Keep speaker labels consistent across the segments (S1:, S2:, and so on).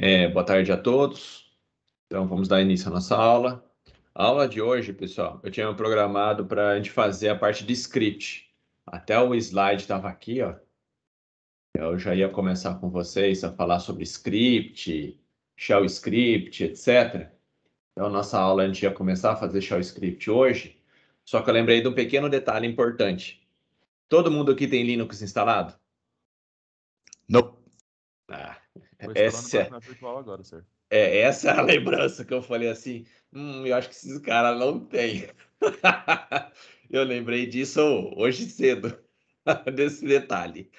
S1: É,
S2: boa tarde a todos. Então, vamos dar início à nossa aula. A aula de hoje, pessoal, eu tinha programado para a gente fazer a parte de script. Até o slide estava aqui, ó. Eu já ia começar com vocês a falar sobre script, shell script, etc. Então, nossa aula a gente ia começar a fazer shell script hoje. Só que eu lembrei de um pequeno detalhe importante. Todo mundo aqui tem Linux instalado? Não. É essa...
S3: Agora, é, essa é a lembrança
S2: que eu falei assim, hum, eu acho que esses caras não têm. eu lembrei disso hoje cedo, desse detalhe.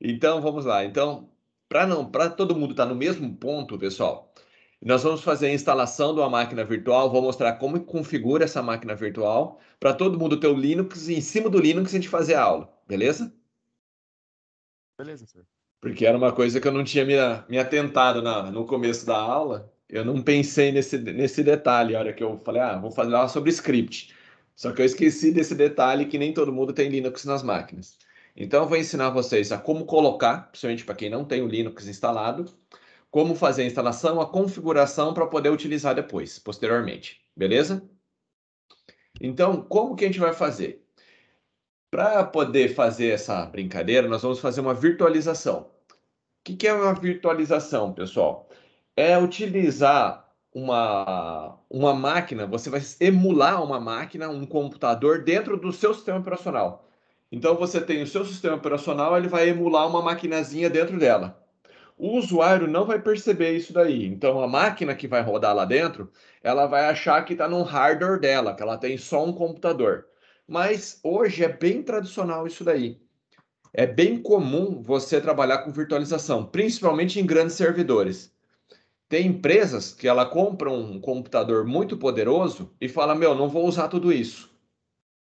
S2: Então, vamos lá. Então, para não, para todo mundo estar tá no mesmo ponto, pessoal, nós vamos fazer a instalação de uma máquina virtual, vou mostrar como configura essa máquina virtual, para todo mundo ter o Linux e em cima do Linux a gente fazer a aula, beleza? Beleza, senhor porque era uma coisa que eu não tinha me, me atentado na, no começo da aula. Eu não pensei nesse, nesse detalhe, a hora que eu falei, ah, vou fazer aula sobre script. Só que eu esqueci desse detalhe que nem todo mundo tem Linux nas máquinas. Então, eu vou ensinar vocês a como colocar, principalmente para quem não tem o Linux instalado, como fazer a instalação, a configuração para poder utilizar depois, posteriormente. Beleza? Então, como que a gente vai fazer? Para poder fazer essa brincadeira, nós vamos fazer uma virtualização. O que, é uma virtualização, pessoal? É utilizar uma, uma máquina, você vai emular uma máquina, um computador dentro do seu sistema operacional. Então você tem o seu sistema operacional, ele vai emular uma maquinazinha dentro dela. O usuário não vai perceber isso daí. Então a máquina que vai rodar lá dentro, ela vai achar que está no hardware dela, que ela tem só um computador. Mas hoje é bem tradicional isso daí. É bem comum você trabalhar com virtualização, principalmente em grandes servidores. Tem empresas que ela compra um computador muito poderoso e fala: "Meu, não vou usar tudo isso".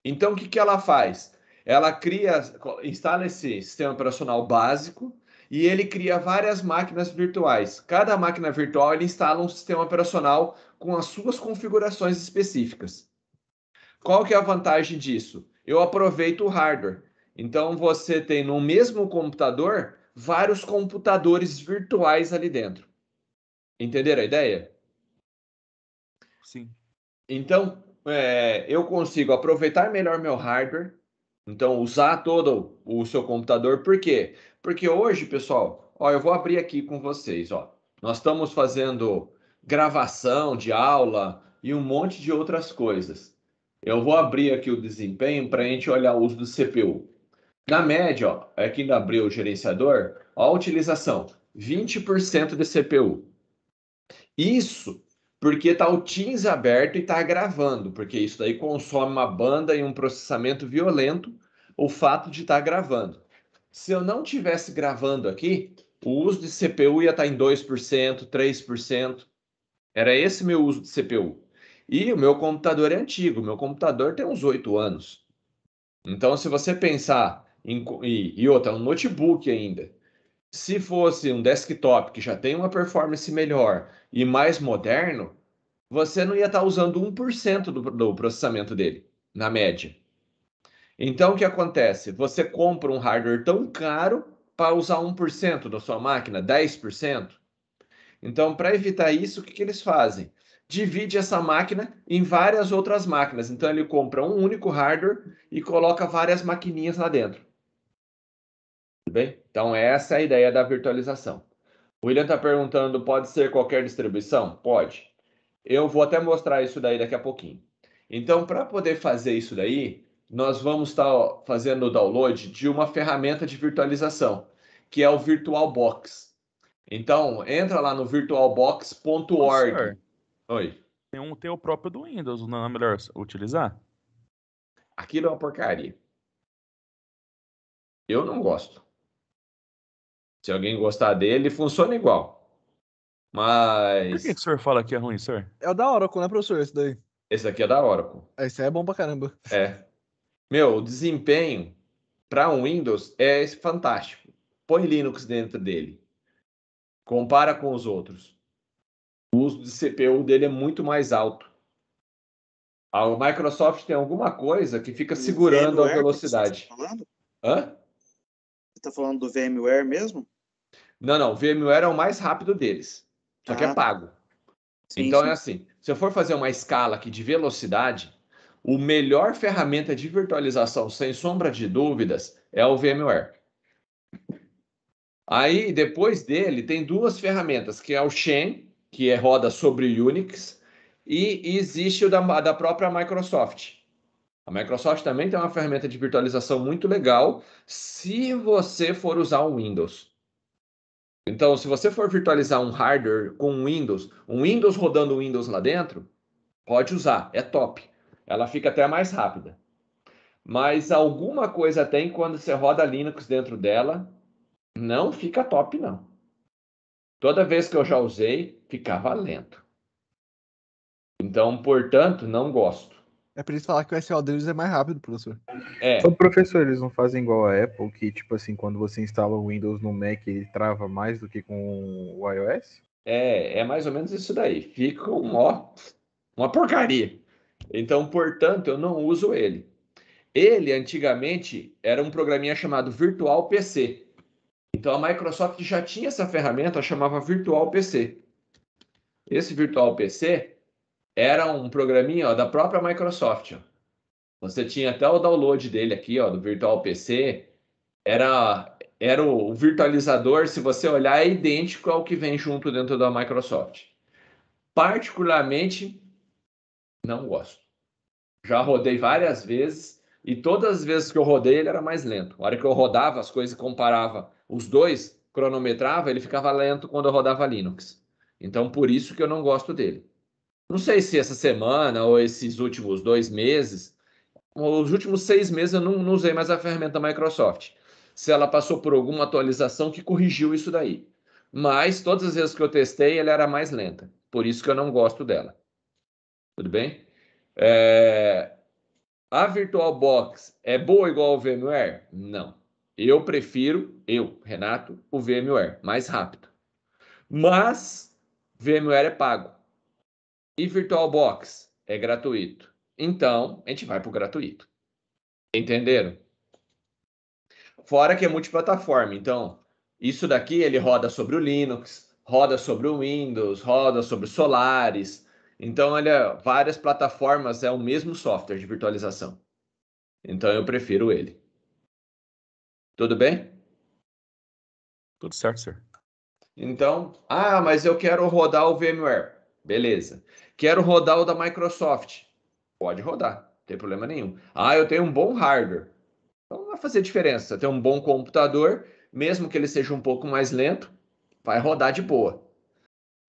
S2: Então o que que ela faz? Ela cria, instala esse sistema operacional básico e ele cria várias máquinas virtuais. Cada máquina virtual ele instala um sistema operacional com as suas configurações específicas. Qual que é a vantagem disso? Eu aproveito o hardware. Então você tem no mesmo computador vários computadores virtuais ali dentro. Entenderam a ideia? Sim. Então é, eu consigo aproveitar melhor meu hardware. Então usar todo o seu computador. Por quê? Porque hoje, pessoal, ó, eu vou abrir aqui com vocês. Ó, nós estamos fazendo gravação de aula e um monte de outras coisas. Eu vou abrir aqui o desempenho para a gente olhar o uso do CPU. Na média, ó, aqui é ainda abriu o gerenciador, ó, a utilização, 20% de CPU. Isso porque está o Teams aberto e está gravando, porque isso daí consome uma banda e um processamento violento o fato de estar tá gravando. Se eu não tivesse gravando aqui, o uso de CPU ia estar tá em 2%, 3%. Era esse meu uso de CPU. E o meu computador é antigo, meu computador tem uns oito anos. Então, se você pensar em. E, e outra, um notebook ainda. Se fosse um desktop que já tem uma performance melhor e mais moderno, você não ia estar tá usando 1% do, do processamento dele, na média. Então, o que acontece? Você compra um hardware tão caro para usar 1% da sua máquina, 10%. Então, para evitar isso, o que, que eles fazem? divide essa máquina em várias outras máquinas. Então ele compra um único hardware e coloca várias maquininhas lá dentro. Tudo bem? Então essa é a ideia da virtualização. O William está perguntando, pode ser qualquer distribuição? Pode. Eu vou até mostrar isso daí daqui a pouquinho. Então, para poder fazer isso daí, nós vamos estar tá fazendo o download de uma ferramenta de virtualização, que é o VirtualBox. Então, entra lá no virtualbox.org.
S3: Oi. Tem um teu o próprio do Windows, não é melhor utilizar?
S1: Aquilo é uma porcaria. Eu não gosto. Se alguém gostar dele, funciona igual.
S2: Mas. Por que, que o senhor fala que é ruim, senhor?
S4: É o da Oracle, né, professor? Esse daí.
S2: Esse aqui é da Oracle.
S4: Esse aí é bom pra caramba.
S2: É. Meu, o desempenho para um Windows é fantástico. Põe Linux dentro dele. Compara com os outros o uso de CPU dele é muito mais alto. A Microsoft tem alguma coisa que fica segurando VMware, a tá velocidade. Você está falando?
S5: Tá falando do VMware mesmo?
S2: Não, não. O VMware é o mais rápido deles. Só ah. que é ah. pago. Sim, então sim. é assim. Se eu for fazer uma escala aqui de velocidade, o melhor ferramenta de virtualização, sem sombra de dúvidas, é o VMware. Aí, depois dele, tem duas ferramentas, que é o Shen que é, roda sobre Unix, e existe o da, da própria Microsoft. A Microsoft também tem uma ferramenta de virtualização muito legal se você for usar o Windows. Então, se você for virtualizar um hardware com um Windows, um Windows rodando o Windows lá dentro, pode usar, é top. Ela fica até mais rápida. Mas alguma coisa tem quando você roda Linux dentro dela, não fica top, não. Toda vez que eu já usei, ficava lento. Então, portanto, não gosto. É por isso
S4: falar que o SEO deles é mais rápido, professor.
S2: É. professor, eles não fazem igual a Apple, que, tipo assim,
S5: quando você instala o Windows no Mac, ele trava mais do que com o iOS?
S2: É, é mais ou menos isso daí. Fica ó, uma porcaria. Então, portanto, eu não uso ele. Ele, antigamente, era um programinha chamado Virtual PC. Então, a Microsoft já tinha essa ferramenta, chamava Virtual PC. Esse virtual PC era um programinha ó, da própria Microsoft. Ó. Você tinha até o download dele aqui, ó, do virtual PC. Era era o virtualizador, se você olhar, é idêntico ao que vem junto dentro da Microsoft. Particularmente, não gosto. Já rodei várias vezes e todas as vezes que eu rodei ele era mais lento. A hora que eu rodava as coisas e comparava os dois, cronometrava, ele ficava lento quando eu rodava Linux. Então, por isso que eu não gosto dele. Não sei se essa semana ou esses últimos dois meses, os últimos seis meses eu não, não usei mais a ferramenta Microsoft. Se ela passou por alguma atualização que corrigiu isso daí. Mas todas as vezes que eu testei, ela era mais lenta. Por isso que eu não gosto dela. Tudo bem? É... A VirtualBox é boa igual ao VMware? Não. Eu prefiro, eu, Renato, o VMware, mais rápido. Mas VMware é pago. E VirtualBox é gratuito. Então, a gente vai para o gratuito. Entenderam? Fora que é multiplataforma. Então, isso daqui ele roda sobre o Linux, roda sobre o Windows, roda sobre o Solaris. Então, olha, é, várias plataformas é o mesmo software de virtualização. Então, eu prefiro ele. Tudo bem?
S3: Tudo certo, senhor.
S2: Então, ah, mas eu quero rodar o VMware. Beleza. Quero rodar o da Microsoft. Pode rodar, não tem problema nenhum. Ah, eu tenho um bom hardware. Então não vai fazer diferença. Tem um bom computador, mesmo que ele seja um pouco mais lento, vai rodar de boa.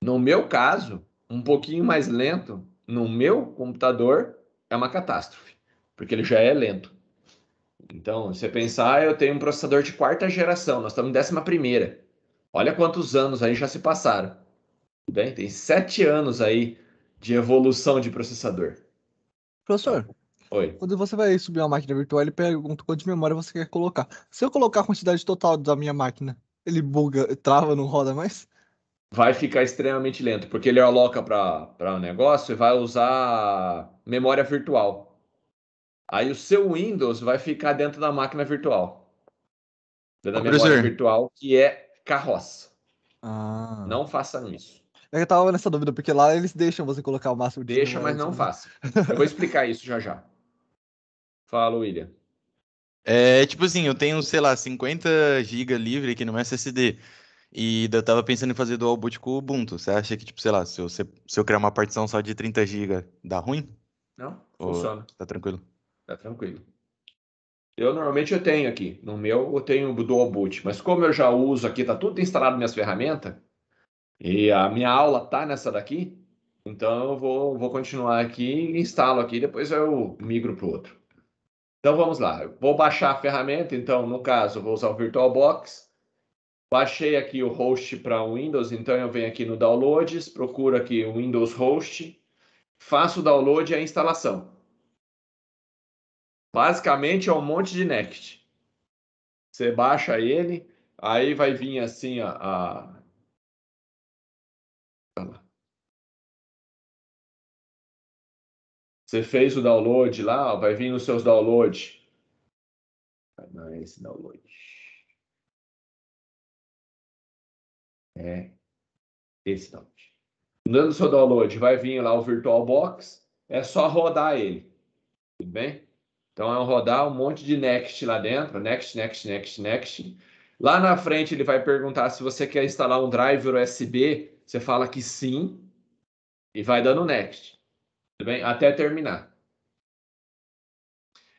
S2: No meu caso, um pouquinho mais lento no meu computador é uma catástrofe, porque ele já é lento. Então, você pensar, eu tenho um processador de quarta geração, nós estamos em décima primeira. Olha quantos anos aí já se passaram. Bem, tem sete anos aí de evolução de processador. Professor, Oi.
S4: quando você vai subir uma máquina virtual, ele pergunta quanto de memória você quer colocar. Se eu colocar a quantidade total da minha máquina, ele buga, trava, não roda mais?
S2: Vai ficar extremamente lento, porque ele aloca para o um negócio e vai usar memória virtual. Aí o seu Windows vai ficar dentro da máquina virtual. Dentro da Ô, memória professor. virtual, que é carroça.
S4: Ah. Não
S2: façam isso.
S4: É que eu tava nessa dúvida, porque lá eles deixam você colocar o máximo de Deixa, mas não né? faça.
S2: Eu vou explicar isso já já.
S5: Fala, William. É, tipo assim, eu tenho, sei lá, 50 GB livre aqui no SSD. E eu tava pensando em fazer dual boot com o Ubuntu. Você acha que, tipo, sei lá, se eu, se eu criar uma partição só de 30 GB, dá ruim?
S3: Não, Ou funciona.
S5: Tá
S2: tranquilo? Tá tranquilo. Eu normalmente eu tenho aqui. No meu eu tenho o dual boot. Mas como eu já uso aqui, tá tudo instalado minhas ferramentas. E a minha aula tá nessa daqui. Então eu vou, vou continuar aqui e instalo aqui. Depois eu migro para o outro. Então vamos lá. Eu vou baixar a ferramenta. Então, no caso, eu vou usar o VirtualBox. Baixei aqui o host para o Windows. Então eu venho aqui no Downloads, procuro aqui o Windows Host. Faço o download e a instalação.
S1: Basicamente é um monte de Next. Você baixa ele, aí vai vir assim a. a... Você fez o download lá, ó, vai vir nos seus downloads. Não é esse download. É esse download. Dando seu download, vai vir lá o VirtualBox. É só rodar ele.
S2: Tudo bem? Então é um rodar um monte de next lá dentro, next, next, next, next. Lá na frente ele vai perguntar se você quer instalar um driver USB, você fala que sim e vai dando next. Tudo bem? Até terminar.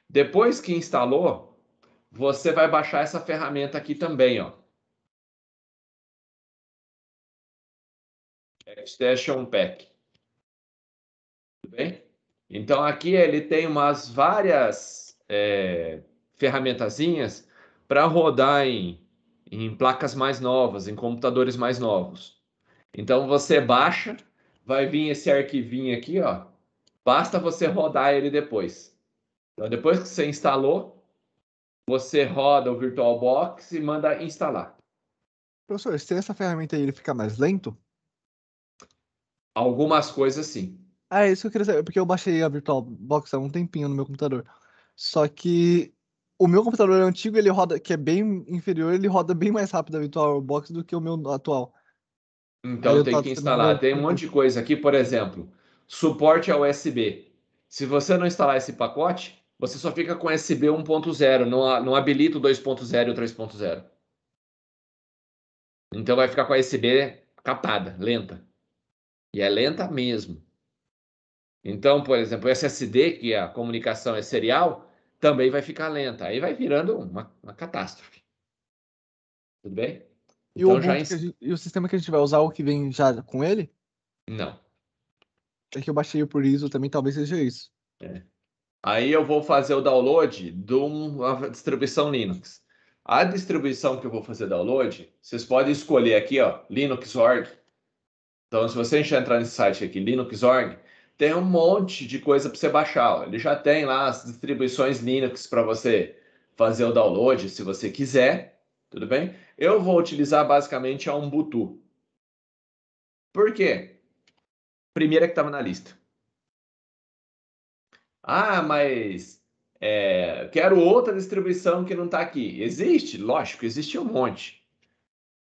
S1: Depois que instalou, você vai baixar essa ferramenta aqui também, ó. Extension Pack. Tudo bem? Então aqui ele tem umas
S2: várias é, ferramentazinhas para rodar em, em placas mais novas, em computadores mais novos. Então você baixa, vai vir esse arquivinho aqui, ó. Basta você rodar ele depois. Então depois que você instalou, você roda o VirtualBox e manda instalar.
S4: Professor, se essa ferramenta aí ele fica mais lento?
S2: Algumas coisas sim.
S4: Ah, é isso que eu queria saber, porque eu baixei a VirtualBox há um tempinho no meu computador. Só que o meu computador é antigo, ele roda, que é bem inferior, ele roda bem mais rápido a VirtualBox do que o meu atual.
S2: Então tem que instalar. Tem um monte de coisa aqui, por exemplo, suporte a USB. Se você não instalar esse pacote, você só fica com USB 1.0, não, não habilita o 2.0 e o 3.0. Então vai ficar com a USB capada, lenta. E é lenta mesmo. Então, por exemplo, o SSD, que é a comunicação é serial, também vai ficar lenta. Aí vai virando uma, uma catástrofe. Tudo bem? E, então, o já...
S4: gente, e o sistema que a gente vai usar, o que vem já com ele? Não. É que eu baixei por ISO também, talvez seja isso.
S2: É. Aí eu vou fazer o download de uma distribuição Linux. A distribuição que eu vou fazer download, vocês podem escolher aqui, ó, Linux.org. Então, se você entrar nesse site aqui, Linux.org, tem um monte de coisa para você baixar. Ó. Ele já tem lá as distribuições Linux para você fazer o download, se você quiser, tudo bem? Eu vou utilizar basicamente a Ubuntu. Por quê? Primeira que estava na lista. Ah, mas é, quero outra distribuição que não está aqui. Existe, lógico, existe um monte.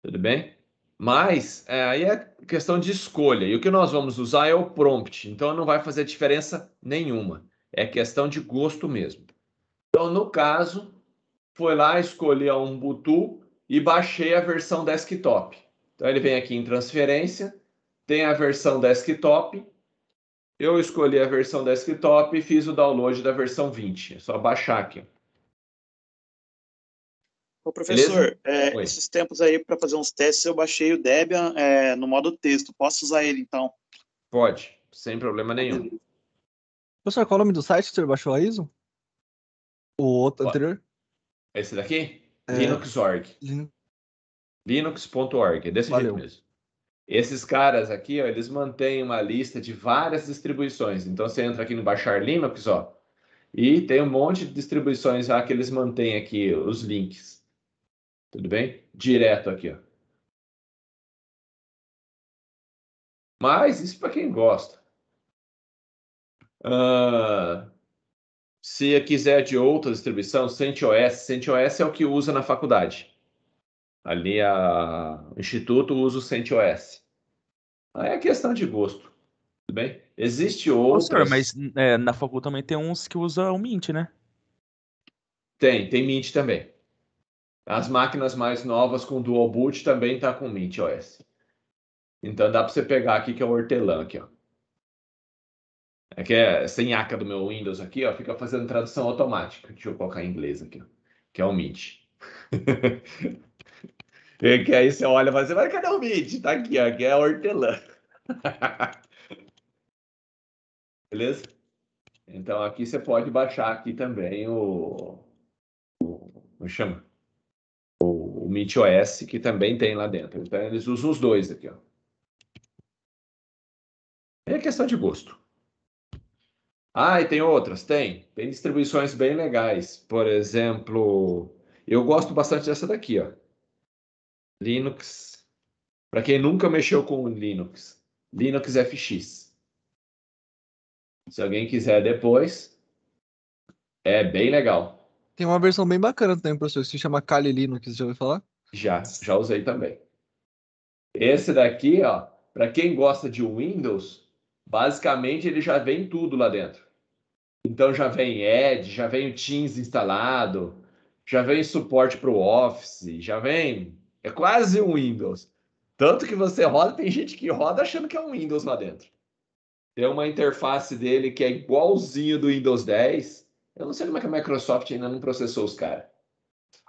S2: Tudo bem? Mas é, aí é questão de escolha. E o que nós vamos usar é o prompt. Então não vai fazer diferença nenhuma. É questão de gosto mesmo. Então, no caso, foi lá, escolhi a Ubuntu e baixei a versão desktop. Então ele vem aqui em transferência, tem a versão desktop. Eu escolhi a versão desktop e fiz o download da versão 20. É só baixar aqui.
S5: Ô, professor, é, esses tempos aí para fazer uns testes eu baixei o Debian é, no modo texto. Posso usar ele
S2: então? Pode, sem problema nenhum.
S4: Professor, qual é o nome do site que você baixou a é ISO? O outro Pode. anterior?
S2: Esse daqui? É. Linux.org. Linux.org, é desse Valeu. jeito mesmo. Esses caras aqui, ó, eles mantêm uma lista de várias distribuições. Então você entra aqui no Baixar Linux, ó,
S1: e tem um monte de distribuições lá que eles mantêm aqui os links. Tudo bem? Direto aqui, ó. Mas isso para quem gosta. Ah,
S2: se quiser de outra distribuição, CentOS. CentOS é o que usa na faculdade. Ali a... o instituto usa o CentOS. Aí é questão
S3: de gosto. Tudo bem? Existe outro? mas é, na faculdade também tem uns que usam o Mint, né? Tem, tem Mint também. As máquinas
S2: mais novas com dual boot também tá com Mint OS. Então dá para você pegar aqui que é o hortelã aqui, ó. É que é sem aca do meu Windows aqui, ó, fica fazendo tradução automática. Deixa eu colocar em inglês aqui, ó, que é o Mint. e que aí você olha e fala assim, cadê o Mint? Tá aqui, ó, é a hortelã. Beleza? Então aqui você pode baixar aqui também o como chama? o, o MeetOS, que também tem lá dentro. Então, eles usam os dois aqui. Ó. É questão de gosto. Ah, e tem outras? Tem. Tem distribuições bem legais. Por exemplo, eu gosto bastante dessa daqui, ó. Linux. Para quem nunca mexeu com Linux, Linux FX. Se alguém quiser depois, é bem legal.
S4: Tem uma versão bem bacana também, professor, que se chama Kali Linux, já ouviu falar?
S2: Já, já usei também. Esse daqui, ó, para quem gosta de Windows, basicamente ele já vem tudo lá dentro. Então já vem Edge, já vem o Teams instalado, já vem suporte para o Office, já vem. É quase um Windows. Tanto que você roda, tem gente que roda achando que é um Windows lá dentro. Tem uma interface dele que é igualzinho do Windows 10, eu não sei como é que a Microsoft ainda não processou os caras.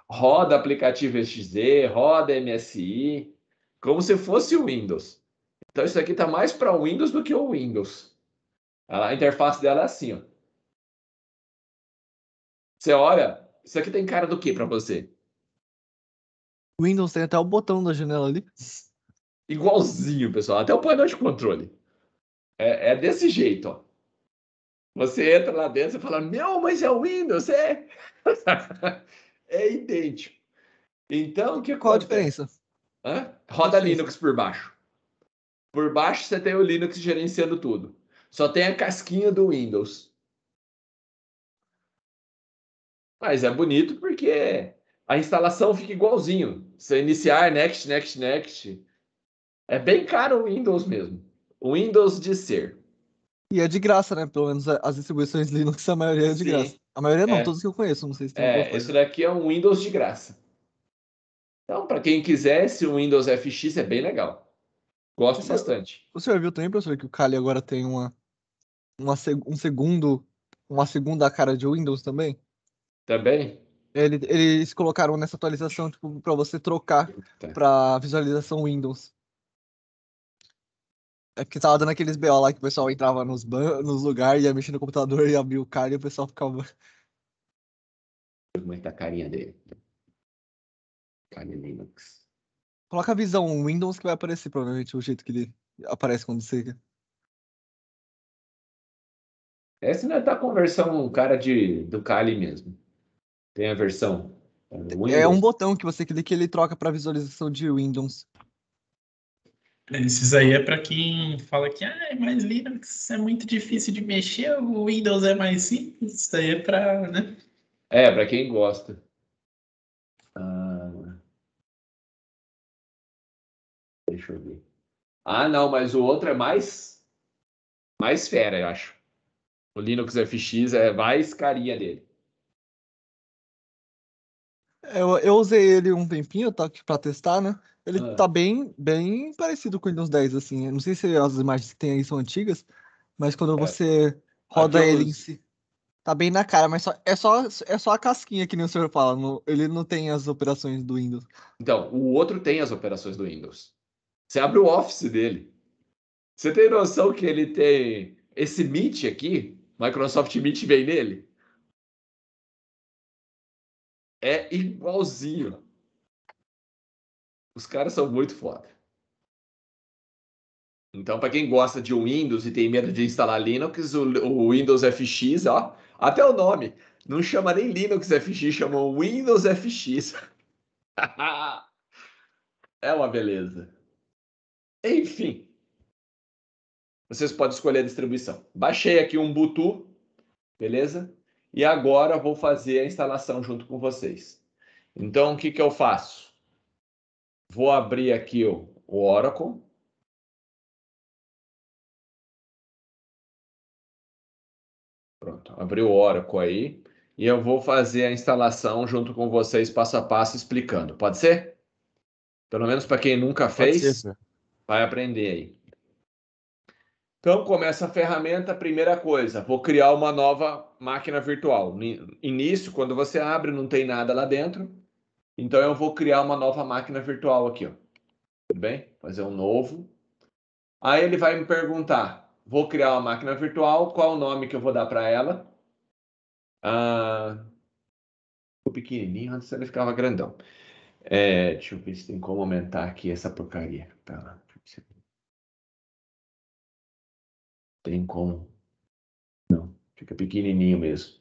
S2: Roda aplicativo XD, roda MSI, como se fosse o Windows. Então isso aqui está mais
S1: para o Windows do que o Windows. A interface dela é assim, ó. Você olha, isso aqui tem cara do que para você?
S2: Windows tem até o botão da janela ali. Igualzinho, pessoal. Até o painel de controle. É, é desse jeito, ó. Você entra lá dentro e fala, meu, mas é o Windows, é. é idêntico. Então, que qual a diferença? Hã? Roda Linux por baixo. Por baixo você tem o Linux gerenciando tudo. Só tem a casquinha do Windows. Mas é bonito porque a instalação fica igualzinho. Você iniciar next, next, next. É bem caro o Windows mesmo. O Windows de ser.
S4: E é de graça, né? Pelo menos as distribuições Linux, a maioria é de Sim. graça. A maioria não, é. todos que eu conheço, não sei se tem É,
S2: esse daqui é um Windows de graça. Então, para quem quisesse, o Windows FX é bem legal. Gosto Você, bastante.
S4: O senhor viu também, professor, que o Kali agora tem uma, uma um segundo, uma segunda cara de Windows também? Também? Ele, eles colocaram nessa atualização, tipo, para você trocar para visualização Windows. É porque tava dando aqueles BO lá que o pessoal entrava nos, ban... nos lugares, ia mexer no computador e abria o kali e o pessoal ficava.
S2: como é que tá a carinha dele. Carinha
S1: Linux.
S4: Coloca a visão Windows que vai aparecer, provavelmente, o jeito que ele aparece quando você.
S1: Essa não é tá a conversão cara
S2: de, do Kali mesmo. Tem a versão. É, é um
S4: botão que você clica e ele troca para visualização de Windows.
S2: Esses aí é
S5: para quem
S4: fala que ah,
S5: é mais Linux é muito difícil de mexer, o Windows é mais simples. Isso aí é
S1: para. Né? É, para quem gosta. Ah, deixa eu ver. Ah, não, mas o outro é
S2: mais. Mais fera, eu acho. O Linux FX é mais carinha dele.
S4: É, eu, eu usei ele um tempinho, tá, para testar, né? Ele está ah. tá bem, bem parecido com o Windows 10, assim. não sei se as imagens que tem aí são antigas, mas quando é. você tá roda ele em si. Tá bem na cara, mas só, é, só, é só a casquinha que nem o senhor fala. No, ele não tem as operações do Windows.
S2: Então, o outro tem as operações do Windows. Você abre o Office dele. Você tem noção que ele tem esse Meet aqui? Microsoft Meet vem nele?
S1: É igualzinho. Os caras são muito foda. Então, para quem
S2: gosta de Windows e tem medo de instalar Linux, o, o, Windows FX, ó, até o nome, não chama nem Linux FX, chama Windows FX. é uma beleza. Enfim, vocês podem escolher a distribuição. Baixei aqui um Ubuntu, beleza? E agora vou fazer a instalação junto com vocês. Então, o que, que eu faço?
S1: Vou abrir aqui o, o Oracle. Pronto, abri o Oracle
S2: aí. E eu vou fazer a instalação junto com vocês, passo a passo, explicando. Pode ser? Pelo menos para quem nunca fez, ser, vai aprender aí. Então, começa a ferramenta, primeira coisa, vou criar uma nova máquina virtual. Início, quando você abre, não tem nada lá dentro. Então eu vou criar uma nova máquina virtual aqui, ó. Tudo bem? Fazer um novo. Aí ele vai me perguntar, vou criar uma máquina virtual, qual o nome que eu vou dar para ela? Ah, pequenininho, antes ele ficava grandão. É,
S1: deixa eu ver se tem como aumentar aqui essa porcaria. Tá? Tem como. Não, fica pequenininho mesmo.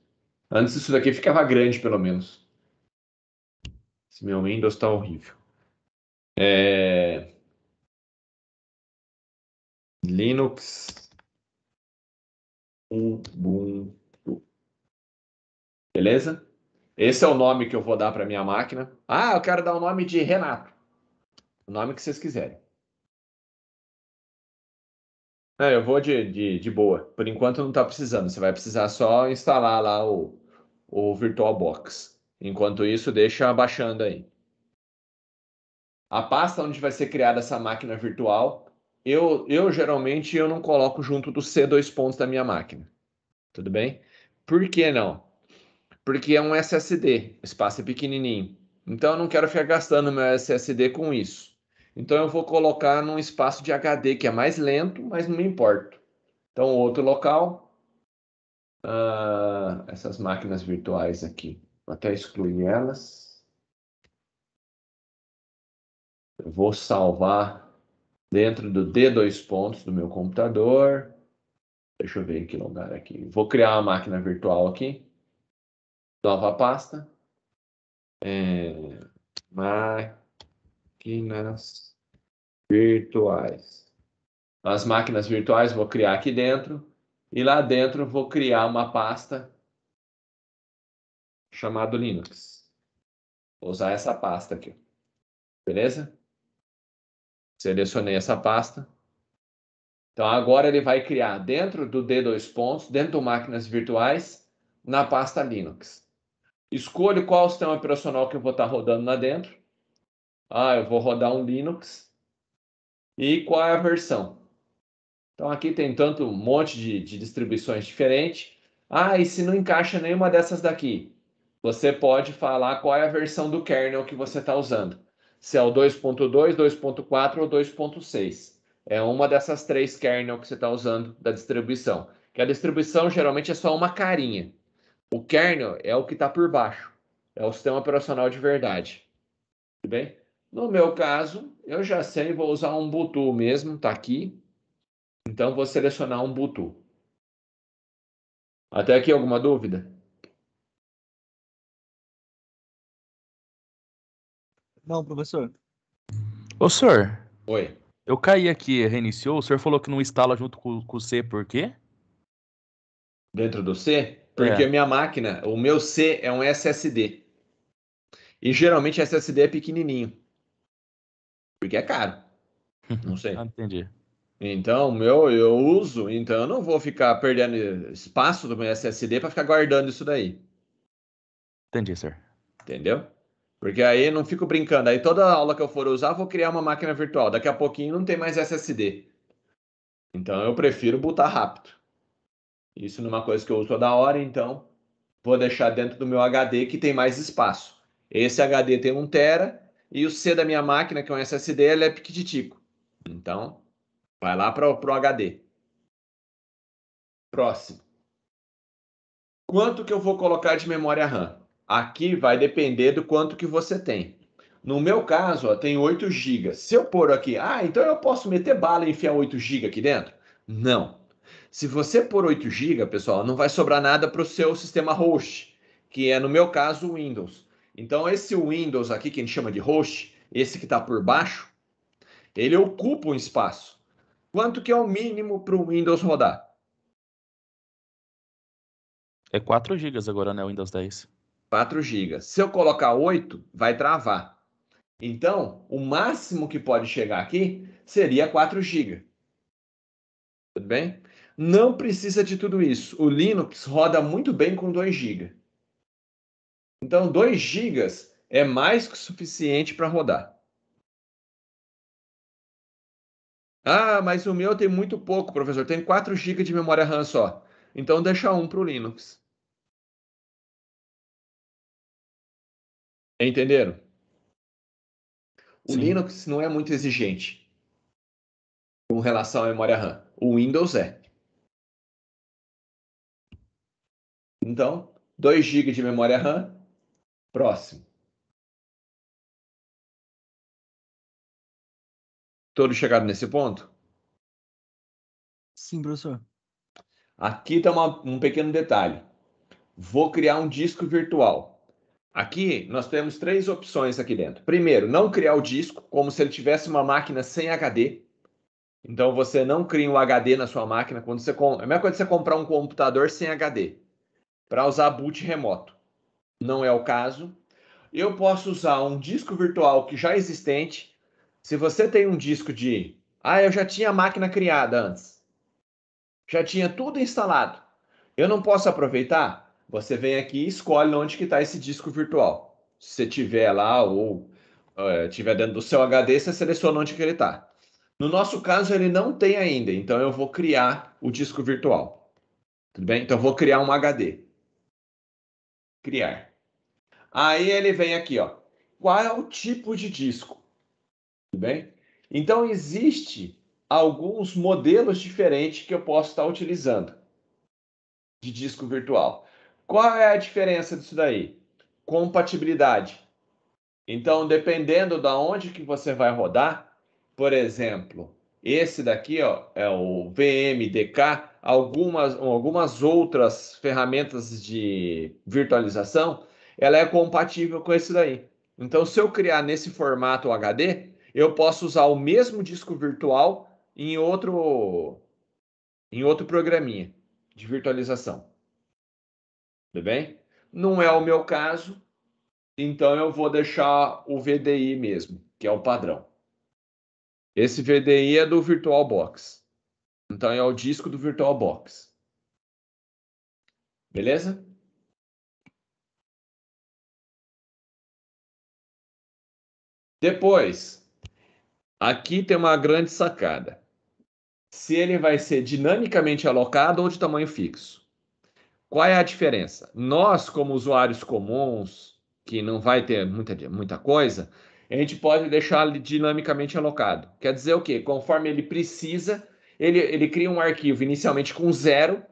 S1: Antes isso daqui ficava grande, pelo menos. Esse meu Windows está horrível. É... Linux Ubuntu.
S2: Beleza? Esse é o nome que eu vou dar para minha máquina. Ah, eu quero dar o nome de Renato. O nome que vocês quiserem. É, eu vou de, de, de boa. Por enquanto não está precisando. Você vai precisar só instalar lá o, o VirtualBox. Enquanto isso, deixa abaixando aí. A pasta onde vai ser criada essa máquina virtual, eu, eu geralmente eu não coloco junto do C dois pontos da minha máquina. Tudo bem? Por que não? Porque é um SSD, espaço é pequenininho. Então eu não quero ficar gastando meu SSD com isso. Então eu vou colocar num espaço de HD que é mais lento, mas não me importo. Então outro local, uh, essas máquinas virtuais aqui até excluir elas. Eu vou salvar dentro do D dois pontos do meu computador. Deixa eu ver em que lugar aqui. Vou criar uma máquina virtual aqui. Nova pasta. É, máquinas virtuais. As máquinas virtuais vou criar aqui dentro. E lá dentro vou criar uma pasta
S1: chamado Linux. Vou usar essa pasta aqui. Beleza? Selecionei essa pasta. Então,
S2: agora ele vai criar dentro do D2 pontos, dentro do máquinas virtuais, na pasta Linux. Escolho qual sistema operacional que eu vou estar rodando lá dentro. Ah, eu vou rodar um Linux. E qual é a versão? Então, aqui tem tanto um monte de, de distribuições diferentes. Ah, e se não encaixa nenhuma dessas daqui? você pode falar qual é a versão do kernel que você está usando. Se é o 2.2, 2.4 ou 2.6. É uma dessas três kernel que você está usando da distribuição. Que a distribuição geralmente é só uma carinha. O kernel é o que está por baixo. É o sistema operacional de verdade. Tudo bem? No meu caso, eu já sei, vou usar um Ubuntu mesmo, está aqui.
S1: Então, vou selecionar um Ubuntu. Até aqui alguma dúvida? Não, professor. Ô, senhor. Oi. Eu caí aqui, reiniciou. O senhor falou que não instala
S3: junto com, com o C, por quê? Dentro do C? Porque é. minha máquina,
S2: o meu C é um SSD. E geralmente SSD é pequenininho. Porque é caro. Não sei. ah, entendi. Então, meu, eu uso, então eu não vou ficar perdendo espaço do meu SSD para ficar guardando isso daí. Entendi, senhor. Entendeu? Porque aí não fico brincando. Aí toda aula que eu for usar, vou criar uma máquina virtual. Daqui a pouquinho não tem mais SSD. Então eu prefiro botar rápido. Isso numa coisa que eu uso toda hora, então vou deixar dentro do meu HD que tem mais espaço. Esse HD tem 1 tera e o C da minha máquina, que é um SSD, ele é piquititico. Então, vai lá para o HD. Próximo. Quanto que eu vou colocar de memória RAM? Aqui vai depender do quanto que você tem. No meu caso, ó, tem 8 GB. Se eu pôr aqui, ah, então eu posso meter bala e enfiar 8 GB aqui dentro? Não. Se você pôr 8 GB, pessoal, não vai sobrar nada para o seu sistema host, que é, no meu caso, o Windows. Então, esse Windows aqui, que a gente chama de host, esse que está por baixo, ele ocupa um espaço. Quanto que é o mínimo para o Windows rodar?
S3: É 4 GB agora, né, o Windows 10. 4 GB. Se eu colocar 8, vai travar.
S2: Então, o máximo que pode chegar aqui seria 4 GB. Tudo bem? Não precisa de tudo isso. O Linux roda muito bem com 2 GB.
S1: Então, 2 GB é mais que suficiente para rodar. Ah, mas o meu tem muito pouco, professor. Tem 4 GB de memória RAM só. Então, deixa um para o Linux. Entenderam? O Sim. Linux não é muito exigente com relação à memória RAM. O Windows é. Então, 2 GB de memória RAM, próximo. Todos chegaram nesse ponto? Sim, professor. Aqui está um pequeno detalhe. Vou criar
S2: um disco virtual. Aqui nós temos três opções aqui dentro. Primeiro, não criar o disco como se ele tivesse uma máquina sem HD. Então você não cria um HD na sua máquina quando você compra. é a mesma coisa que você comprar um computador sem HD para usar boot remoto. Não é o caso. Eu posso usar um disco virtual que já existente. Se você tem um disco de, ah, eu já tinha a máquina criada antes, já tinha tudo instalado, eu não posso aproveitar? Você vem aqui e escolhe onde que está esse disco virtual. Se você tiver lá ou uh, tiver dentro do seu HD, você seleciona onde que ele está. No nosso caso, ele não tem ainda, então eu vou criar o disco virtual. Tudo bem? Então eu vou criar um HD. Criar. Aí ele vem aqui, ó. Qual é o tipo de disco? Tudo bem? Então existe alguns modelos diferentes que eu posso estar utilizando de disco virtual. Qual é a diferença disso daí? Compatibilidade. Então, dependendo da onde que você vai rodar, por exemplo, esse daqui ó, é o VMDK, algumas, algumas outras ferramentas de virtualização, ela é compatível com esse daí. Então, se eu criar nesse formato HD, eu posso usar o mesmo disco virtual em outro, em outro programinha de virtualização. Tudo bem? Não é o meu caso, então eu vou deixar o VDI mesmo, que é o padrão. Esse VDI é do VirtualBox. Então é
S1: o disco do VirtualBox. Beleza? Depois, aqui tem uma grande sacada. Se ele vai ser
S2: dinamicamente alocado ou de tamanho fixo. Qual é a diferença? Nós, como usuários comuns, que não vai ter muita, muita coisa, a gente pode deixar ele dinamicamente alocado. Quer dizer o quê? Conforme ele precisa, ele, ele cria um arquivo inicialmente com zero,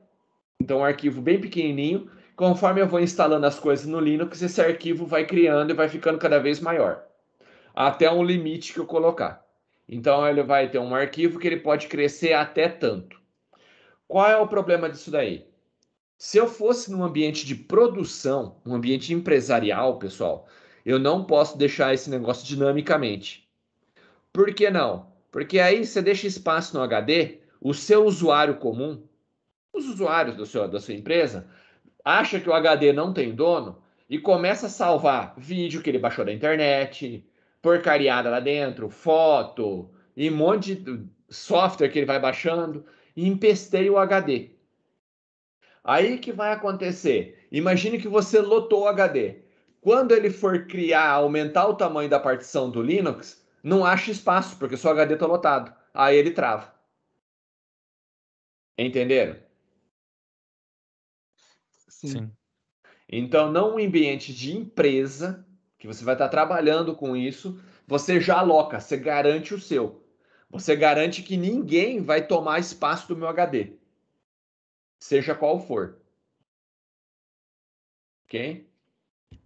S2: então um arquivo bem pequenininho. Conforme eu vou instalando as coisas no Linux, esse arquivo vai criando e vai ficando cada vez maior, até um limite que eu colocar. Então ele vai ter um arquivo que ele pode crescer até tanto. Qual é o problema disso daí? Se eu fosse num ambiente de produção, um ambiente empresarial, pessoal, eu não posso deixar esse negócio dinamicamente. Por que não? Porque aí você deixa espaço no HD, o seu usuário comum, os usuários do seu, da sua empresa, acha que o HD não tem dono e começa a salvar vídeo que ele baixou da internet, porcariada lá dentro, foto e um monte de software que ele vai baixando e empesteia o HD. Aí que vai acontecer? Imagine que você lotou o HD. Quando ele for criar, aumentar o tamanho da partição do Linux, não acha espaço, porque seu HD está lotado. Aí ele trava. Entenderam? Sim. Sim. Então, não um ambiente de empresa, que você vai estar tá trabalhando com isso, você já aloca, você garante o seu. Você garante que ninguém vai tomar espaço do meu HD seja qual for. Ok?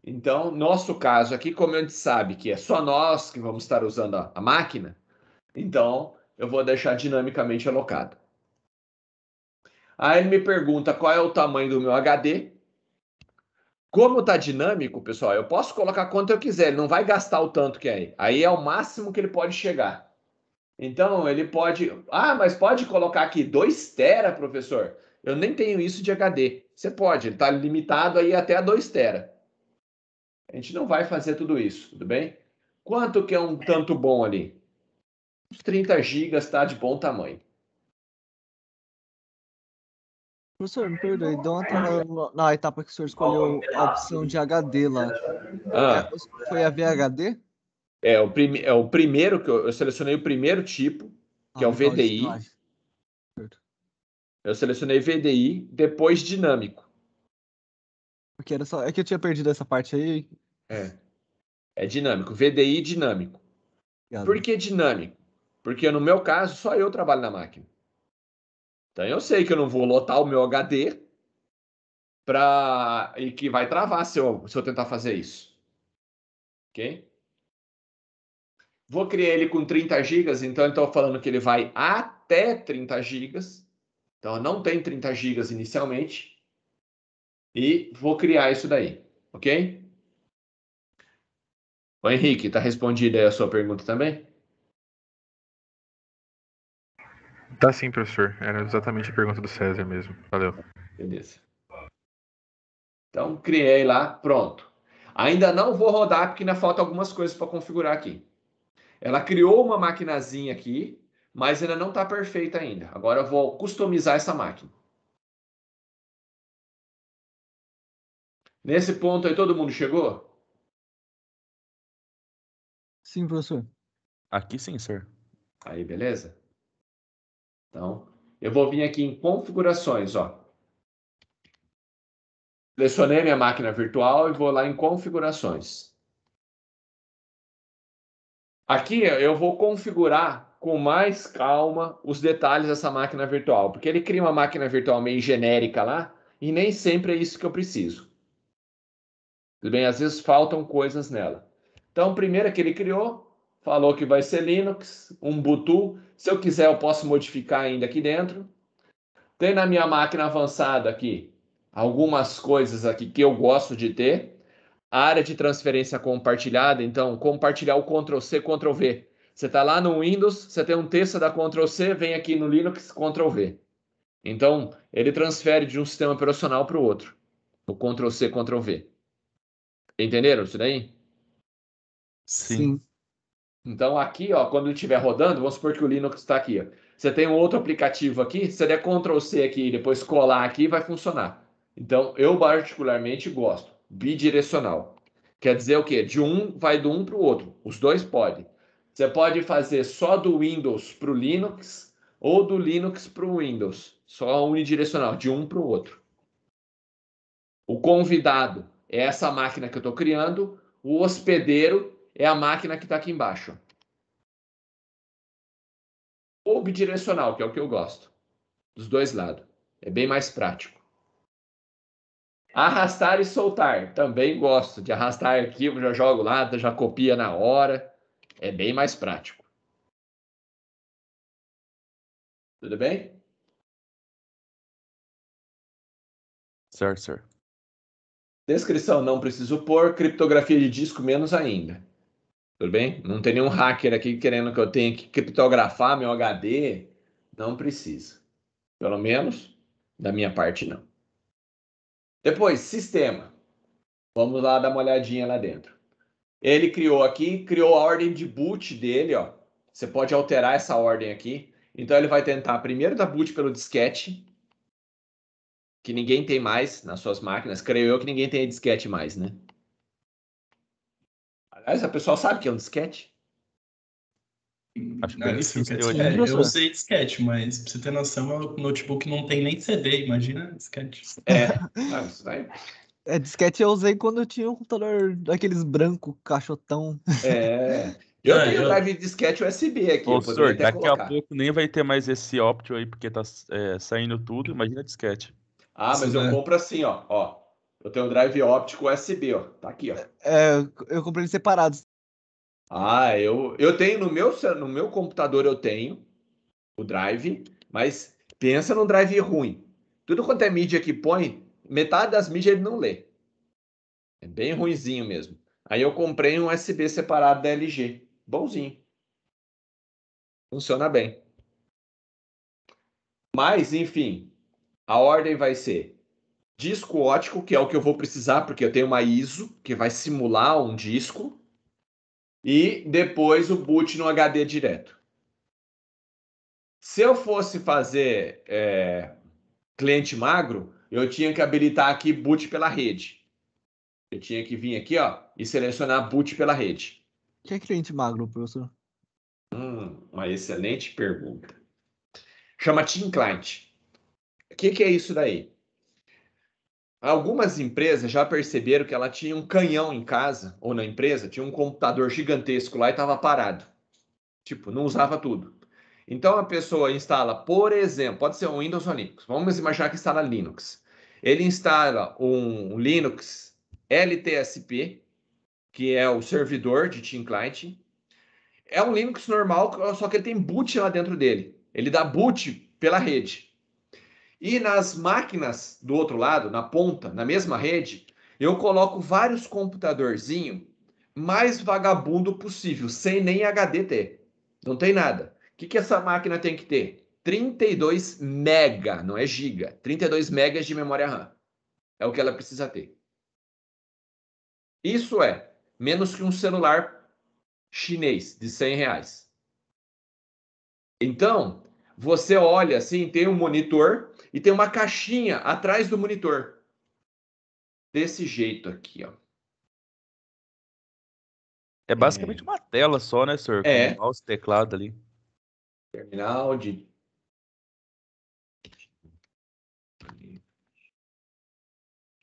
S2: Então, nosso caso aqui, como a gente sabe que é só nós que vamos estar usando a, a máquina, então eu vou deixar dinamicamente alocado. Aí ele me pergunta qual é o tamanho do meu HD. Como está dinâmico, pessoal, eu posso colocar quanto eu quiser, ele não vai gastar o tanto que é. Aí é o máximo que ele pode chegar. Então, ele pode. Ah, mas pode colocar aqui 2 tera, professor. Eu nem tenho isso de HD. Você pode, ele está limitado aí até a 2 tera. A gente não vai fazer tudo isso, tudo bem? Quanto que é um tanto bom ali? 30 gigas está de bom tamanho.
S4: Professor, me perdoe, uma na, na etapa que o senhor escolheu a opção de HD lá.
S2: Ah. É,
S4: foi a VHD?
S2: É o, prime, é o primeiro que eu, eu selecionei o primeiro tipo, que ah, é o ah, então VDI. Eu selecionei VDI, depois dinâmico. Porque era só.
S4: É que eu tinha perdido essa parte aí.
S2: É. É dinâmico. VDI dinâmico. Obrigado. Por que dinâmico? Porque no meu caso, só eu trabalho na máquina. Então eu sei que eu não vou lotar o meu HD pra... e que vai travar se eu, se eu tentar fazer isso. Ok? Vou criar ele com 30 GB, então eu estou falando que ele vai até 30 gigas. Então, não tem 30 gigas inicialmente. E vou criar isso
S1: daí, ok? O Henrique, está respondida a sua pergunta também? Tá sim, professor. Era exatamente a pergunta do César mesmo. Valeu. Beleza. Então, criei
S2: lá, pronto. Ainda não vou rodar porque ainda falta algumas coisas para configurar aqui. Ela criou uma maquinazinha aqui, mas ainda não está perfeita ainda. Agora eu vou
S1: customizar essa máquina. Nesse ponto aí, todo mundo chegou? Sim, professor. Aqui sim, senhor. Aí, beleza? Então, eu vou vir aqui em configurações, ó. Selecionei minha máquina virtual e vou lá em configurações.
S2: Aqui eu vou configurar com mais calma os detalhes dessa máquina virtual, porque ele cria uma máquina virtual meio genérica lá e nem sempre é isso que eu preciso. Tudo bem? Às vezes faltam coisas nela. Então, primeiro que ele criou, falou que vai ser Linux, um Ubuntu. Se eu quiser, eu posso modificar ainda aqui dentro. Tem na minha máquina avançada aqui algumas coisas aqui que eu gosto de ter. A área de transferência compartilhada, então compartilhar o Ctrl C, Ctrl V. Você está lá no Windows, você tem um texto, dá Ctrl C, vem aqui no Linux, Ctrl V. Então, ele transfere de um sistema operacional para o outro. O Ctrl C, Ctrl V. Entenderam isso daí? Sim. Sim. Então, aqui, ó, quando ele estiver rodando, vamos supor que o Linux está aqui. Ó. Você tem um outro aplicativo aqui, você der Ctrl C aqui e depois colar aqui, vai funcionar. Então, eu particularmente gosto. Bidirecional. Quer dizer o quê? De um vai do um para o outro. Os dois podem. Você pode fazer só do Windows para o Linux ou do Linux para o Windows, só unidirecional, de um para o outro. O convidado é essa máquina que eu estou criando, o hospedeiro é a máquina que está aqui embaixo.
S1: Ou bidirecional, que é o que eu gosto, dos dois lados. É bem mais prático. Arrastar e soltar,
S2: também gosto de arrastar arquivo, já jogo lá, já copia na hora. É bem
S1: mais prático. Tudo bem? Certo, sir. Descrição não preciso pôr, criptografia de disco menos ainda. Tudo bem? Não tem nenhum hacker
S2: aqui querendo que eu tenha que criptografar meu HD. Não precisa. Pelo menos da minha parte, não. Depois, sistema. Vamos lá dar uma olhadinha lá dentro. Ele criou aqui, criou a ordem de boot dele, ó. Você pode alterar essa ordem aqui. Então ele vai tentar primeiro dar boot pelo disquete, que ninguém tem mais nas suas máquinas. Creio eu que ninguém tem disquete mais, né? Aliás, a pessoa sabe que é um disquete?
S3: Acho que é, é eu sei
S5: disquete, mas pra você ter noção, o é notebook não tem nem CD, imagina disquete. É, ah,
S4: é, disquete eu usei quando eu tinha um computador daqueles branco, cachotão. É. Eu tenho eu...
S3: drive disquete USB aqui. Ô, senhor, daqui colocar. a pouco nem vai ter mais esse óptico aí, porque tá é, saindo tudo. Imagina disquete. Ah, mas Sim, eu né? compro
S2: assim, ó. ó. Eu tenho um drive óptico USB, ó. Tá aqui, ó.
S4: É, é eu comprei separados.
S2: Ah, eu, eu tenho no meu, no meu computador eu tenho o drive, mas pensa num drive ruim. Tudo quanto é mídia que põe, metade das mídias ele não lê. É bem ruimzinho mesmo. Aí eu comprei um USB separado da LG. Bonzinho. Funciona bem. Mas, enfim, a ordem vai ser disco ótico, que é o que eu vou precisar, porque eu tenho uma ISO que vai simular um disco, e depois o boot no HD direto. Se eu fosse fazer é, cliente magro, eu tinha que habilitar aqui boot pela rede. Eu tinha que vir aqui, ó, e selecionar boot pela rede.
S4: O que é cliente magro, professor?
S2: Hum, uma excelente pergunta. Chama Team Client. O que, que é isso daí? Algumas empresas já perceberam que ela tinha um canhão em casa ou na empresa, tinha um computador gigantesco lá e estava parado. Tipo, não usava tudo. Então a pessoa instala, por exemplo, pode ser um Windows ou Linux. Vamos imaginar que instala Linux. Ele instala um Linux LTSP, que é o servidor de Team Client. É um Linux normal, só que ele tem boot lá dentro dele. Ele dá boot pela rede. E nas máquinas do outro lado, na ponta, na mesma rede, eu coloco vários computadorzinhos mais vagabundo possível, sem nem HD ter. Não tem nada que, que essa máquina tem que ter? 32 mega, não é giga, 32 megas de memória RAM. É o que ela precisa ter. Isso é menos que um celular chinês de 100 reais. Então, você olha assim, tem um monitor e tem uma caixinha atrás do monitor. Desse jeito
S1: aqui, ó. É basicamente é. uma tela só, né, senhor? Com é. o mouse teclado ali terminal de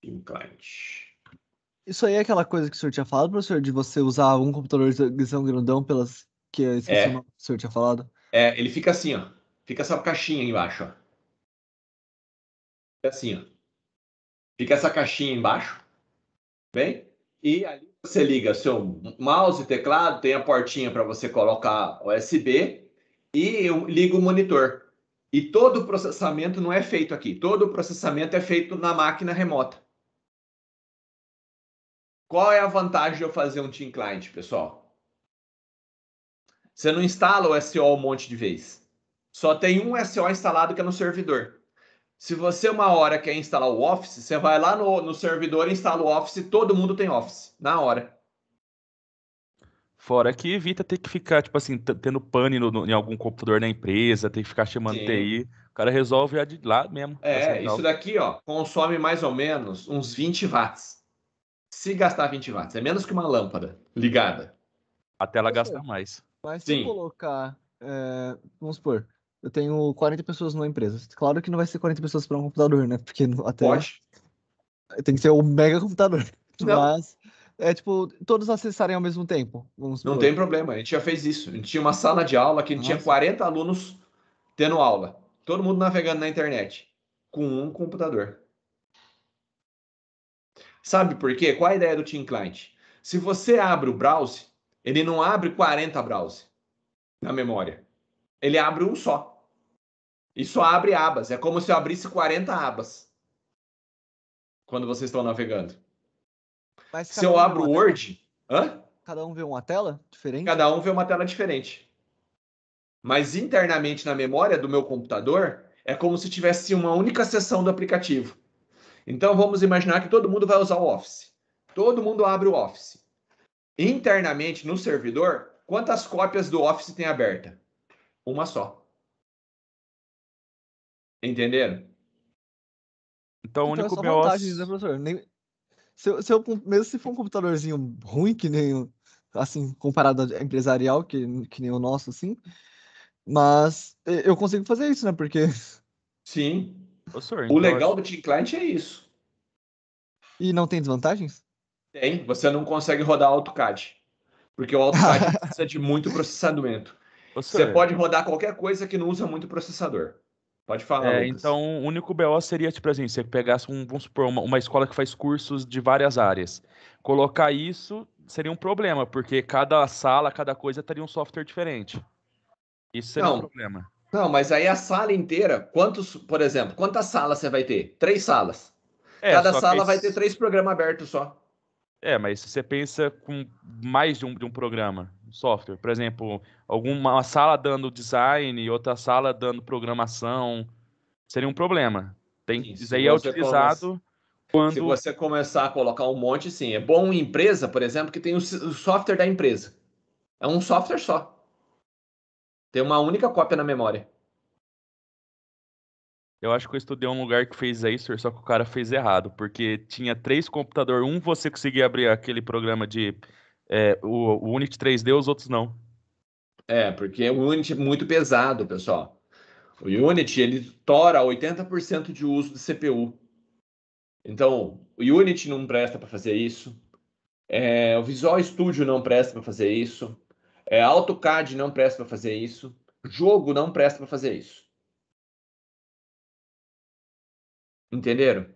S1: cliente.
S4: Isso aí é aquela coisa que o senhor tinha falado, professor, de você usar um computador de visão grandão pelas que eu esqueci é. o, nome que o senhor tinha falado?
S2: É, ele fica assim, ó. Fica essa caixinha embaixo, ó. Fica assim, ó. Fica essa caixinha embaixo. Bem? E ali você liga seu mouse, e teclado, tem a portinha para você colocar USB e eu ligo o monitor. E todo o processamento não é feito aqui. Todo o processamento é feito na máquina remota. Qual é a vantagem de eu fazer um Team Client, pessoal? Você não instala o SO um monte de vez. Só tem um SO instalado que é no servidor. Se você uma hora quer instalar o Office, você vai lá no, no servidor, instala o Office, todo mundo tem Office na hora.
S3: Fora que evita ter que ficar, tipo assim, tendo pane no, no, em algum computador na empresa, ter que ficar chamando Sim. TI. O cara resolve de lá mesmo. É, assim, isso
S2: daqui, ó, consome mais ou menos uns 20 watts. Se gastar 20 watts, é menos que uma lâmpada ligada. até ela gastar gasta é, mais.
S4: Mas Sim. se eu colocar, é, vamos supor, eu tenho 40 pessoas numa empresa. Claro que não vai ser 40 pessoas para um computador, né? Porque até. Pode. Tem que ser um mega computador. Não. Mas é tipo, todos acessarem ao mesmo tempo. não tem problema,
S2: a gente já fez isso. A gente tinha uma sala de aula que tinha 40 alunos tendo aula. Todo mundo navegando na internet. Com um computador. Sabe por quê? Qual a ideia do Team Client? Se você abre o browser, ele não abre 40 browsers na memória. Ele abre um só. E só abre abas. É como se eu abrisse 40 abas quando vocês estão navegando.
S4: Mas se eu um abro o Word.
S2: Hã? Cada um vê uma tela diferente? Cada um vê uma tela diferente. Mas internamente na memória do meu computador, é como se tivesse uma única seção do aplicativo. Então vamos imaginar que todo mundo vai usar o Office. Todo mundo abre o Office. Internamente no servidor, quantas cópias do Office tem aberta? Uma só. Entenderam? Então, o então, é único meu BIOS.
S4: né, professor? Nem, se eu, se eu, mesmo se for um computadorzinho ruim, que nem assim, comparado a empresarial, que, que nem o nosso, assim, mas eu consigo fazer isso, né? Porque.
S2: Sim. Ô, O então legal do Team Client é isso.
S4: E não tem desvantagens?
S2: Tem. Você não consegue rodar AutoCAD. Porque o AutoCAD precisa de muito processamento. você pode rodar qualquer coisa que não usa muito processador. Pode falar.
S3: É, então, o único BO seria, tipo assim, você pegasse, um, vamos supor, uma, uma escola que faz cursos de várias áreas. Colocar isso seria um problema, porque cada sala, cada coisa teria um software diferente. Isso seria não, um problema. Não, mas aí a sala inteira, quantos, por exemplo, quantas salas você vai ter? Três salas.
S2: É, cada sala esse... vai ter três programas abertos só.
S3: É, mas se você pensa com mais de um, de um programa, software. Por exemplo, alguma sala dando design, e outra sala dando programação. Seria um problema. Tem, sim, isso aí é utilizado
S2: começa, quando. Se você começar a colocar um monte, sim. É bom em empresa, por exemplo, que tem o software da empresa. É um software só. Tem uma única cópia na memória.
S3: Eu acho que eu estudei um lugar que fez isso, só que o cara fez errado, porque tinha três computadores. Um você conseguia abrir aquele programa de é, o, o Unity 3D, os outros não.
S2: É, porque o Unity é muito pesado, pessoal. O Unity, ele tora 80% de uso de CPU. Então, o Unity não presta para fazer isso. É, o Visual Studio não presta para fazer isso. É, AutoCAD
S1: não presta para fazer isso. Jogo não presta para fazer isso. Entenderam?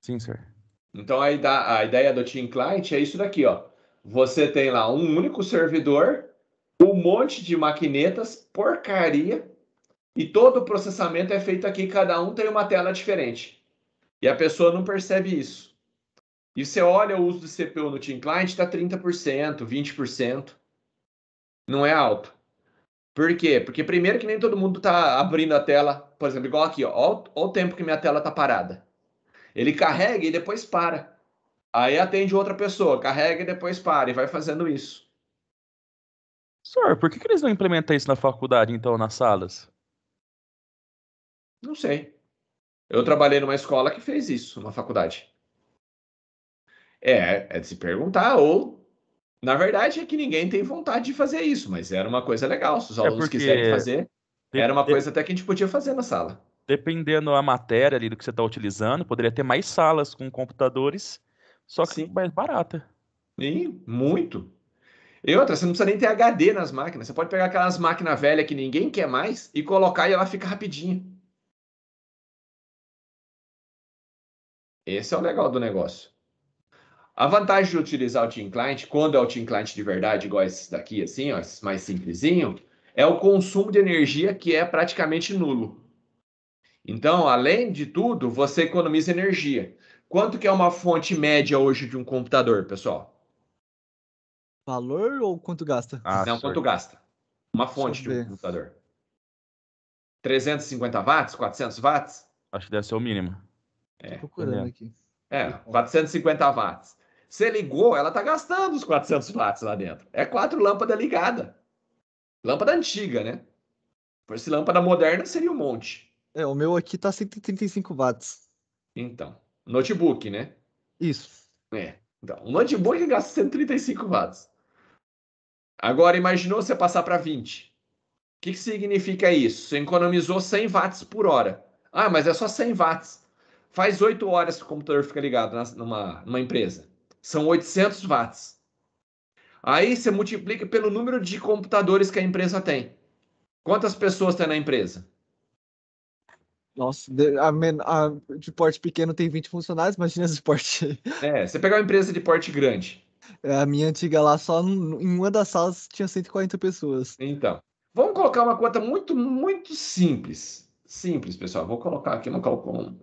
S1: Sim, senhor. Então a ideia, a ideia do Team Client é isso daqui, ó. Você tem lá um
S2: único servidor, um monte de maquinetas, porcaria, e todo o processamento é feito aqui, cada um tem uma tela diferente. E a pessoa não percebe isso. E você olha o uso do CPU no Team Client, está 30%, 20%. Não é alto. Por quê? Porque primeiro que nem todo mundo está abrindo a tela, por exemplo, igual aqui, ó, o tempo que minha tela está parada. Ele carrega e depois para. Aí atende outra pessoa, carrega e depois para, e vai fazendo isso.
S3: Senhor, por que, que eles não implementam isso na faculdade, então, nas salas? Não sei. Eu trabalhei numa escola que fez isso, uma faculdade.
S2: É, é de se perguntar, ou. Na verdade, é que ninguém tem vontade de fazer isso, mas era
S3: uma coisa legal. Se os é alunos é porque... quiserem fazer,
S2: era uma coisa até
S3: que a gente podia fazer na sala dependendo da matéria ali do que você está utilizando, poderia ter mais salas com computadores, só que Sim. mais barata. Sim, muito.
S2: E outra, você não precisa nem ter HD nas máquinas. Você pode pegar aquelas máquinas velhas que ninguém quer mais e colocar e ela
S1: fica rapidinho. Esse é
S2: o legal do negócio. A vantagem de utilizar o Team Client, quando é o Team Client de verdade, igual esses daqui, assim, ó, esses mais simplesinho, é o consumo de energia que é praticamente nulo. Então, além de tudo, você economiza energia. Quanto que é uma fonte média hoje de um computador, pessoal?
S4: Valor ou quanto gasta? Ah, Não, quanto
S2: gasta. Uma fonte de um computador. 350 watts? 400 watts? Acho que deve ser o mínimo. É. Tô procurando aqui. É, 450 watts. Você ligou, ela tá gastando os 400 watts lá dentro. É quatro lâmpadas ligadas. Lâmpada antiga, né? Se lâmpada moderna, seria um monte.
S4: É, o meu aqui tá 135 watts.
S2: Então, notebook, né? Isso. É. Então, um notebook gasta 135 watts. Agora, imaginou você passar para 20. O que, que significa isso? Você economizou 100 watts por hora. Ah, mas é só 100 watts. Faz 8 horas que o computador fica ligado numa, numa empresa. São 800 watts. Aí você multiplica pelo número de computadores que a empresa tem. Quantas pessoas tem na empresa?
S4: Nossa, a, a, de porte pequeno tem 20 funcionários, imagina esse porte.
S2: É, você pegar uma empresa de porte grande.
S4: É, a minha antiga lá, só em uma
S2: das salas tinha 140 pessoas. Então, vamos colocar uma conta muito, muito simples. Simples, pessoal. Vou colocar aqui no Calcom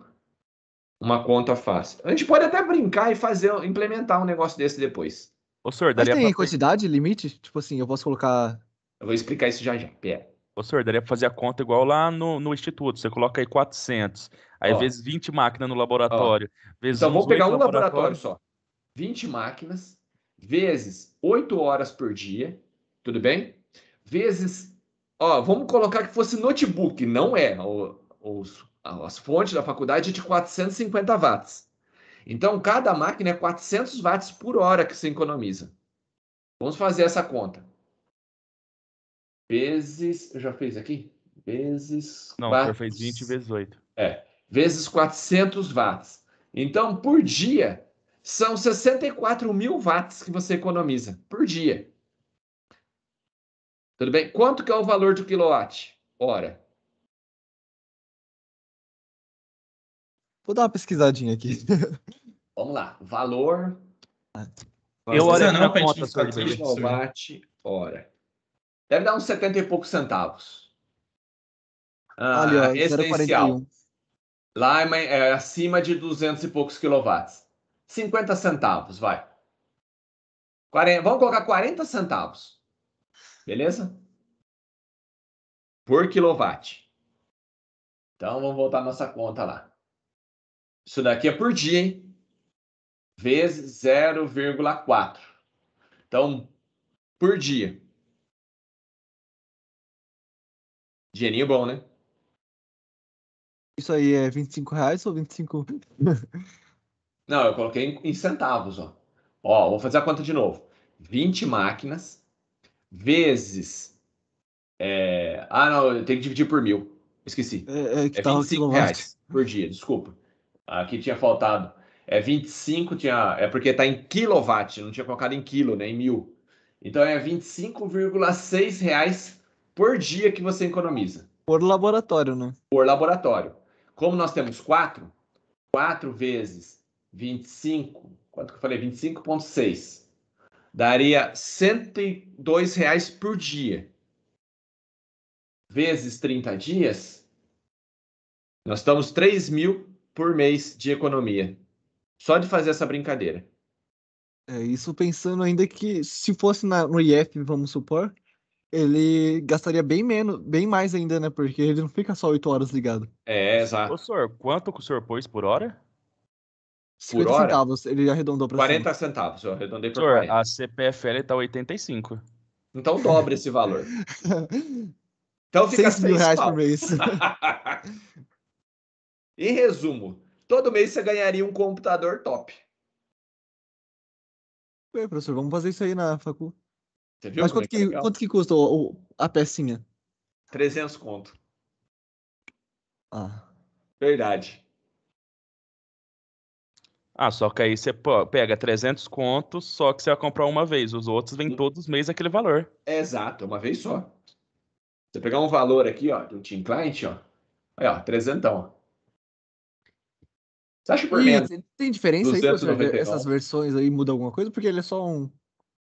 S2: uma conta fácil. A gente pode até brincar e fazer, implementar um negócio desse depois. Ô, senhor, daria Mas tem pra... quantidade, limite?
S4: Tipo assim, eu posso colocar...
S3: Eu vou explicar isso já já, pera. Ô, senhor, daria para fazer a conta igual lá no, no instituto. Você coloca aí 400, aí ó. vezes 20 máquinas no laboratório. então, vamos pegar um laboratório só.
S2: 20 máquinas, vezes 8 horas por dia, tudo bem? Vezes, ó, vamos colocar que fosse notebook, não é. O, as fontes da faculdade é de 450 watts. Então, cada máquina é 400 watts por hora que se economiza. Vamos fazer essa conta vezes. Eu já fiz aqui? Vezes. Não, eu o senhor
S3: fez 20 vezes 8.
S2: É. Vezes 400 watts. Então, por dia, são 64 mil watts que você economiza por dia.
S1: Tudo bem? Quanto que é o valor do quilowatt? Hora. Vou dar uma pesquisadinha aqui. Vamos lá. Valor. Eu olho na conta, quilowatt
S2: hora. Deve dar uns 70 e poucos centavos. Ah, Ali, Lá é, é, acima de 200 e poucos quilowatts. 50 centavos, vai. 40, vamos colocar 40 centavos.
S1: Beleza? Por quilowatt. Então, vamos voltar nossa conta lá. Isso daqui é por dia, hein? Vezes 0,4. Então, por dia. Dinheirinho bom, né? Isso aí é 25 reais ou 25?
S2: Não, eu coloquei em centavos, ó. Ó, vou fazer a conta de novo. 20 máquinas vezes. É... Ah, não, eu tenho que dividir por mil. Esqueci. É, é, que é 25 reais por dia, desculpa. Aqui tinha faltado. É 25, tinha. É porque tá em quilowatt. não tinha colocado em quilo, né? Em mil. Então é 25,6 reais por dia que você economiza? Por laboratório, né? Por laboratório. Como nós temos quatro, quatro vezes 25, quanto que eu falei? 25,6. Daria 102 reais por dia. Vezes 30 dias, nós estamos 3 mil por mês de economia. Só de fazer essa brincadeira.
S4: É, isso pensando ainda que se fosse na, no IF, vamos supor, ele gastaria bem menos, bem mais ainda, né? Porque ele não fica só 8 horas ligado.
S3: É, exato. Ô, senhor, quanto que o senhor pôs por hora? por hora? centavos,
S4: ele arredondou para 40 cima.
S3: centavos, eu arredondei para senhor, 40. a CPFL tá 85. Então dobre esse valor. Então fica 6 mil reais
S4: pau. por mês.
S2: em resumo, todo mês você ganharia um computador top.
S4: Bem, professor, vamos fazer isso aí na facu.
S2: Mas é quanto que, é quanto
S4: que, custa o, o, a pecinha?
S2: 300 conto. Ah. Verdade.
S3: Ah, só que aí você pega 300 contos, só que você vai comprar uma vez. Os outros vêm hum. todos os meses aquele valor. É exato, uma vez só.
S2: Você pegar um valor aqui, ó, do Team Client, ó. Aí, ó, 300, Você acha por e menos?
S4: Tem diferença 299. aí, professor? Essas versões aí mudam alguma coisa? Porque ele é só um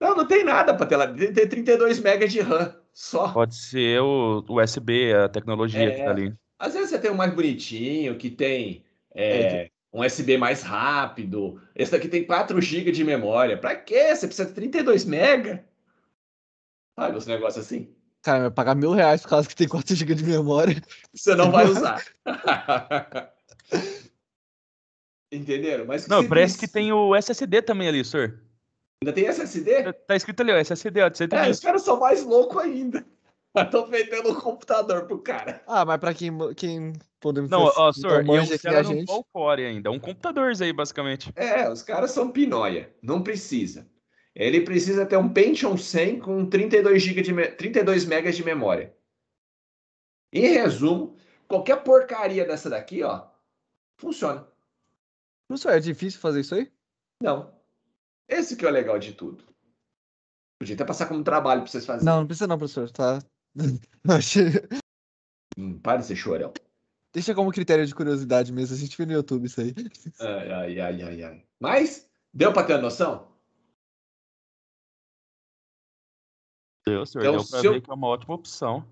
S2: não, não tem nada para tela. Tem, 32 MB de RAM só.
S3: Pode ser o USB, a tecnologia é, que tá é. ali.
S2: Às vezes você tem um mais bonitinho, que tem é, é um USB mais rápido. Esse daqui tem 4 GB de memória. Para quê? Você precisa de 32 MB? Sabe, os negócios assim.
S4: Cara, vai pagar mil reais por causa que tem 4 GB de memória.
S2: Você não vai usar. Entenderam? Mas
S3: que não, parece diz? que tem o SSD também ali, senhor. Ainda tem SSD? Tá, tá escrito ali, ó, SSD, ó, de 120. É, os
S2: caras são mais loucos ainda. Eu tô vendendo um computador pro cara.
S3: Ah, mas pra
S4: quem, quem podemos Não, ó, senhor, eu quero é gente... É um
S3: core ainda. Um computadores aí, basicamente.
S2: É, os caras são pinóia. Não precisa. Ele precisa ter um Pentium 100 com 32 GB de 32 MB de memória. Em resumo, qualquer porcaria dessa daqui, ó, funciona. Não é difícil fazer isso aí? Não. Esse que é o legal de tudo. Podia até passar como trabalho para vocês fazerem.
S4: Não, não precisa não, professor, tá?
S2: hum, para de ser chorão.
S4: Deixa como critério de curiosidade mesmo, a gente vê no YouTube isso aí.
S2: Ai, ai, ai, ai,
S3: ai. Mas, deu para ter uma noção? Deu, senhor. Então, deu pra seu... ver que é uma ótima opção.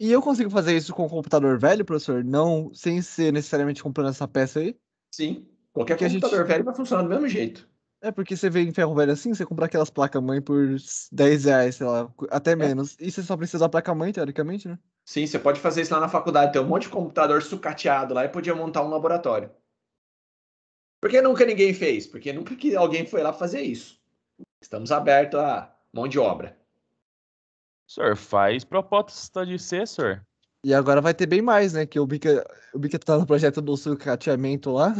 S4: E eu consigo fazer isso com um computador velho, professor? Não, sem ser necessariamente comprando essa peça aí?
S3: Sim. Qualquer Porque computador gente... velho vai
S2: funcionar do mesmo jeito.
S4: É porque você vê em ferro velho assim, você compra aquelas placas-mãe por 10 reais, sei lá, até é. menos. É. E você só precisa da placa-mãe, teoricamente, né?
S2: Sim, você pode fazer isso lá na faculdade. Tem um monte de computador sucateado lá e podia montar um laboratório. Por que nunca ninguém fez? Porque nunca que alguém foi lá fazer isso. Estamos abertos a mão de obra.
S3: Senhor, faz proposta de ser, senhor. E agora vai ter bem mais,
S4: né? Que o Bica, o Bica tá no projeto do sucateamento lá.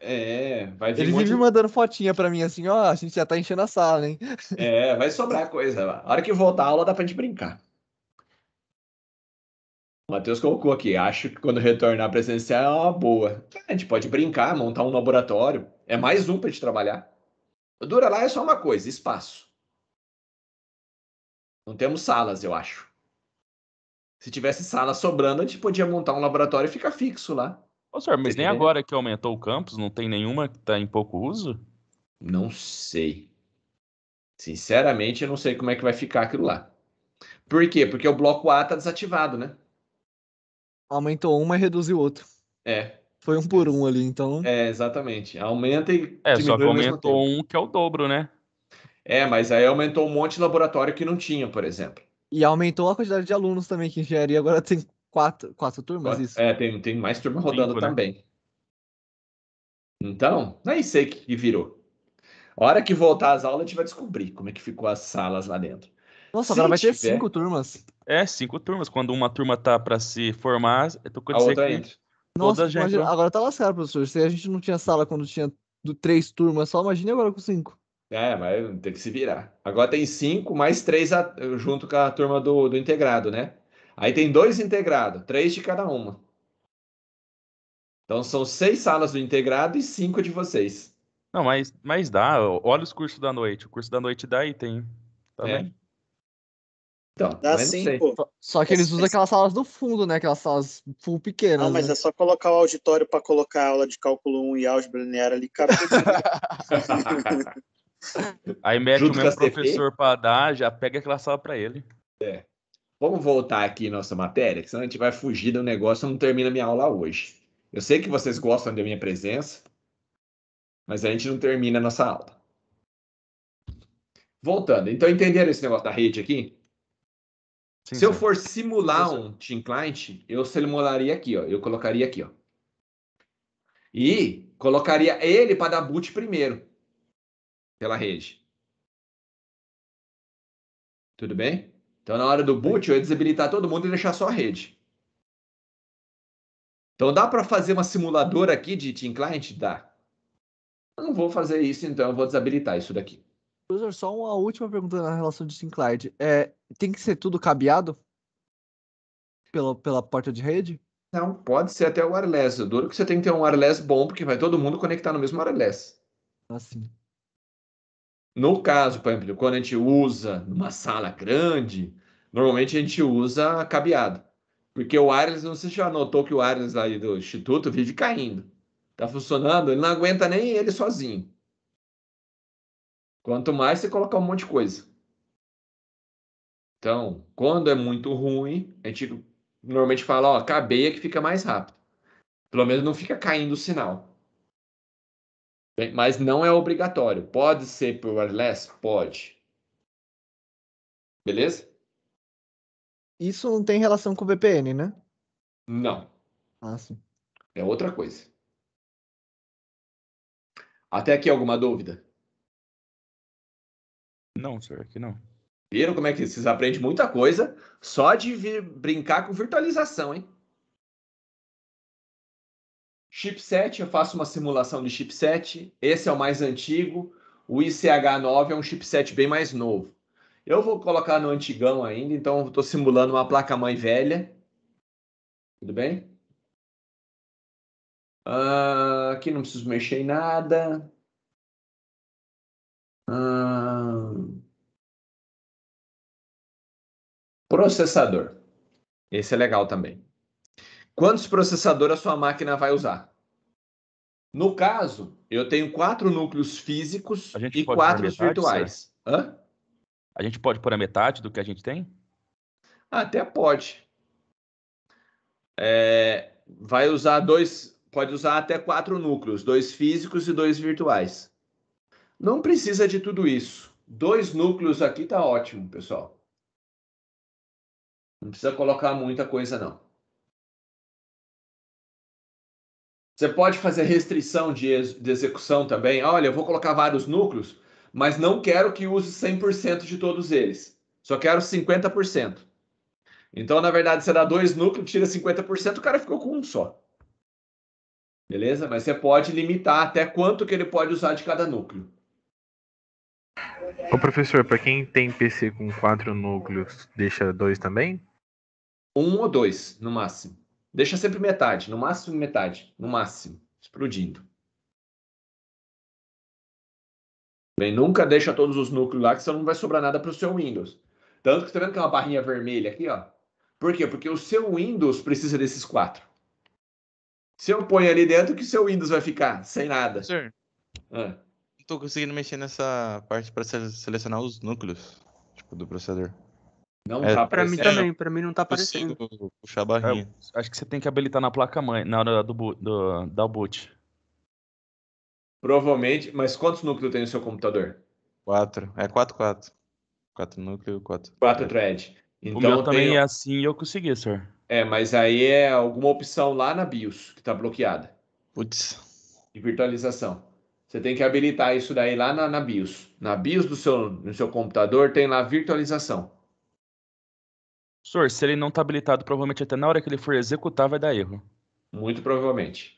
S3: É, vai vir. Ele um
S4: vive mandando fotinha pra mim assim, ó, a gente já tá enchendo a sala, hein?
S2: É, vai sobrar coisa lá. A hora que voltar a aula dá pra gente brincar. O Matheus colocou aqui, acho que quando retornar presencial é uma boa. A gente pode brincar, montar um laboratório. É mais um pra gente trabalhar. Dura lá é só uma coisa, espaço. Não temos salas, eu acho. Se tivesse sala sobrando, a gente podia montar um laboratório e ficar fixo lá. Ô, senhor, mas Você nem vê?
S3: agora que aumentou o campus, não tem nenhuma que está em pouco uso? Não sei. Sinceramente, eu não sei como é que vai ficar
S2: aquilo lá. Por quê? Porque o bloco A está desativado, né? Aumentou um, mas reduziu o outro. É. Foi um por um ali, então. É, exatamente. Aumenta e. É, só que aumentou um que é o dobro, né? É, mas aí aumentou um monte de laboratório que não tinha, por exemplo.
S4: E aumentou a quantidade de alunos também que engenharia agora tem quatro, quatro turmas, isso? É,
S2: tem, tem mais turma rodando Cinco, né? também. Então, nem sei o que virou. A hora que voltar às aulas, a gente vai descobrir como é que ficou as salas lá dentro. Nossa,
S3: agora vai tiver... ter cinco turmas. É, cinco turmas. Quando uma turma tá para se formar, eu é tô com a outra que... entra. Nossa, imagina, gente...
S4: agora tá lascado, professor. Se a gente não tinha sala quando tinha do três
S2: turmas só, imagina agora com cinco. É, mas tem que se virar. Agora tem cinco, mais três a, junto com a turma do, do integrado, né? Aí tem dois integrados, três de cada uma.
S3: Então são seis salas do integrado e cinco de vocês. Não, mas, mas dá. Olha os cursos da noite. O curso da noite dá item. Também. Tá é. Então, dá sim, pô. Só
S4: que eles usam aquelas salas do fundo, né? Aquelas salas full pequenas. Não,
S5: ah, mas né? é só colocar o auditório para colocar aula de cálculo 1 e álgebra linear ali.
S3: Aí mete Junto o meu professor para dar, já pega aquela sala para ele.
S2: É. Vamos voltar aqui nossa matéria, que senão a gente vai fugir do negócio e não termina minha aula hoje. Eu sei que vocês gostam da minha presença, mas a gente não termina a nossa aula. Voltando, então entenderam esse negócio da rede aqui? Sim, Se sim. eu for simular um Team Client, eu simularia aqui,
S1: ó. Eu colocaria aqui, ó. E colocaria ele para dar boot primeiro pela rede. Tudo bem? Então, na hora do boot, eu ia desabilitar todo mundo e deixar só a rede.
S2: Então, dá para fazer uma simuladora aqui de Team Client? Dá. Eu não vou fazer isso, então eu vou desabilitar isso daqui.
S4: Professor, só uma última pergunta na relação de Team Client.
S2: É, tem que ser tudo cabeado? Pela, pela porta de rede? Não, pode ser até o wireless. Eu duro que você tem que ter um wireless bom, porque vai todo mundo conectar no mesmo wireless. Assim. No caso, por exemplo, quando a gente usa numa sala grande, normalmente a gente usa cabeado. Porque o wireless, não sei se já notou que o wireless lá do Instituto vive caindo. Tá funcionando, ele não aguenta nem ele sozinho. Quanto mais você colocar um monte de coisa. Então, quando é muito ruim, a gente normalmente fala, ó, cabeia que fica mais rápido. Pelo menos não fica caindo o sinal. Bem, mas não é obrigatório. Pode ser por wireless? Pode.
S1: Beleza?
S4: Isso não tem relação com VPN, né?
S1: Não. Ah, sim. É outra coisa. Até aqui alguma dúvida? Não, senhor, aqui não. Viram como é que
S2: vocês aprendem muita coisa só de vir, brincar com virtualização, hein? Chipset, eu faço uma simulação de chipset. Esse é o mais antigo. O ICH9 é um chipset bem mais novo. Eu vou colocar no antigão ainda, então estou simulando uma placa-mãe velha. Tudo bem?
S1: Uh, aqui não preciso mexer em nada. Uh, processador. Esse é legal também quantos
S2: processadores a sua máquina vai usar. No caso,
S3: eu tenho quatro núcleos físicos e quatro metade, virtuais. Hã? A gente pode pôr a metade do que a gente tem? Ah, até pode. É,
S2: vai usar dois, pode usar até quatro núcleos, dois físicos e dois virtuais. Não precisa de tudo isso. Dois núcleos aqui tá ótimo, pessoal.
S1: Não precisa colocar muita coisa não. Você pode fazer restrição de, de execução também. Olha,
S2: eu vou colocar vários núcleos, mas não quero que use 100% de todos eles. Só quero 50%. Então, na verdade, você dá dois núcleos, tira 50%, o cara ficou com um só. Beleza? Mas você pode limitar até quanto que ele pode usar de cada núcleo.
S5: Ô professor, para quem tem PC com quatro
S2: núcleos, deixa dois também? Um ou dois, no máximo. Deixa sempre metade, no máximo metade, no máximo, explodindo. Bem, nunca deixa todos os núcleos lá, que senão não vai sobrar nada para o seu Windows. Tanto que você tá vendo que é uma barrinha vermelha aqui, ó. Por quê? Porque o seu Windows precisa desses quatro. Se eu ponho ali dentro, que o seu Windows vai ficar sem nada. Sir, ah.
S5: Não tô conseguindo mexer nessa parte para selecionar os núcleos tipo, do processador.
S3: Não é, tá pra mim também, pra mim não tá aparecendo. Puxar a barrinha. É, acho que você tem que habilitar na placa mãe, na hora do, do, da boot.
S2: Provavelmente, mas quantos núcleos tem no seu computador?
S3: Quatro. É quatro, quatro. Quatro núcleos, quatro.
S2: Quatro thread. Então, o meu também tem... é
S3: assim e eu consegui, senhor.
S2: É, mas aí é alguma opção lá na BIOS que tá bloqueada. Putz. De virtualização. Você tem que habilitar isso daí lá na, na BIOS. Na BIOS do seu, no seu computador tem lá virtualização.
S3: Sor, se ele não está habilitado, provavelmente até na hora que ele for executar vai dar erro. Muito provavelmente.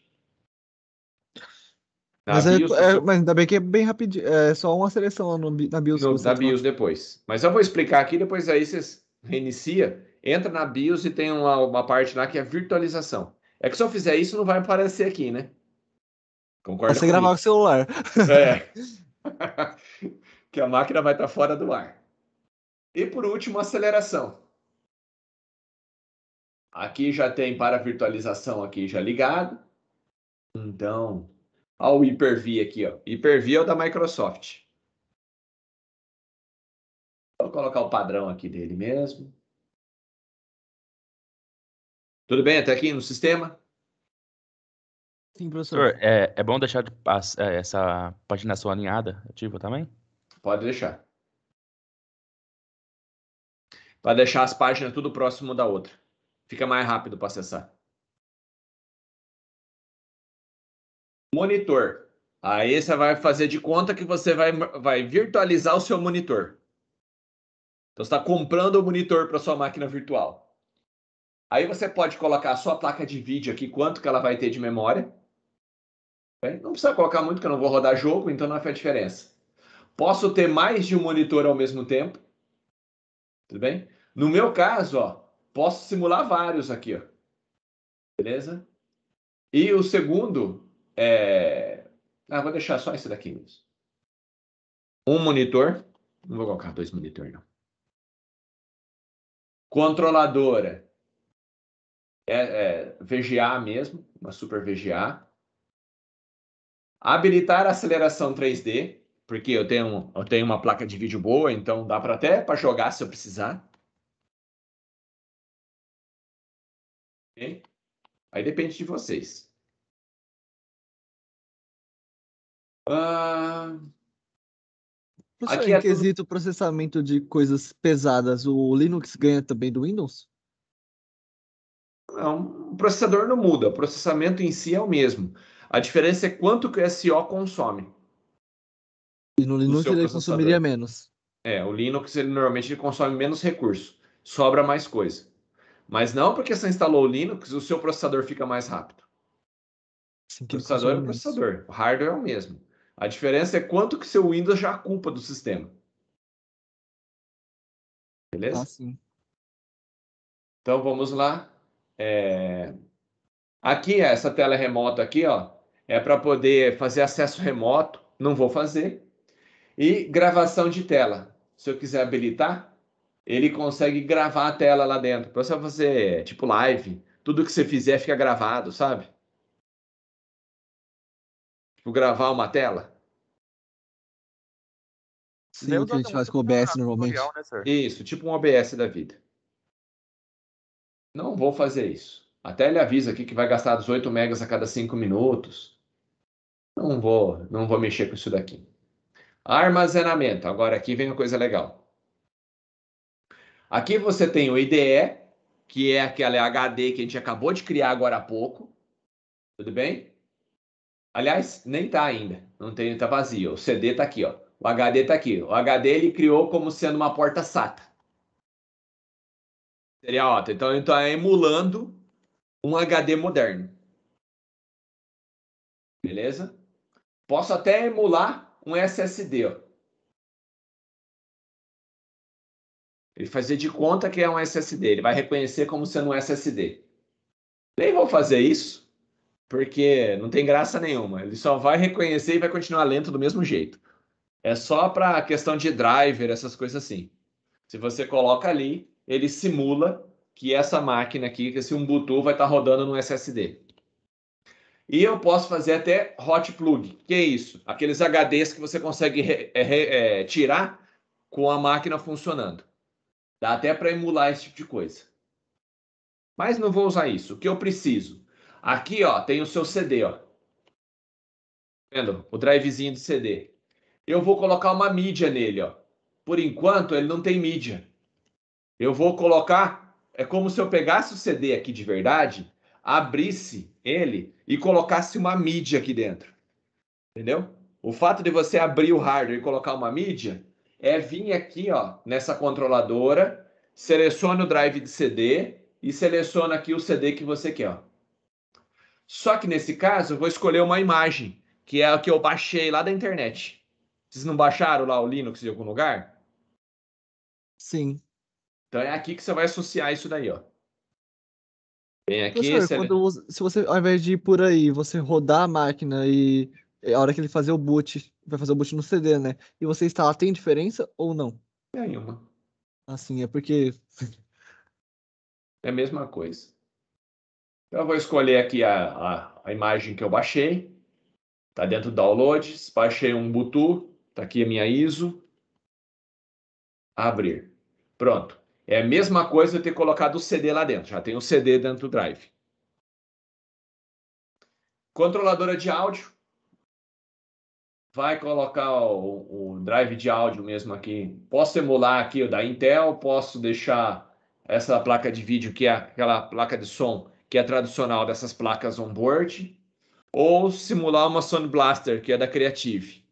S3: Na mas, é BIOS, é, é,
S4: mas ainda bem que é bem rapidinho. É só uma seleção no, na BIOS. No, na
S2: BIOS depois. Mas eu vou explicar aqui, depois aí vocês reinicia, entra na BIOS e tem uma, uma parte lá que é virtualização. É que se eu fizer isso, não vai aparecer aqui, né?
S4: Concorda? Você gravar com o celular. É.
S2: que a máquina vai estar tá fora do ar. E por último, aceleração. Aqui já tem para virtualização aqui já ligado. Então, olha o Hyper-V aqui. Ó. Hyper-V
S1: é o da Microsoft. Vou colocar o padrão aqui dele mesmo. Tudo bem até aqui no sistema? Sim, professor. professor é, é bom deixar é, essa
S3: paginação alinhada ativa também?
S1: Pode deixar.
S2: Para deixar as páginas tudo próximo da outra fica mais rápido para acessar.
S1: Monitor. Aí você vai fazer de conta que você vai, vai virtualizar o seu monitor. Então você está
S2: comprando o um monitor para sua máquina virtual. Aí você pode colocar a sua placa de vídeo aqui, quanto que ela vai ter de memória. Não precisa colocar muito, que eu não vou rodar jogo, então não faz diferença. Posso ter mais de um monitor ao mesmo tempo. Tudo bem? No meu caso, ó, Posso simular vários aqui, ó. Beleza? E o segundo é. Ah, vou deixar só esse daqui mesmo.
S1: Um monitor. Não vou colocar dois monitores, não. Controladora. É, é, VGA
S2: mesmo, uma super VGA. Habilitar a aceleração
S1: 3D, porque eu tenho, eu tenho uma placa de vídeo boa, então dá para até para jogar se eu precisar. Hein? Aí depende de vocês. Ah,
S4: Aqui é é em é quesito tudo... processamento de coisas pesadas, o Linux ganha também do Windows?
S2: Não, o processador não muda, o processamento em si é o mesmo. A diferença é quanto que o SO consome.
S4: E no Linux ele consumiria
S2: menos. É, o Linux ele, normalmente ele consome menos recurso, sobra mais coisa. Mas não porque você instalou o Linux, o seu processador fica mais rápido. Sim, o processador é o processador, o hardware é o mesmo. A diferença
S1: é quanto que seu Windows já culpa do sistema. Beleza? Ah, sim. Então vamos lá. É...
S2: Aqui, essa tela remota aqui, ó, é para poder fazer acesso remoto, não vou fazer. E gravação de tela. Se eu quiser habilitar, ele consegue gravar a tela lá dentro. Para você fazer, tipo, live. Tudo que você fizer fica gravado,
S1: sabe? Tipo, gravar uma tela. Sim, o que a gente faz com o OBS normalmente. Né, isso, tipo um OBS da vida. Não vou fazer isso. Até ele avisa aqui que vai
S2: gastar 18 megas a cada 5 minutos. Não vou, não vou mexer com isso daqui. Armazenamento. Agora aqui vem uma coisa legal. Aqui você tem o IDE, que é aquela HD que a gente acabou de criar agora há pouco. Tudo bem? Aliás, nem tá ainda. Não tem, tá vazio. O CD tá aqui, ó. O HD tá aqui. O HD ele criou como sendo uma porta SATA.
S1: Seria ótimo. Então ele tá emulando um HD moderno. Beleza? Posso até emular um SSD, ó. Ele fazer
S2: de conta que é um SSD, ele vai reconhecer como sendo um SSD. Nem vou fazer isso, porque não tem graça nenhuma. Ele só vai reconhecer e vai continuar lento do mesmo jeito. É só para questão de driver, essas coisas assim. Se você coloca ali, ele simula que essa máquina aqui, que esse Ubuntu vai estar tá rodando no SSD. E eu posso fazer até hot plug. Que é isso? Aqueles HDs que você consegue re, é, re, é, tirar com a máquina funcionando. Dá até para emular esse tipo de coisa. Mas não vou usar isso. O que eu preciso? Aqui, ó, tem o seu CD, ó. Vendo? O drivezinho do CD. Eu vou colocar uma mídia nele, ó. Por enquanto, ele não tem mídia. Eu vou colocar... É como se eu pegasse o CD aqui de verdade, abrisse ele e colocasse uma mídia aqui dentro. Entendeu? O fato de você abrir o hardware e colocar uma mídia é vir aqui ó, nessa controladora, seleciona o drive de CD e seleciona aqui o CD que você quer. Ó. Só que nesse caso, eu vou escolher uma imagem, que é a que eu baixei lá da internet. Vocês não baixaram lá o Linux de algum lugar? Sim. Então é aqui que você vai associar isso daí, ó.
S1: Vem aqui. você... Quando,
S2: se
S4: você, ao invés de ir por aí, você rodar a máquina e é, a hora que ele fazer o boot, vai fazer o boot no CD, né? E você instalar, tem diferença ou não? Nenhuma. Assim, é porque.
S2: é a mesma coisa. Então, eu vou escolher aqui a, a, a imagem que eu baixei. Está dentro do Downloads. Baixei um Butu. Está aqui a minha ISO. Abrir. Pronto. É a mesma coisa eu ter colocado o CD lá dentro. Já tem o CD dentro do Drive. Controladora de áudio vai colocar o, o, drive de áudio mesmo aqui. Posso emular aqui o da Intel, posso deixar essa placa de vídeo, que é aquela placa de som que é tradicional dessas placas onboard, ou simular uma Sony Blaster, que é da Creative.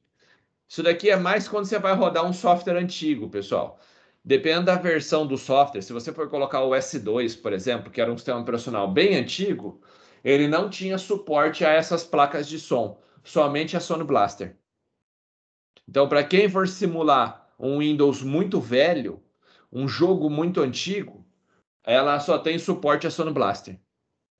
S2: Isso daqui é mais quando você vai rodar um software antigo, pessoal. Depende da versão do software. Se você for colocar o S2, por exemplo, que era um sistema operacional bem antigo, ele não tinha suporte a essas placas de som, somente a Sony Blaster. Então, para quem for simular um Windows muito velho, um jogo muito antigo, ela só tem suporte a Sono Blaster,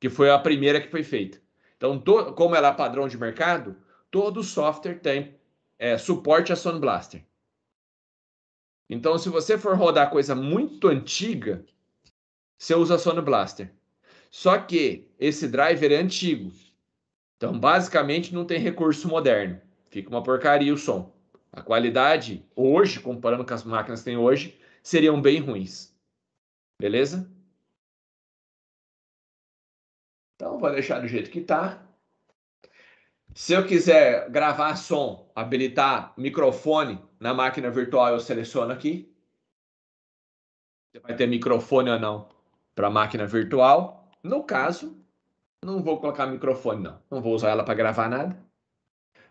S2: que foi a primeira que foi feita. Então, to, como ela é padrão de mercado, todo software tem é, suporte a Sono Blaster. Então, se você for rodar coisa muito antiga, você usa Sono Blaster. Só que esse driver é antigo. Então, basicamente, não tem recurso moderno. Fica uma porcaria o som. A qualidade hoje, comparando com as máquinas que tem hoje, seriam bem ruins.
S1: Beleza? Então, vou deixar do jeito que está. Se eu quiser gravar som, habilitar
S2: microfone na máquina virtual, eu seleciono aqui. Você vai ter microfone ou não para a máquina virtual. No caso, não vou colocar microfone, não. Não vou usar ela para gravar nada.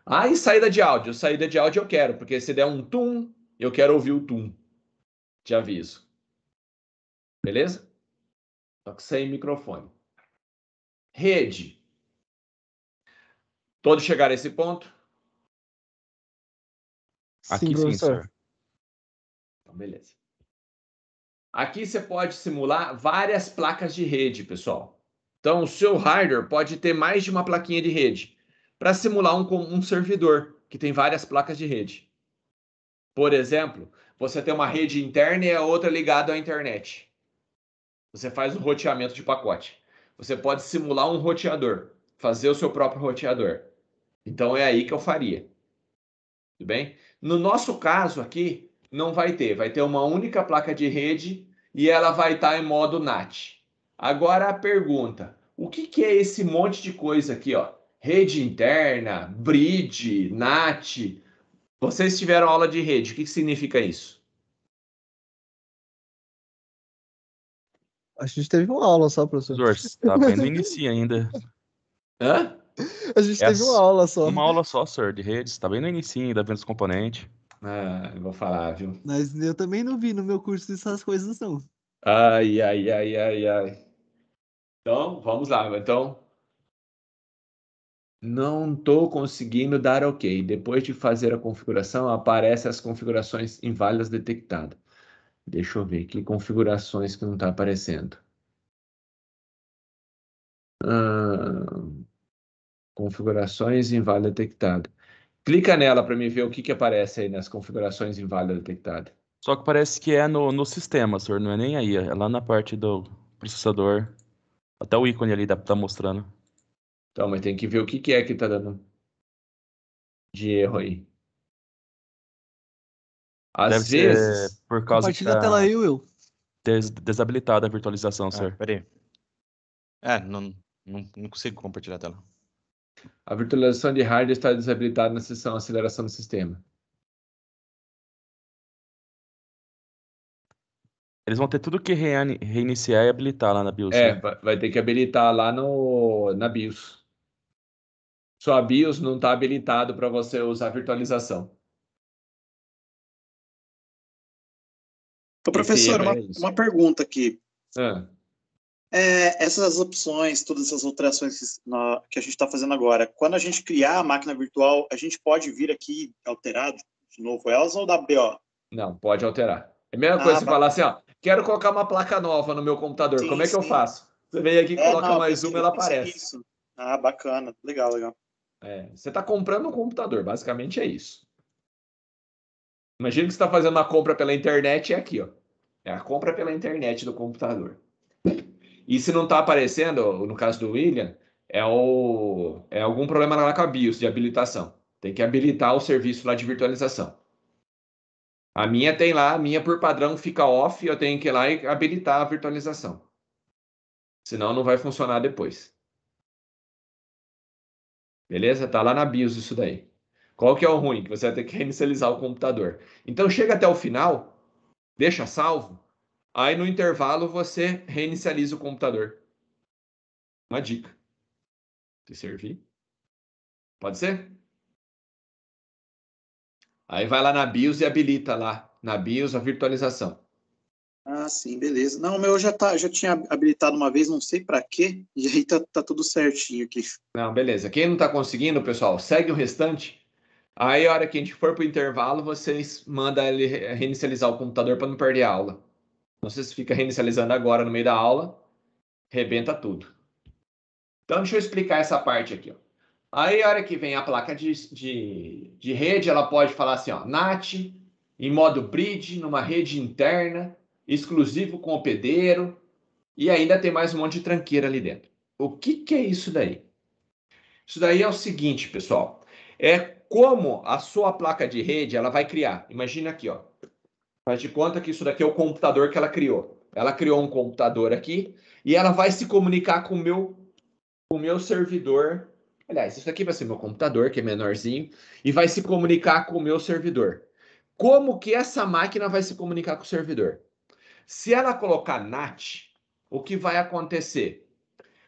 S2: Ah, e saída de áudio. Saída de áudio eu quero, porque se der um tum, eu quero ouvir o tum. Te aviso.
S1: Beleza? Só que sem microfone. Rede. Todos chegaram a esse ponto? Aqui sim, senhor. então, beleza.
S2: Aqui você pode simular várias placas de rede, pessoal. Então, o seu hardware pode ter mais de uma plaquinha de rede para simular um, um servidor que tem várias placas de rede. Por exemplo, você tem uma rede interna e a outra ligada à internet. Você faz um roteamento de pacote. Você pode simular um roteador, fazer o seu próprio roteador. Então é aí que eu faria. Tudo bem? No nosso caso aqui, não vai ter. Vai ter uma única placa de rede e ela vai estar tá em modo NAT. Agora a pergunta: o que, que é esse monte de coisa aqui? Ó? rede interna, bridge, NAT. Vocês tiveram aula de rede, o que, que significa isso?
S4: A gente teve uma aula só, professor.
S3: Professor, tá vendo? Inicia ainda. Hã? A gente Essa, é teve uma aula só. Uma aula só, senhor, de redes. Tá bem no início ainda, vendo os componentes. Ah, eu vou falar, viu?
S4: Mas eu também não vi no meu curso essas coisas, não.
S2: Ai, ai, ai, ai, ai. Então, vamos lá. Então, não estou conseguindo dar OK. Depois de fazer a configuração, aparecem as configurações inválidas detectadas. Deixa eu ver que configurações que não está aparecendo.
S1: Ah,
S2: configurações
S3: inválida detectada.
S2: Clica nela para me ver o que, que aparece aí nas configurações inválida detectada.
S3: Só que parece que é no, no sistema, senhor, não é nem aí, é lá na parte do processador. Até o ícone ali está mostrando.
S1: Então, mas tem que ver o que, que é que está dando de erro aí. Às Deve vezes. por causa Compartilha da... a tá tela aí, Will.
S3: Des desabilitada a virtualização, ah, senhor. Peraí. É, não, não, não consigo
S1: compartilhar a tela. A virtualização de hardware está desabilitada na seção aceleração do sistema. Eles vão ter tudo que reiniciar e habilitar lá na BIOS. É, né? vai ter que habilitar lá
S2: no,
S1: na BIOS sua BIOS não está habilitado para você usar virtualização. Ô, professor, uma, é uma, pergunta aqui. É, essas opções, todas essas alterações
S5: que a gente está fazendo agora, quando a gente criar a máquina virtual, a gente pode vir aqui alterar de novo elas ou da BO?
S2: Não, pode alterar. É a mesma ah, coisa se falar assim, ó, quero colocar uma placa nova no meu computador, sim, como é que sim. eu faço? Você vem aqui, é, coloca não, mais uma, ela aparece. Isso. Ah, bacana, legal, legal. É, você está comprando um computador, basicamente é isso. Imagina que você está fazendo uma compra pela internet, é aqui, ó. É a compra pela internet do computador. E se não está aparecendo, no caso do William, é, o, é algum problema lá com a BIOS de habilitação. Tem que habilitar o serviço lá de virtualização. A minha tem lá, a minha por padrão fica off, eu tenho que ir lá e habilitar a virtualização. Senão não vai funcionar depois. Beleza? Tá lá na BIOS isso daí. Qual que é o ruim? Que você vai ter que reinicializar o computador. Então chega até o final, deixa salvo, aí no
S1: intervalo você reinicializa o computador. Uma dica. Se servir. Pode ser?
S2: Aí vai lá na BIOS e habilita lá, na BIOS, a virtualização.
S1: Ah, sim,
S5: beleza. Não, o meu já, tá, já tinha habilitado uma vez, não sei para quê, e aí tá, tá tudo certinho
S2: aqui. Não, beleza. Quem não tá conseguindo, pessoal, segue o restante. Aí, a hora que a gente for pro intervalo, vocês mandam ele reinicializar o computador para não perder a aula. não vocês ficam reinicializando agora no meio da aula, rebenta tudo. Então, deixa eu explicar essa parte aqui. Ó. Aí, a hora que vem a placa de, de, de rede, ela pode falar assim, ó, NAT, em modo bridge, numa rede interna, exclusivo com o pedreiro, e ainda tem mais um monte de tranqueira ali dentro. O que, que é isso daí? Isso daí é o seguinte, pessoal. É como a sua placa de rede ela vai criar. Imagina aqui, ó. Faz de conta que isso daqui é o computador que ela criou. Ela criou um computador aqui e ela vai se comunicar com o meu, com o meu servidor. Aliás, isso aqui vai ser meu computador, que é menorzinho, e vai se comunicar com o meu servidor. Como que essa máquina vai se comunicar com o servidor? Se ela colocar NAT, o que vai acontecer?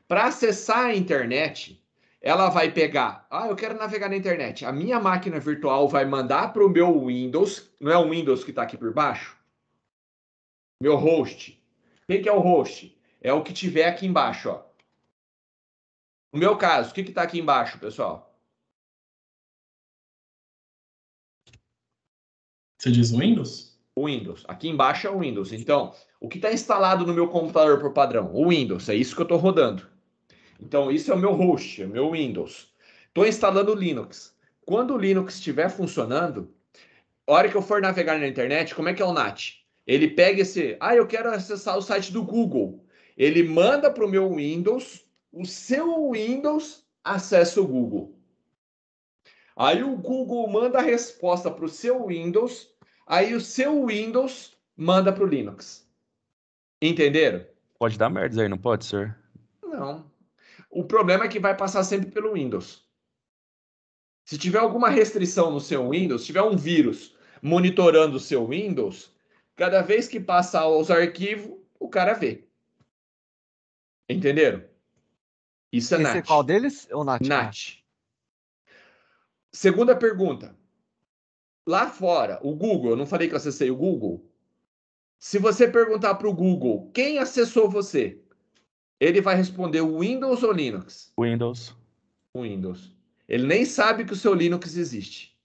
S2: Para acessar a internet, ela vai pegar, ah, eu quero navegar na internet. A minha máquina virtual vai mandar para o meu Windows, não é o Windows que está aqui por baixo? Meu host.
S1: O que é o host? É o que tiver aqui embaixo, ó. No meu caso, o que está aqui embaixo, pessoal? Você diz Windows? Windows. Aqui embaixo é o Windows. Então, o que está
S2: instalado no meu computador por padrão? O Windows. É isso que eu estou rodando. Então, isso é o meu host, é o meu Windows. Estou instalando o Linux. Quando o Linux estiver funcionando, a hora que eu for navegar na internet, como é que é o NAT? Ele pega esse. Ah, eu quero acessar o site do Google. Ele manda para o meu Windows, o seu Windows acessa o Google. Aí o Google manda a resposta para o seu Windows Aí o seu Windows manda para o Linux.
S3: Entenderam? Pode dar merda aí, não pode ser?
S2: Não. O problema é que vai passar sempre pelo Windows. Se tiver alguma restrição no seu Windows, se tiver um vírus monitorando o seu Windows, cada vez que passar os arquivos, o cara vê. Entenderam? Isso é Esse é NAT. É qual deles? Ou NAT? NAT. Segunda pergunta lá fora, o Google, eu não falei que eu acessei o Google. Se você perguntar para o Google quem acessou você, ele vai responder Windows ou Linux?
S3: Windows. Windows. Ele nem sabe que o seu Linux existe.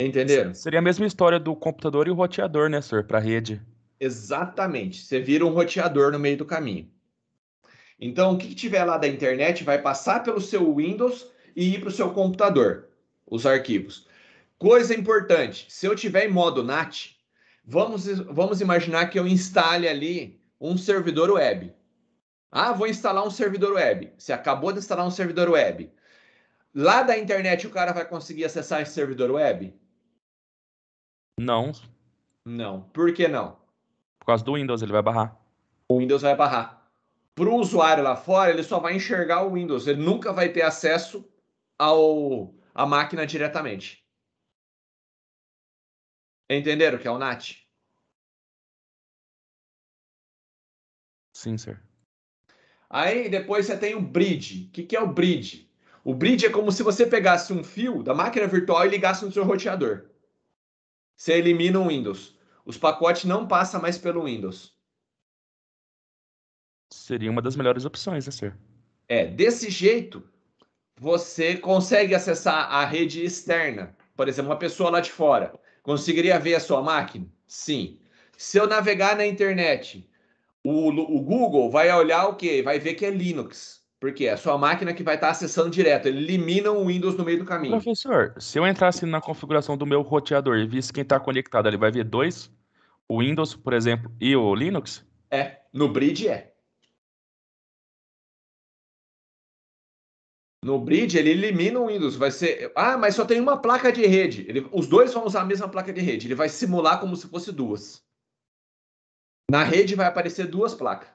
S3: Entenderam? Seria a mesma história do computador e o roteador, né, senhor, para rede. Exatamente. Você vira um roteador no meio do caminho. Então, o que
S2: tiver lá da internet vai passar pelo seu Windows e ir para o seu computador os arquivos. Coisa importante, se eu tiver em modo NAT, vamos, vamos imaginar que eu instale ali um servidor web. Ah, vou instalar um servidor web. Você acabou de instalar um servidor web. Lá da internet o cara vai conseguir acessar esse servidor web?
S3: Não. Não.
S2: Por que não?
S3: Por causa do Windows, ele vai barrar. O Windows vai barrar.
S2: Para o usuário lá fora, ele só vai enxergar o Windows. Ele nunca vai ter acesso ao, a máquina diretamente.
S1: Entenderam que é o NAT? Sim, sir. Aí depois
S2: você tem o bridge. O que, que é o bridge? O bridge é como se você pegasse um fio da máquina virtual e ligasse no seu roteador. Você elimina o Windows. Os pacotes não passam mais pelo Windows.
S3: Seria uma das melhores opções, né, sir?
S2: É, desse jeito, você consegue acessar a rede externa. Por exemplo, uma pessoa lá de fora conseguiria ver a sua máquina? Sim. Se eu navegar na internet, o, o Google vai olhar o quê? Vai ver que é Linux. Porque é a sua máquina que vai estar tá acessando direto. Ele elimina o Windows no meio do caminho.
S3: Professor, se eu entrasse na configuração do meu roteador e visse quem está conectado, ele vai ver dois? O Windows, por
S1: exemplo, e o Linux? É. No Bridge é. No bridge, ele elimina o Windows. Vai ser. Ah, mas só tem uma
S2: placa de rede. Ele... Os dois vão usar a mesma placa de rede. Ele vai simular como se fosse duas. Na rede vai aparecer duas placas.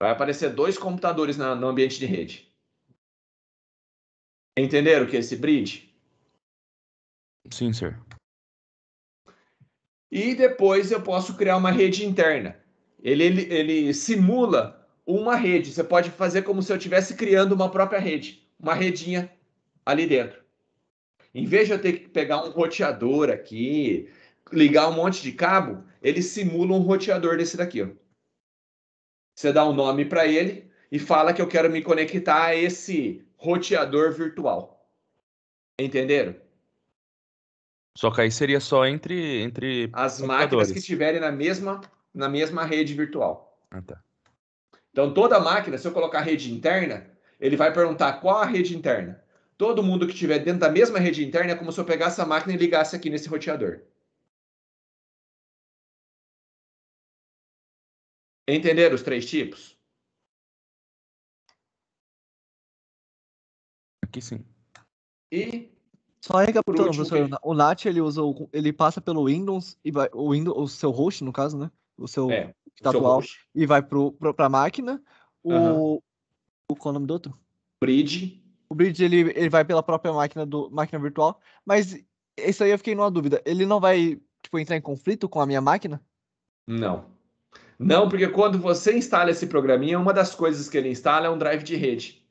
S2: Vai aparecer
S1: dois computadores na, no ambiente de rede. Entenderam o que é esse bridge? Sim, senhor. E
S2: depois eu posso criar uma rede interna. Ele, ele, ele simula uma rede. Você pode fazer como se eu estivesse criando uma própria rede, uma redinha ali dentro. Em vez de eu ter que pegar um roteador aqui, ligar um monte de cabo, ele simula um roteador desse daqui. Ó. Você dá um nome para ele e fala que eu quero me conectar a esse roteador virtual. Entenderam?
S3: Só que aí seria só entre entre as máquinas que
S2: estiverem na mesma na mesma rede virtual. Ah, tá. Então, toda máquina, se eu colocar rede interna, ele vai perguntar qual a rede interna. Todo mundo que estiver dentro
S1: da mesma rede interna é como se eu pegasse a máquina e ligasse aqui nesse roteador. Entenderam os três tipos? Aqui sim. E
S4: só recapitulando, professor, o NAT ele usa o, ele passa pelo Windows e vai o Windows, o seu host no caso, né? o seu é, o seu e vai para a máquina. O, uhum. o, qual é o nome do outro?
S2: Bridge.
S4: O Bridge ele, ele vai pela própria máquina do máquina virtual, mas isso aí eu fiquei numa dúvida. Ele não vai tipo, entrar em conflito com a minha máquina?
S2: Não. Não, porque quando você instala esse programinha, uma das coisas que ele instala é um drive de rede.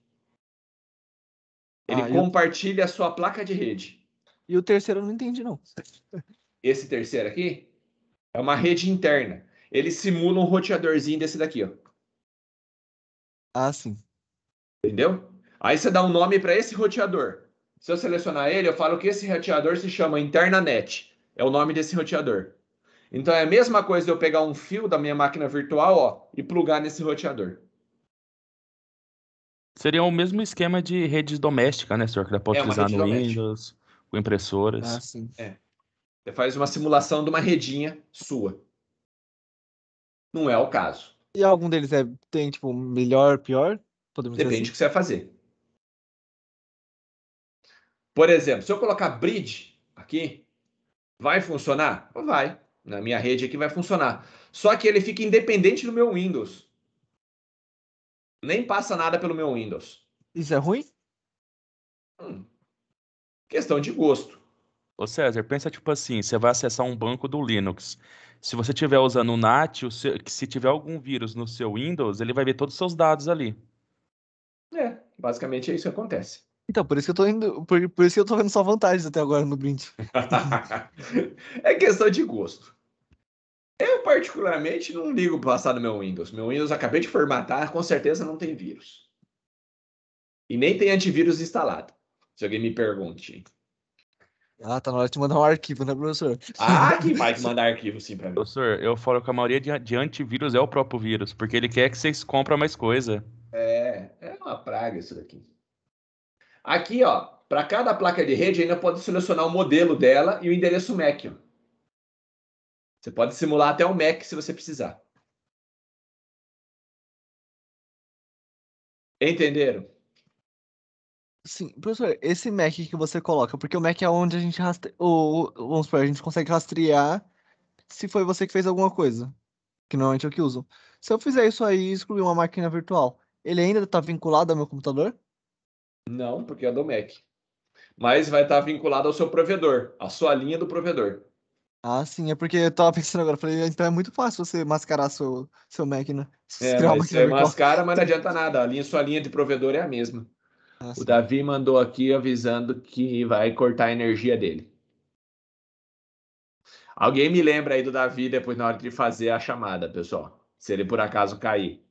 S2: Ele ah, compartilha eu... a sua placa de rede. E o terceiro eu não entendi, não. Esse terceiro aqui é uma rede interna ele simula um roteadorzinho desse daqui, ó. Ah, sim. Entendeu? Aí você dá um nome para esse roteador. Se eu selecionar ele, eu falo que esse roteador se chama Internet. É o nome desse roteador. Então é a mesma coisa de eu pegar um fio da minha máquina virtual ó, e plugar nesse roteador.
S3: Seria o mesmo esquema de rede doméstica, né, senhor? Que dá pode é utilizar no doméstica. Windows, com impressoras.
S2: Ah, sim. É. Você faz uma simulação de uma redinha sua. Não
S1: é o caso.
S4: E algum deles é, tem, tipo, melhor,
S2: pior? Podemos Depende assim. do que você vai fazer. Por exemplo, se eu colocar bridge aqui, vai funcionar? Vai. Na minha rede aqui vai funcionar. Só que ele fica independente do meu Windows. Nem passa nada pelo meu Windows.
S3: Isso é ruim? Hum. Questão de gosto. Ô César, pensa tipo assim, você vai acessar um banco do Linux. Se você estiver usando o NAT, o seu, se tiver algum vírus no seu Windows, ele vai ver todos os seus dados ali. É,
S4: basicamente é isso que acontece. Então, por isso que eu tô indo, por, por isso que eu
S2: tô vendo só vantagens até agora no Blind. é questão de gosto. Eu, particularmente, não ligo para passar no meu Windows. Meu Windows acabei de formatar, com certeza não tem vírus. E nem tem antivírus instalado, se alguém me pergunte.
S4: Ah, tá na hora de mandar um arquivo, né, professor?
S3: Ah, mais vai mandar arquivo sim pra mim? Professor, eu falo que a maioria de, de antivírus é o próprio vírus, porque ele quer que vocês comprem mais coisa.
S2: É, é uma praga isso daqui. Aqui, ó, para cada placa de
S1: rede, ainda pode selecionar o modelo dela e o endereço MAC. Ó. Você pode simular até um Mac se você precisar. Entenderam? Sim, professor, esse Mac que você
S4: coloca, porque o Mac é onde a gente rastre... ou, vamos supor, a gente consegue rastrear se foi você que fez alguma coisa, que normalmente é o que usam. Se eu fizer isso aí e excluir uma máquina virtual, ele ainda está vinculado ao meu computador?
S2: Não, porque é do Mac. Mas vai estar tá vinculado ao seu provedor, à sua linha do provedor.
S4: Ah, sim, é porque eu estava pensando agora, falei, então é muito fácil você mascarar seu, seu Mac, né?
S2: Se é, mas, é mascara, mas não adianta nada. A linha, sua linha de provedor é a mesma. Ah, o Davi mandou aqui avisando que vai cortar a energia dele. Alguém me lembra aí do Davi
S3: depois na hora de fazer a chamada, pessoal. Se ele por acaso cair.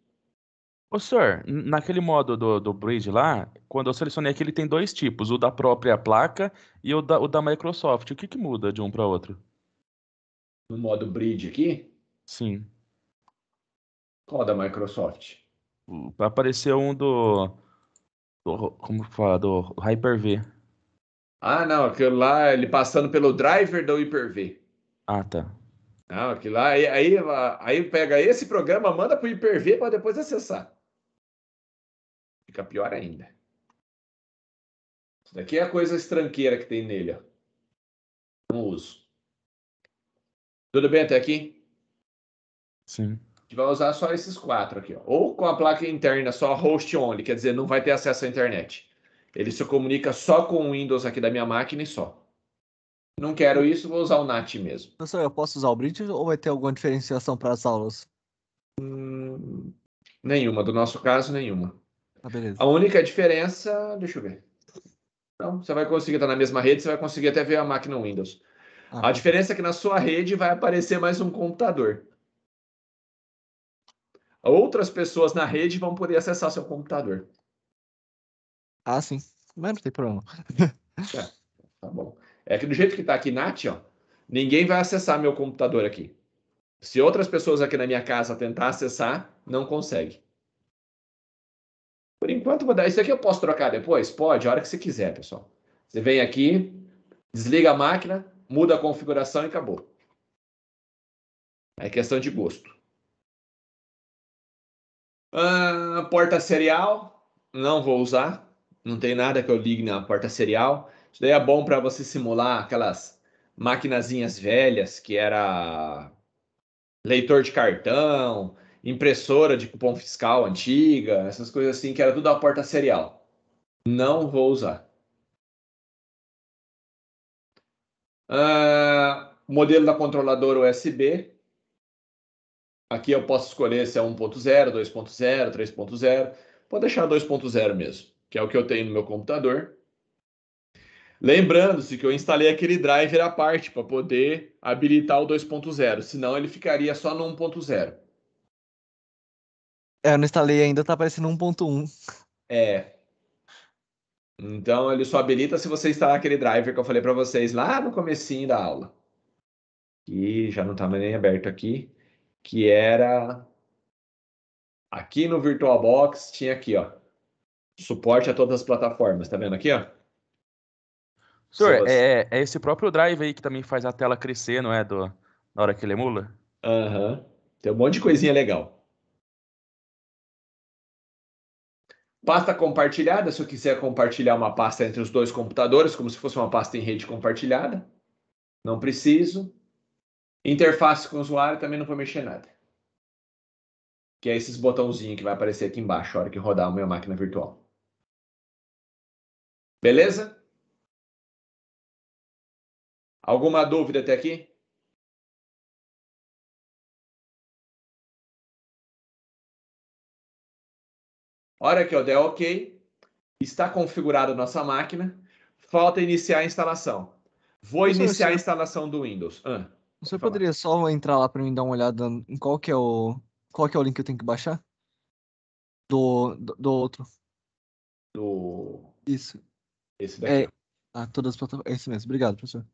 S3: Ô, senhor, naquele modo do, do bridge lá, quando eu selecionei aqui, ele tem dois tipos: o da própria placa e o da, o da Microsoft. O que, que muda de um para outro?
S2: No modo bridge aqui? Sim. Qual da Microsoft?
S3: Apareceu um do do como fala, do Hyper-V.
S2: Ah, não, aquilo lá, ele passando pelo driver do Hyper-V. Ah, tá. Não, aquilo lá, aí, aí, aí pega esse programa, manda pro Hyper-V para depois acessar.
S1: Fica pior ainda. Isso daqui é a coisa estranqueira que tem nele, ó. Não uso. Tudo bem até
S2: aqui? Sim. A gente vai usar só esses quatro aqui. Ó. Ou com a placa interna só host only, quer dizer, não vai ter acesso à internet. Ele se comunica só com o Windows aqui da minha máquina e só. Não quero isso, vou usar o NAT mesmo.
S4: Professor, eu posso usar o Bridge ou vai ter alguma diferenciação para as aulas? Hum,
S2: nenhuma, do nosso caso, nenhuma. Ah, a única diferença, deixa eu ver. Então, você vai conseguir estar na mesma rede, você vai conseguir até ver a máquina Windows. Ah, a tá. diferença é que na sua rede vai aparecer mais um computador outras pessoas na rede vão poder acessar seu computador.
S1: Ah, sim. Mas não tem problema.
S2: é, tá bom. É que do jeito que está aqui, Nath, ó, ninguém vai acessar meu computador aqui. Se outras pessoas aqui na minha casa tentar acessar, não consegue. Por enquanto, vou dar. Isso aqui eu posso trocar depois? Pode, a hora que você quiser, pessoal. Você vem
S1: aqui, desliga a máquina, muda a configuração e acabou. É questão de gosto. Ah, porta
S2: serial, não vou usar. Não tem nada que eu ligue na porta serial. Isso daí é bom para você simular aquelas maquinazinhas velhas que era leitor de cartão, impressora de cupom fiscal antiga, essas coisas assim que era tudo a porta serial. Não vou usar. Ah, modelo da controladora USB, Aqui eu posso escolher se é 1.0, 2.0, 3.0. Vou deixar 2.0 mesmo, que é o que eu tenho no meu computador. Lembrando-se que eu instalei aquele driver à parte para poder habilitar o 2.0, senão ele ficaria só no 1.0.
S4: É, eu não instalei ainda, está aparecendo 1.1.
S2: É. Então ele só habilita se você instalar aquele driver que eu falei para vocês lá no comecinho da aula. E já não está mais nem aberto aqui que era aqui no VirtualBox, tinha aqui, ó, suporte a todas as plataformas, tá vendo aqui, ó?
S1: Senhor,
S3: é, é, esse próprio drive aí que também faz a tela crescer, não é, do, na hora que ele emula? Aham, uhum. tem um monte de coisinha legal.
S2: Pasta compartilhada, se eu quiser compartilhar uma pasta entre os dois computadores, como se fosse uma pasta em rede compartilhada. Não preciso. Interface com o usuário também não vou mexer nada.
S1: Que é esses botãozinhos que vai aparecer aqui embaixo, a hora que rodar a minha máquina virtual. Beleza? Alguma dúvida até aqui? A hora que eu der OK, está configurada a nossa máquina. Falta iniciar
S2: a instalação. Vou iniciar a instalação do Windows. Ah.
S4: Você poderia só entrar lá para mim dar uma olhada em qual que é o qual que é o link que eu tenho que baixar? Do
S1: do, do outro. Do Isso. Esse é. daqui. É... Ah, todas as plataformas. É esse mesmo. Obrigado, professor.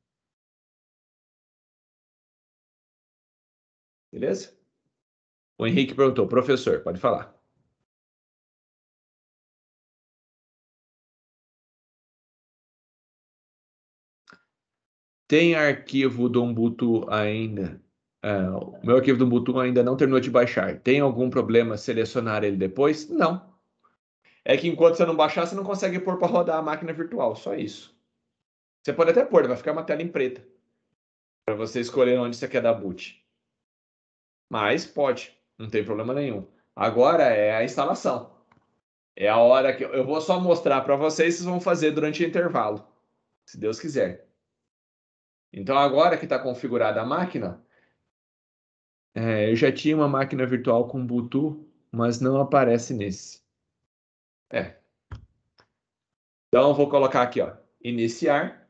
S1: Beleza? O Henrique perguntou, professor, pode falar. Tem arquivo do Ubuntu ainda. É,
S2: o meu arquivo do Ubuntu ainda não terminou de baixar. Tem algum problema selecionar ele depois? Não. É que enquanto você não baixar, você não consegue pôr para rodar a máquina virtual, só isso. Você pode até pôr, vai ficar uma tela em preta. Para você escolher onde você quer dar boot. Mas pode, não tem problema nenhum. Agora é a instalação. É a hora que eu vou só mostrar para vocês, vocês vão fazer durante o intervalo, se Deus quiser. Então, agora que está configurada a máquina, é, eu já tinha uma máquina virtual com Bluetooth, mas não aparece nesse. É. Então, vou colocar aqui, ó, iniciar.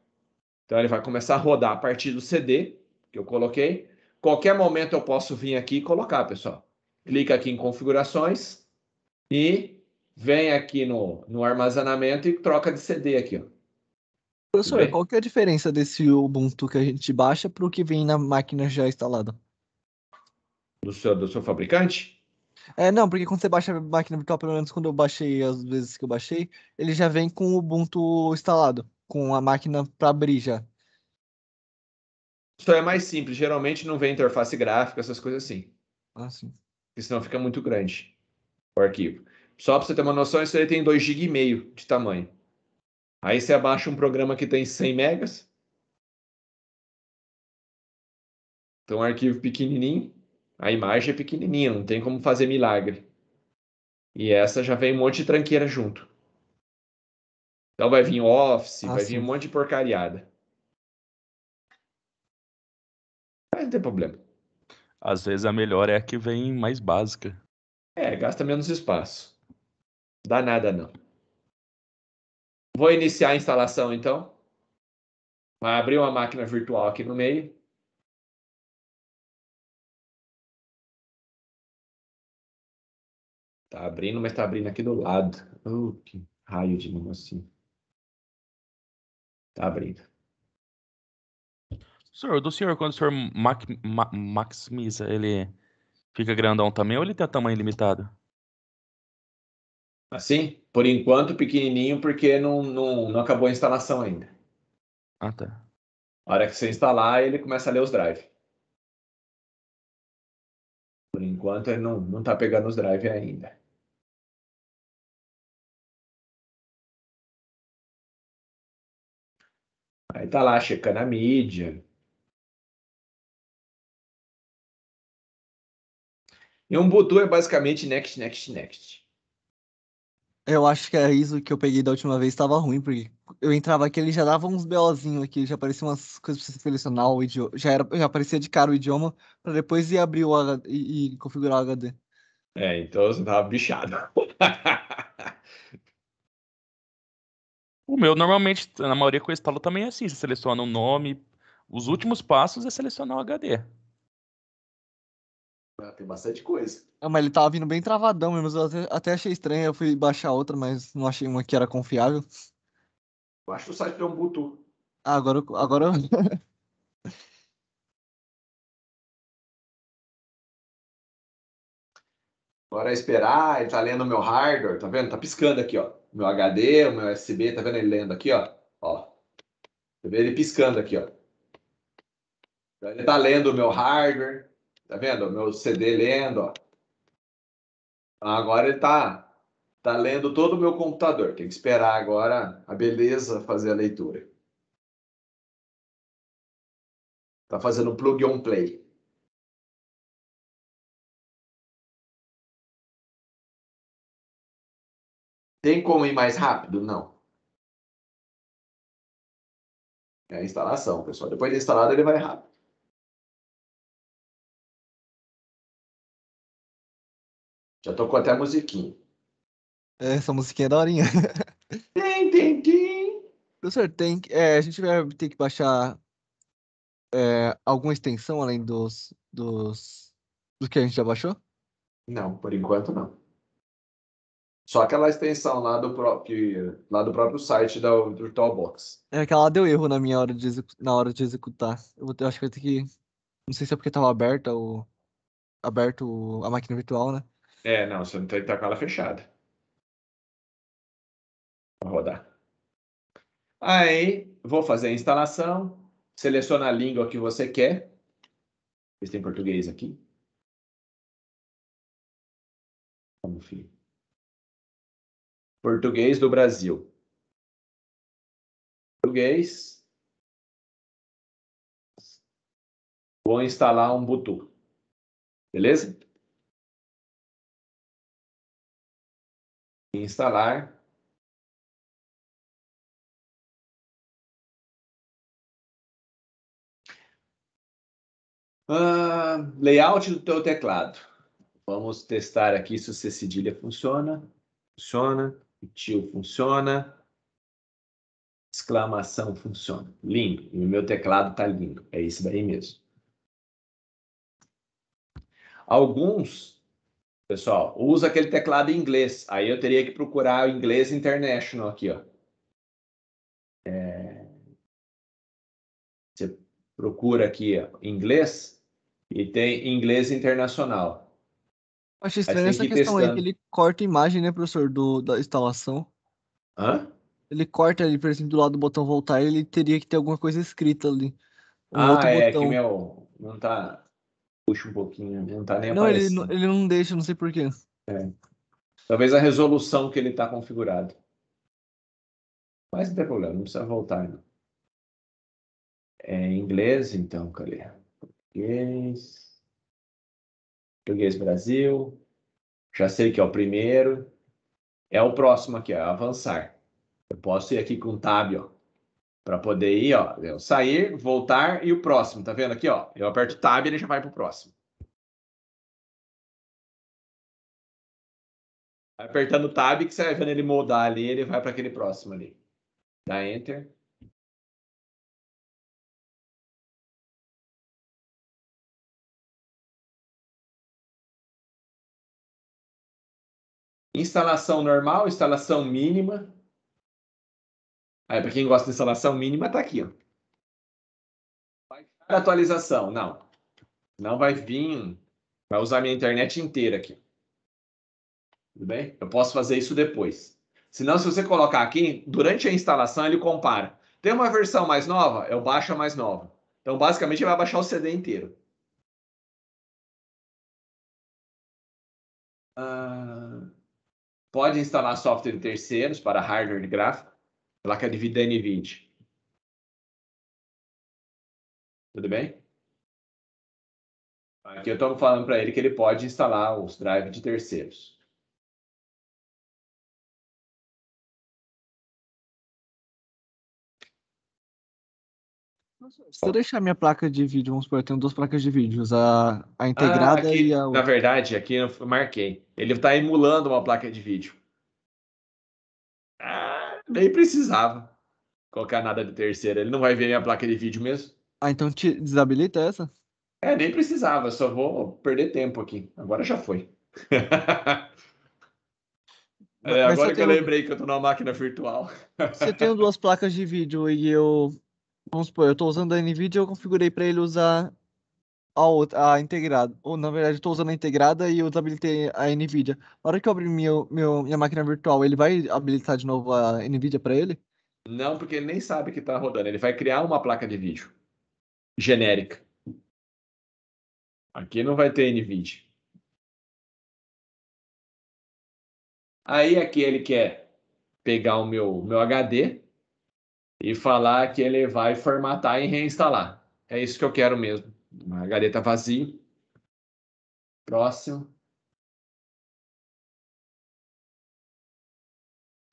S2: Então, ele vai começar a rodar a partir do CD que eu coloquei. Qualquer momento eu posso vir aqui e colocar, pessoal. Clica aqui em configurações e vem aqui no, no armazenamento e troca de CD aqui, ó. Professor, Bem.
S4: qual que é a diferença desse Ubuntu que a gente baixa para o que vem na máquina já instalada?
S2: Do seu, do seu fabricante?
S4: É, não, porque quando você baixa a máquina virtual, pelo menos quando eu baixei, as vezes que eu baixei, ele já vem com o Ubuntu instalado, com a máquina para abrir já.
S2: Então é mais simples, geralmente não vem interface gráfica, essas coisas assim. Ah, sim. Porque senão fica muito grande o arquivo. Só para você ter uma noção, isso aí tem 2,5 GB de tamanho. Aí você abaixa um programa que tem 100
S1: megas. Então, um arquivo pequenininho, a imagem é pequenininha, não tem como fazer milagre. E essa já vem um monte de tranqueira junto. Então vai vir Office, ah, vai sim. vir um monte de porcariada. Mas não tem problema.
S3: Às vezes a melhor é a que vem mais básica. É, gasta menos espaço.
S1: Dá nada não. Vou iniciar a instalação, então. Vai abrir uma máquina virtual aqui no meio. Tá abrindo, mas tá abrindo aqui do lado. Oh, que raio de mão assim. Tá abrindo.
S3: Senhor, do senhor, quando o senhor maximiza, ele fica grandão também ou ele tem tamanho limitado?
S2: Assim? Por enquanto, pequenininho, porque não, não, não acabou a instalação ainda.
S1: Ah, tá. A hora que você instalar, ele começa a ler os drives. Por enquanto, ele não, não tá pegando os drives ainda. Aí tá lá, checando a mídia. E um Ubuntu é basicamente next, next, next.
S4: Eu acho que a ISO que eu peguei da última vez estava ruim, porque eu entrava aqui, ele já dava uns BOzinhos aqui, já aparecia umas coisas para você selecionar o idioma, já, era, já aparecia de cara o idioma, para depois
S3: ir abrir o HD, e, e configurar o HD.
S2: É, então você tava bichado.
S3: o meu, normalmente, na maioria que eu instalo também é assim, você seleciona o um nome, os últimos passos é selecionar o HD.
S2: Tem bastante coisa.
S4: É, mas ele tava vindo bem travadão mesmo. Eu até, até, achei estranho. Eu fui baixar outra, mas não achei uma que era confiável.
S2: Acho que o site um Ubuntu.
S1: Ah, agora, agora Agora é esperar, ele tá lendo o meu hardware, tá
S2: vendo? Tá piscando aqui, ó. Meu HD, o meu USB, tá vendo ele lendo aqui, ó? Ó. Tá vendo ele piscando aqui, ó. Então, ele tá lendo o meu hardware, Tá vendo? Meu CD lendo, ó. Agora ele tá, tá
S1: lendo todo o meu computador. Tem que esperar agora a beleza fazer a leitura. Tá fazendo plug on play. Tem como ir mais rápido? Não. É a instalação, pessoal. Depois de instalado, ele vai rápido. Já tocou até a musiquinha. É, essa musiquinha é daorinha. Tem, tem, tem. Professor, tem, é, a gente
S4: vai ter que baixar é, alguma extensão além dos, dos do que a gente já baixou? Não, por enquanto não.
S1: Só
S2: aquela extensão lá do, próprio, lá do próprio site da Virtual Box.
S4: É, aquela deu erro na minha hora de, na hora de executar. Eu, vou ter, eu acho que vai ter que. Não sei se é porque estava aberta o aberto a máquina virtual, né?
S1: É, não, você não tem que estar com ela fechada. Vou rodar. Aí, vou fazer a instalação. Seleciona a língua que você quer. Ver se tem português aqui. Vamos, Português do Brasil. Português. Vou instalar um Ubuntu. Beleza? instalar. Ah, layout
S2: do teu teclado. Vamos testar aqui se o C cedilha funciona. Funciona. O tio funciona. Exclamação funciona. Lindo. E o meu teclado está lindo. É isso daí mesmo. Alguns Pessoal, usa aquele teclado em inglês. Aí eu teria que procurar o inglês international aqui, ó. É... Você procura aqui ó, inglês e tem inglês internacional.
S4: Acho estranho essa que questão testando. aí, que ele corta a imagem, né, professor, do, da instalação. Hã? Ele corta ali, por exemplo, do lado do botão voltar, ele teria que ter alguma coisa escrita ali. Um ah, é, botão. que
S2: meu, não tá puxa um pouquinho, não tá nem não, ele, não ele, não
S4: deixa, não sei porquê.
S2: É. Talvez a resolução que ele está configurado. Mas não tem problema, não precisa voltar.
S1: É em inglês, então, cadê? Português. Português Brasil. Já sei que é o primeiro.
S2: É o próximo aqui, é avançar. Eu posso ir aqui com o tab, ó para poder ir,
S1: ó, eu sair, voltar e o próximo, tá vendo aqui, ó? Eu aperto tab e ele já vai para o próximo. Apertando tab que você vai vendo ele moldar ali, ele vai para aquele próximo ali. Dá enter. Instalação normal, instalação mínima. Aí, para quem gosta de instalação mínima, está aqui. Ó.
S2: Vai atualização. Não. Não vai vir. Vai usar minha internet inteira aqui. Tudo bem? Eu posso fazer isso depois. Senão, se você colocar aqui, durante a instalação, ele compara. Tem uma versão mais
S1: nova? Eu baixo a mais nova. Então, basicamente, ele vai baixar o CD inteiro. Ah, pode instalar software de terceiros para hardware gráfico. Placa de vídeo n 20. Tudo bem? Aqui eu estou falando para ele que ele pode instalar os drives de terceiros. Se eu deixar minha placa de vídeo, vamos supor, eu tenho duas placas de vídeos, a, a ah,
S4: integrada ah, aqui,
S2: e a outra. Na verdade, aqui eu marquei. Ele está emulando uma placa de vídeo nem precisava colocar nada de terceira. Ele não vai ver minha placa de vídeo mesmo.
S4: Ah, então te desabilita essa?
S2: É, nem precisava, só vou perder tempo aqui. Agora já foi.
S4: é, agora que eu lembrei
S2: que eu tô numa máquina virtual. Você
S4: tem duas placas de vídeo e eu. Vamos supor, eu tô usando a NVIDIA eu configurei para ele usar a outra, a integrada, ou na verdade estou usando a integrada e eu desabilitei a NVIDIA. Na hora que eu abrir meu, meu, minha máquina virtual, ele vai habilitar de novo a NVIDIA para ele?
S2: Não, porque ele nem sabe que está rodando. Ele vai criar
S1: uma placa de vídeo genérica. Aqui não vai ter NVIDIA. Aí aqui ele quer pegar o meu, meu HD e falar que ele vai formatar e reinstalar. É isso que eu quero mesmo. Uma gareta vazia. Próximo.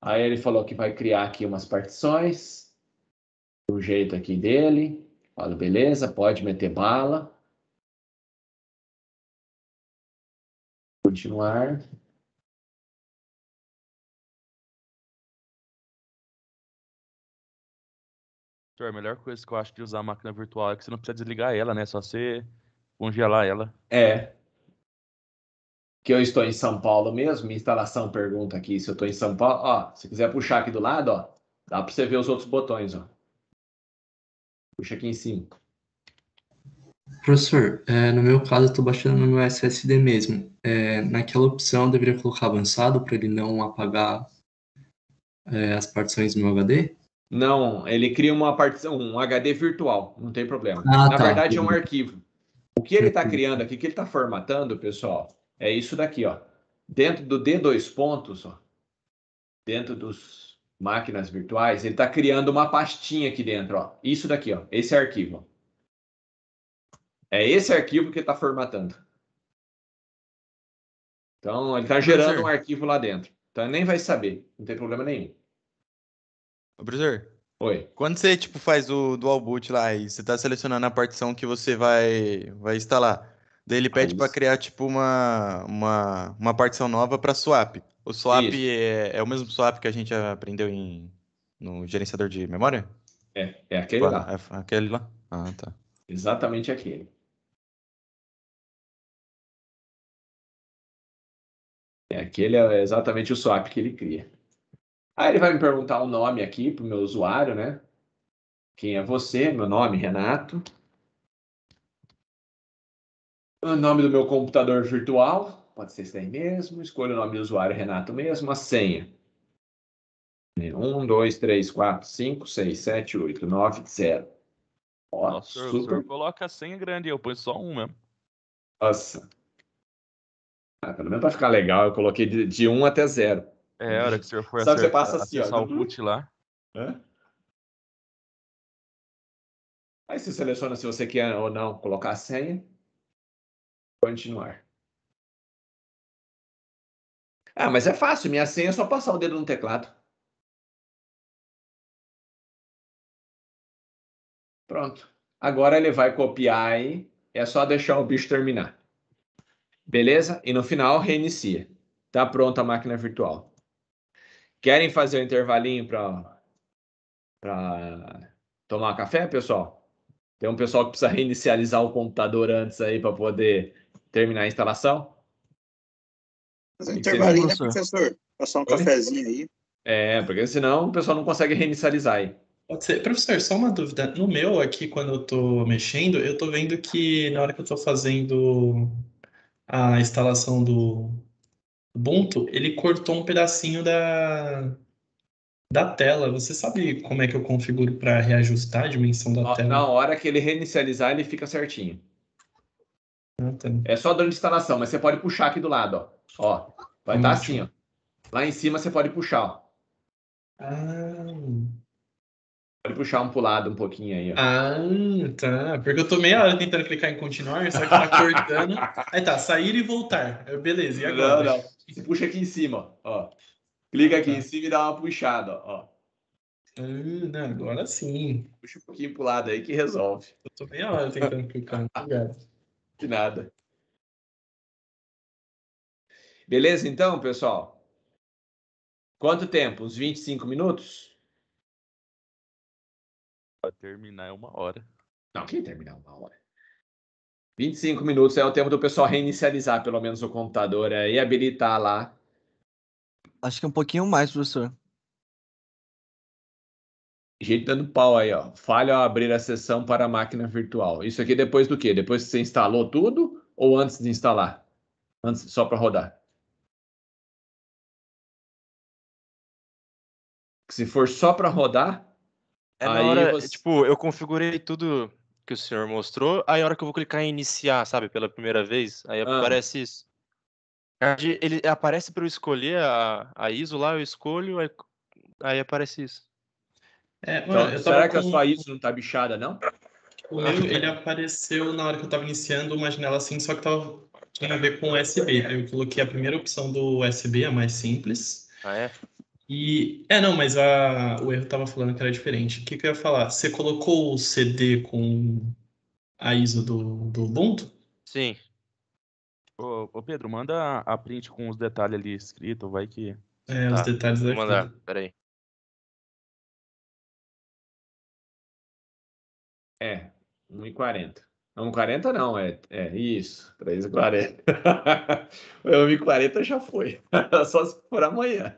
S1: Aí ele falou que vai criar aqui umas partições, do jeito aqui dele. Fala, beleza, pode meter bala. Continuar. Então, a melhor coisa que eu acho de usar a máquina virtual é que você não precisa desligar ela, né? É só você congelar ela. É.
S2: Que eu estou em São Paulo mesmo, minha instalação pergunta aqui se eu estou em São Paulo. Ó, se quiser puxar aqui do lado, ó, dá para você ver os outros botões, ó. Puxa aqui em cima.
S4: Professor, é, no meu caso, eu estou baixando no SSD mesmo. É, naquela opção, eu deveria colocar avançado para ele não apagar é, as partições do
S2: meu HD? Não, ele cria uma partição, um HD virtual, não tem problema. Ah, Na tá. verdade, é um arquivo. O que ele está criando aqui, o que ele está formatando, pessoal, é isso daqui, ó. Dentro do D2 pontos, ó, dentro dos máquinas virtuais, ele está criando uma pastinha aqui dentro, ó. Isso daqui, ó, esse arquivo. É esse arquivo que ele está formatando. Então, ele está ah, gerando um arquivo lá dentro. Então, ele nem vai saber, não tem problema nenhum. Ô, professor. Oi. Quando você tipo, faz o
S5: dual boot lá e você está selecionando a partição que você vai, vai instalar, daí ele pede para criar tipo uma, uma, uma partição nova para swap. O swap é, é, o mesmo swap que a gente aprendeu em, no gerenciador de memória?
S2: É, é aquele lá.
S1: É aquele lá? Ah, tá. Exatamente aquele. É, aquele é exatamente o swap que ele cria. Aí ele vai me perguntar um nome aqui para o meu usuário, né? Quem é
S2: você? Meu nome, Renato. O nome do meu computador virtual, pode ser esse daí mesmo. Escolha o nome do usuário, Renato mesmo. A senha. 1, 2, 3, 4, 5, 6, 7, 8, 9, 0. Ó, Nossa, super... o senhor
S3: coloca a senha grande, e eu ponho só um mesmo. Nossa.
S2: Ah, pelo menos para ficar legal, eu coloquei de, de 1 até 0.
S3: É, a hora
S1: que o senhor for Sabe, acertar, você passa assim, ó, o boot lá. Hã? Aí você seleciona se você quer ou não colocar a senha. Continuar. Ah, mas é fácil. Minha senha é só passar o dedo no teclado. Pronto. Agora ele vai copiar aí. É só deixar o bicho terminar.
S2: Beleza? E no final reinicia. Tá pronta a máquina virtual. Querem fazer um intervalinho para tomar café, pessoal? Tem um pessoal que precisa reinicializar o computador antes aí para poder terminar a instalação? Fazer um intervalinho, né,
S1: professor? Passar um Oi? cafezinho aí.
S2: É, porque senão o pessoal não consegue reinicializar aí. Pode ser. Professor, só uma dúvida.
S5: No meu aqui, quando eu estou mexendo, eu estou vendo que na hora que eu estou fazendo a instalação do, Ubuntu, ele cortou um pedacinho da, da tela. Você sabe como é que eu configuro para reajustar a dimensão
S2: da na tela? Na hora que ele reinicializar, ele fica certinho. Ah, tá. É só durante a instalação, mas você pode puxar aqui do lado, ó. Ó, vai estar hum, tá assim, ó. Lá em cima você pode puxar, ó.
S1: Ah.
S2: Pode puxar um pro lado um pouquinho aí, ó. Ah, tá. Porque eu tô meia
S5: hora tentando clicar em continuar, só que tá cortando. aí tá, sair e voltar. É, beleza, e agora? Não, não. Você puxa aqui em cima, ó. Clica
S2: aqui em cima e dá uma puxada, ó.
S5: Ah, agora sim. Puxa um pouquinho pro
S1: lado aí que resolve. Eu tô meia hora tentando clicar. Obrigado. Tá De nada. Beleza então, pessoal? Quanto tempo? Uns 25 minutos? Pra terminar
S2: é uma hora. Não, quem terminar é uma hora? 25 minutos é o tempo do pessoal reinicializar, pelo menos, o computador é, e habilitar lá.
S4: Acho que é um pouquinho mais, professor.
S2: Gente dando pau aí, ó. Falha ao abrir a sessão para a máquina virtual. Isso aqui depois do quê? Depois que você instalou tudo ou antes de
S1: instalar? Antes, só para rodar. Se for só para rodar, é aí hora, você... tipo, eu
S3: configurei tudo que o senhor mostrou, aí a hora que eu vou clicar em iniciar, sabe, pela primeira vez, aí ah. aparece isso. É ele aparece para eu escolher a, a ISO lá, eu
S5: escolho, aí, aí aparece isso.
S2: É, mano, então, será com... que a sua ISO não tá bichada,
S5: não? O meu, ele apareceu na hora que eu tava iniciando uma janela assim, só que tava tinha a ver com USB. Aí eu coloquei a primeira opção do USB, a mais simples. Ah, é? E. É, não, mas a... o erro tava falando que era diferente. O que, que eu ia falar? Você colocou o CD com a ISO do, do Ubuntu?
S1: Sim.
S3: Ô, ô, Pedro, manda a print com os detalhes ali escrito, vai que. É, tá. os detalhes da Vou mandar,
S1: peraí. É, 1,40. Não, 40 não, é, é isso, 3,40.
S2: 1,40 já foi, só se for amanhã.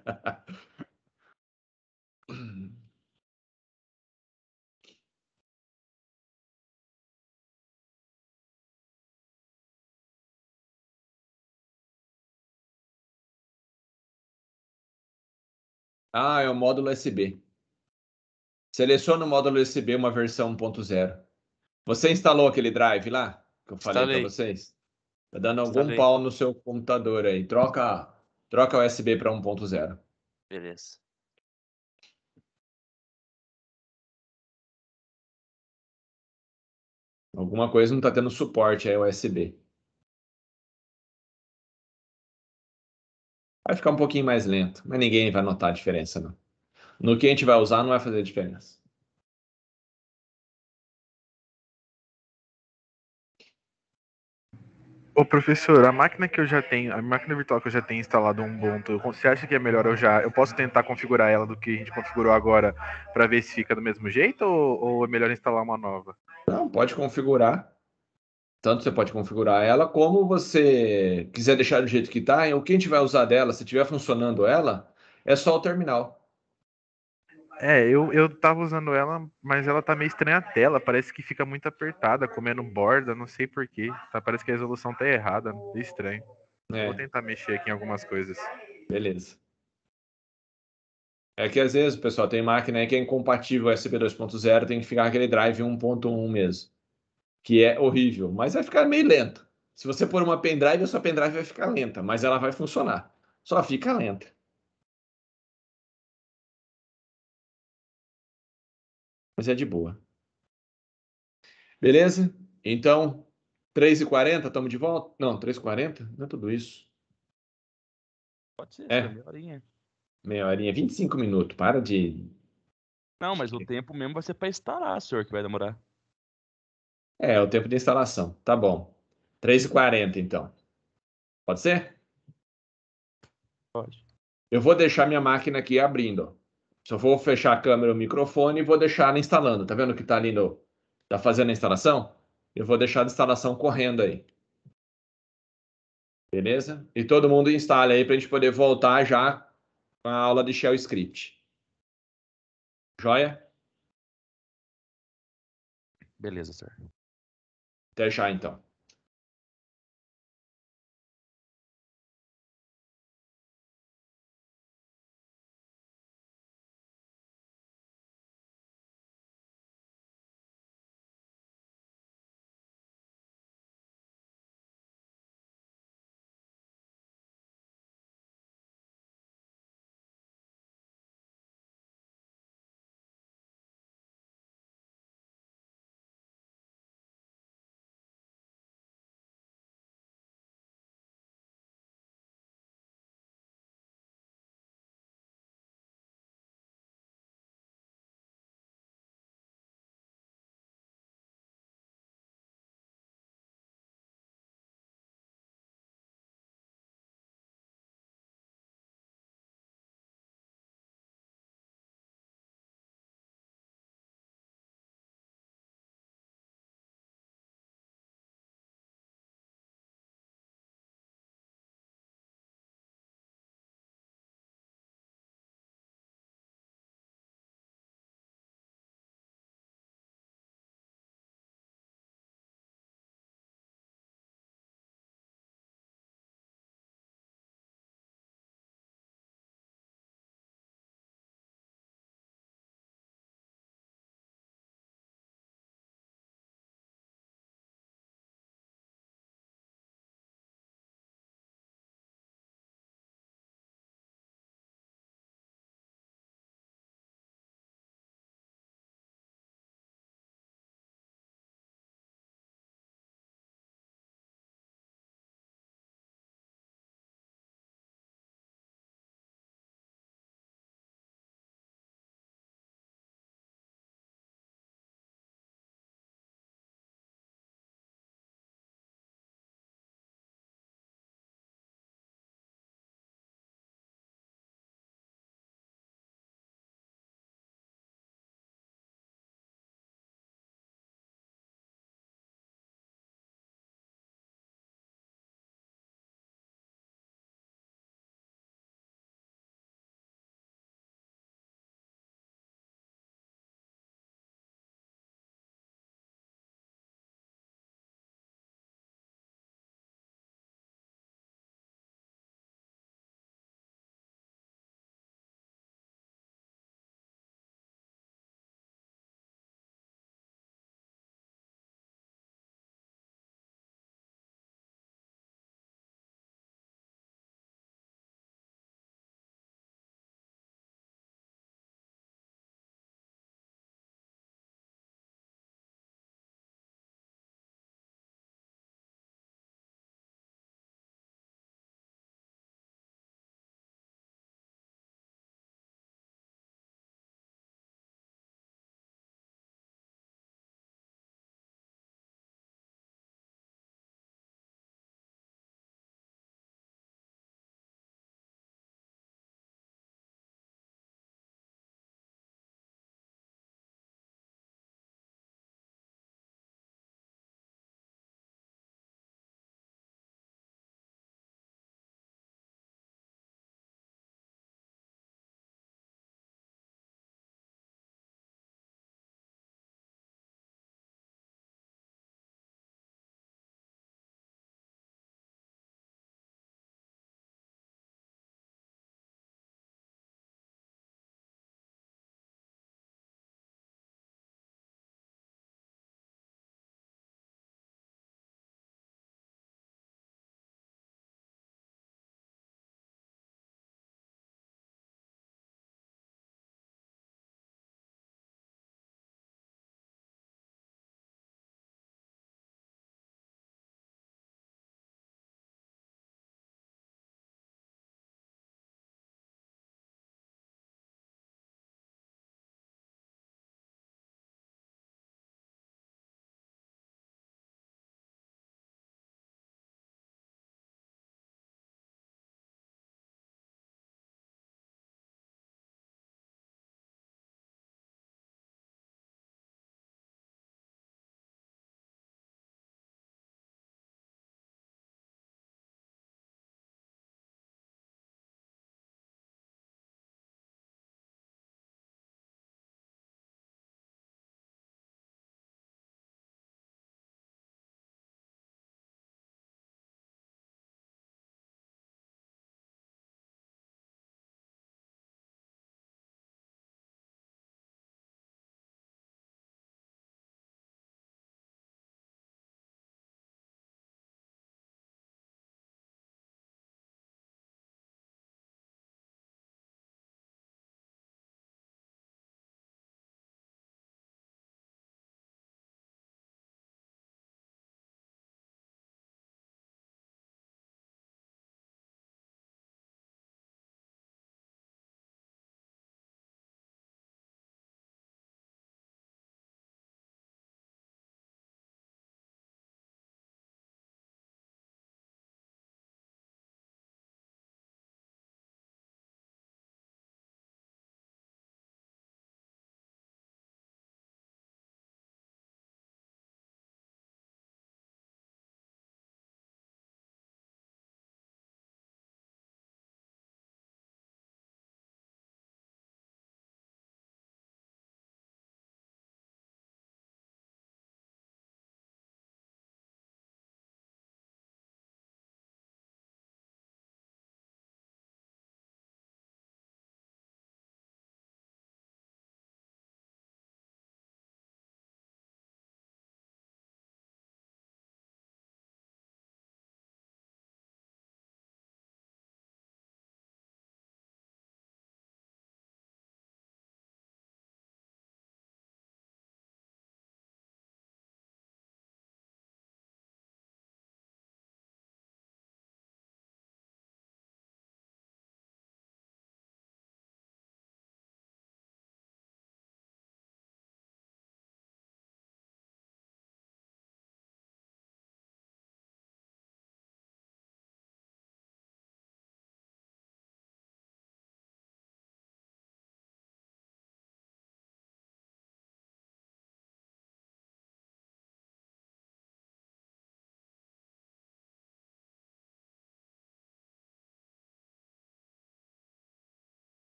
S1: Ah, é o módulo USB. Seleciona o módulo USB, uma versão
S2: 1.0. Você instalou aquele drive lá? Que eu falei para vocês? Tá dando algum
S1: pau no seu computador aí. Troca, troca o USB para 1.0. Beleza. Alguma coisa não está tendo suporte aí USB. Vai ficar um pouquinho mais lento, mas ninguém vai notar a diferença, não. No que a gente vai usar não vai fazer diferença. Ô professor, a máquina que eu já tenho, a máquina virtual que eu já tenho instalado um Ubuntu, você acha que é melhor eu já, eu posso
S5: tentar configurar ela do que a gente configurou agora para ver se fica do mesmo jeito ou, ou é melhor instalar
S2: uma nova? Não, pode configurar. Tanto você pode configurar ela, como você quiser deixar do jeito que está, o que a gente vai usar dela, se estiver funcionando ela, é só o terminal. É, eu, eu tava usando ela, mas ela tá meio estranha a
S5: tela, parece que fica muito apertada, comendo borda, não sei porquê. Tá, parece que a resolução tá errada,
S2: estranho. É. Vou tentar mexer aqui em algumas coisas. Beleza. É que às vezes, pessoal, tem máquina aí que é incompatível USB 2.0, tem que ficar aquele drive 1.1 mesmo que é horrível, mas vai ficar meio lenta. Se você pôr uma pendrive,
S1: a sua pendrive vai ficar lenta, mas ela vai funcionar. Só fica lenta. Mas é de boa. Beleza? Então, 3h40, estamos de volta? Não,
S2: 3h40? Não é tudo isso.
S1: Pode ser, é. meia horinha.
S2: Meia horinha, 25 minutos, para de.
S3: Não, mas o tempo mesmo vai ser para instalar, senhor, que vai demorar.
S2: É, é, o tempo de instalação. Tá bom. 3h40, então. Pode ser? Pode. Eu vou deixar minha máquina aqui abrindo. Só vou fechar a câmera e o microfone e vou deixar ela instalando. Tá vendo que tá ali no. Tá fazendo a instalação? Eu vou deixar a instalação correndo aí. Beleza? E todo mundo instala aí para a gente poder voltar já com a aula de
S1: Shell Script. Joia? Beleza, senhor. Até já, então.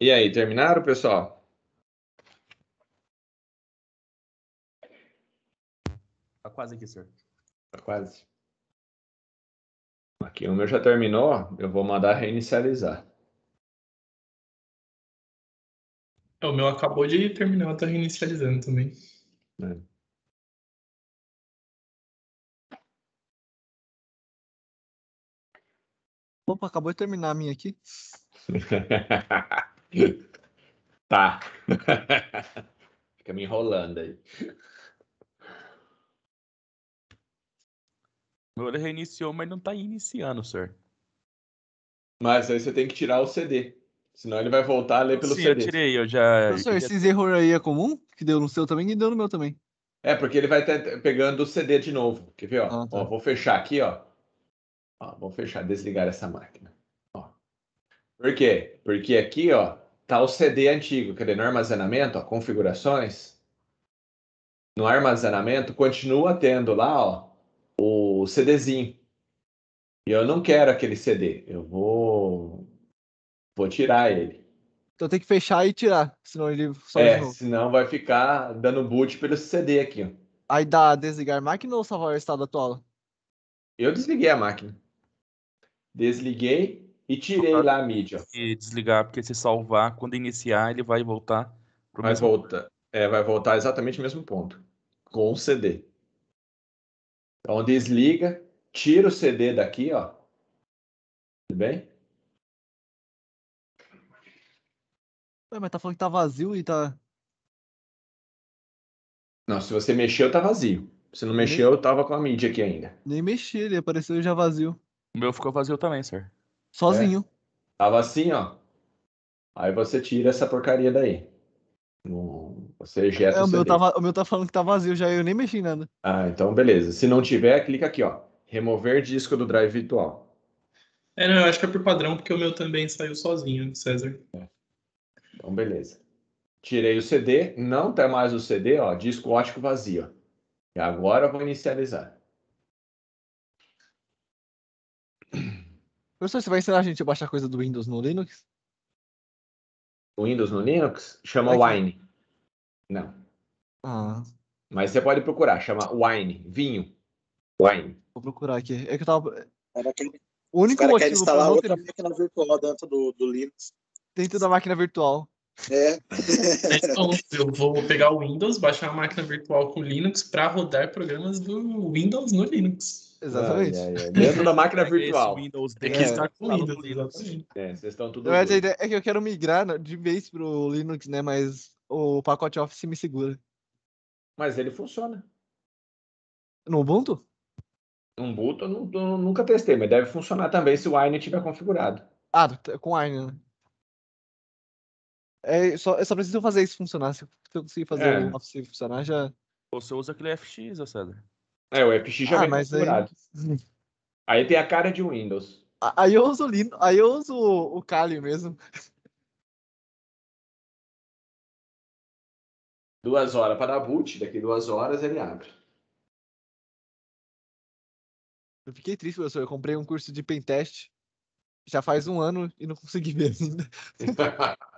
S1: E aí, terminaram, pessoal? Tá quase aqui, senhor. Tá quase. Aqui o meu já terminou, eu vou mandar reinicializar. É, o meu acabou de terminar, tá reinicializando também. É. Opa, acabou de terminar a minha aqui. Tá.
S3: Fica me enrolando aí. Agora reiniciou, mas não tá iniciando, senhor. Mas aí você tem que tirar o CD. Senão ele vai voltar a ler pelo Sim, CD. eu tirei, eu já...
S2: Professor, então, esses
S4: erros aí é comum? Que deu no seu também e deu no meu também.
S2: É, porque ele vai estar pegando o CD de novo. Quer ver, ó? Ah, tá. ó vou fechar aqui, ó. ó. Vou fechar, desligar essa máquina. Ó. Por quê? Porque aqui, ó, tá o CD antigo, quer dizer, no armazenamento, ó, configurações, no armazenamento continua tendo lá ó, o CDzinho. E eu não quero aquele CD, eu vou vou tirar ele.
S4: Então tem que fechar e tirar, senão ele só É,
S2: senão vai ficar dando boot pelo CD aqui, ó. Aí dá desligar a
S4: máquina ou salvar o estado atual?
S3: Eu desliguei a máquina. Desliguei e tirei lá a mídia. E desligar, porque se salvar, quando iniciar, ele vai voltar mas mesmo
S2: volta. Ponto. É, vai voltar exatamente o mesmo ponto. Com o CD.
S1: Então desliga, tira o CD daqui, ó. Tudo bem?
S4: Ué, mas tá falando que tá vazio e tá.
S1: Não, se você mexeu, tá vazio. Se não
S2: mexeu, eu tava com a mídia aqui ainda.
S4: Nem mexi, ele apareceu já vazio. O meu ficou vazio também, sir.
S2: Sozinho. É. Tava assim, ó. Aí você tira essa porcaria daí. Você ejeta é, o, o, meu tava,
S4: o meu tá falando que tá vazio já, eu nem mexi nada.
S2: Ah, então beleza. Se não tiver, clica aqui, ó. Remover disco do drive virtual.
S3: É,
S4: não,
S5: eu acho que é por padrão, porque o meu também saiu sozinho, César. É.
S2: Então, beleza. Tirei o CD, não tem mais o CD, ó, disco ótico vazio. E agora eu vou
S1: inicializar.
S4: Professor, você vai ensinar a gente a baixar coisa do Windows no Linux?
S1: Windows no Linux?
S2: Chama é Wine. Que... Não. Ah. Mas você pode procurar, chama Wine, vinho. Wine.
S4: Vou procurar aqui. É que eu tava. Era aquele... O único Os motivo instalar não ter... outra máquina virtual dentro do, do Linux. Dentro da máquina virtual. É. então,
S5: eu vou pegar o Windows, baixar a máquina virtual com Linux para rodar programas
S4: do Windows no Linux.
S1: Exatamente. Ah, é, é. Dentro da máquina virtual.
S5: tem que estar com
S4: Windows.
S2: Linux. É, vocês estão tudo. Mas a ideia
S4: é que eu quero migrar né, de vez pro Linux, né? Mas o pacote Office me segura.
S2: Mas ele funciona. No Ubuntu? No Ubuntu eu, não, nunca testei, mas deve funcionar também se o Wine tiver configurado. Ah, tá, com o Wine, né? É, só, eu só preciso
S4: fazer isso funcionar. Se eu conseguir fazer é. o
S2: Office funcionar, já. Você usa aquele FX, César? É, o FX já ah, vem configurado. Aí... aí... tem a cara de Windows.
S4: Aí eu uso o
S1: Linux, aí eu uso o Kali mesmo. Duas horas para dar boot, daqui duas horas ele abre.
S4: Eu fiquei triste, professor. Eu comprei um curso de pentest já faz um ano e não consegui ver ainda.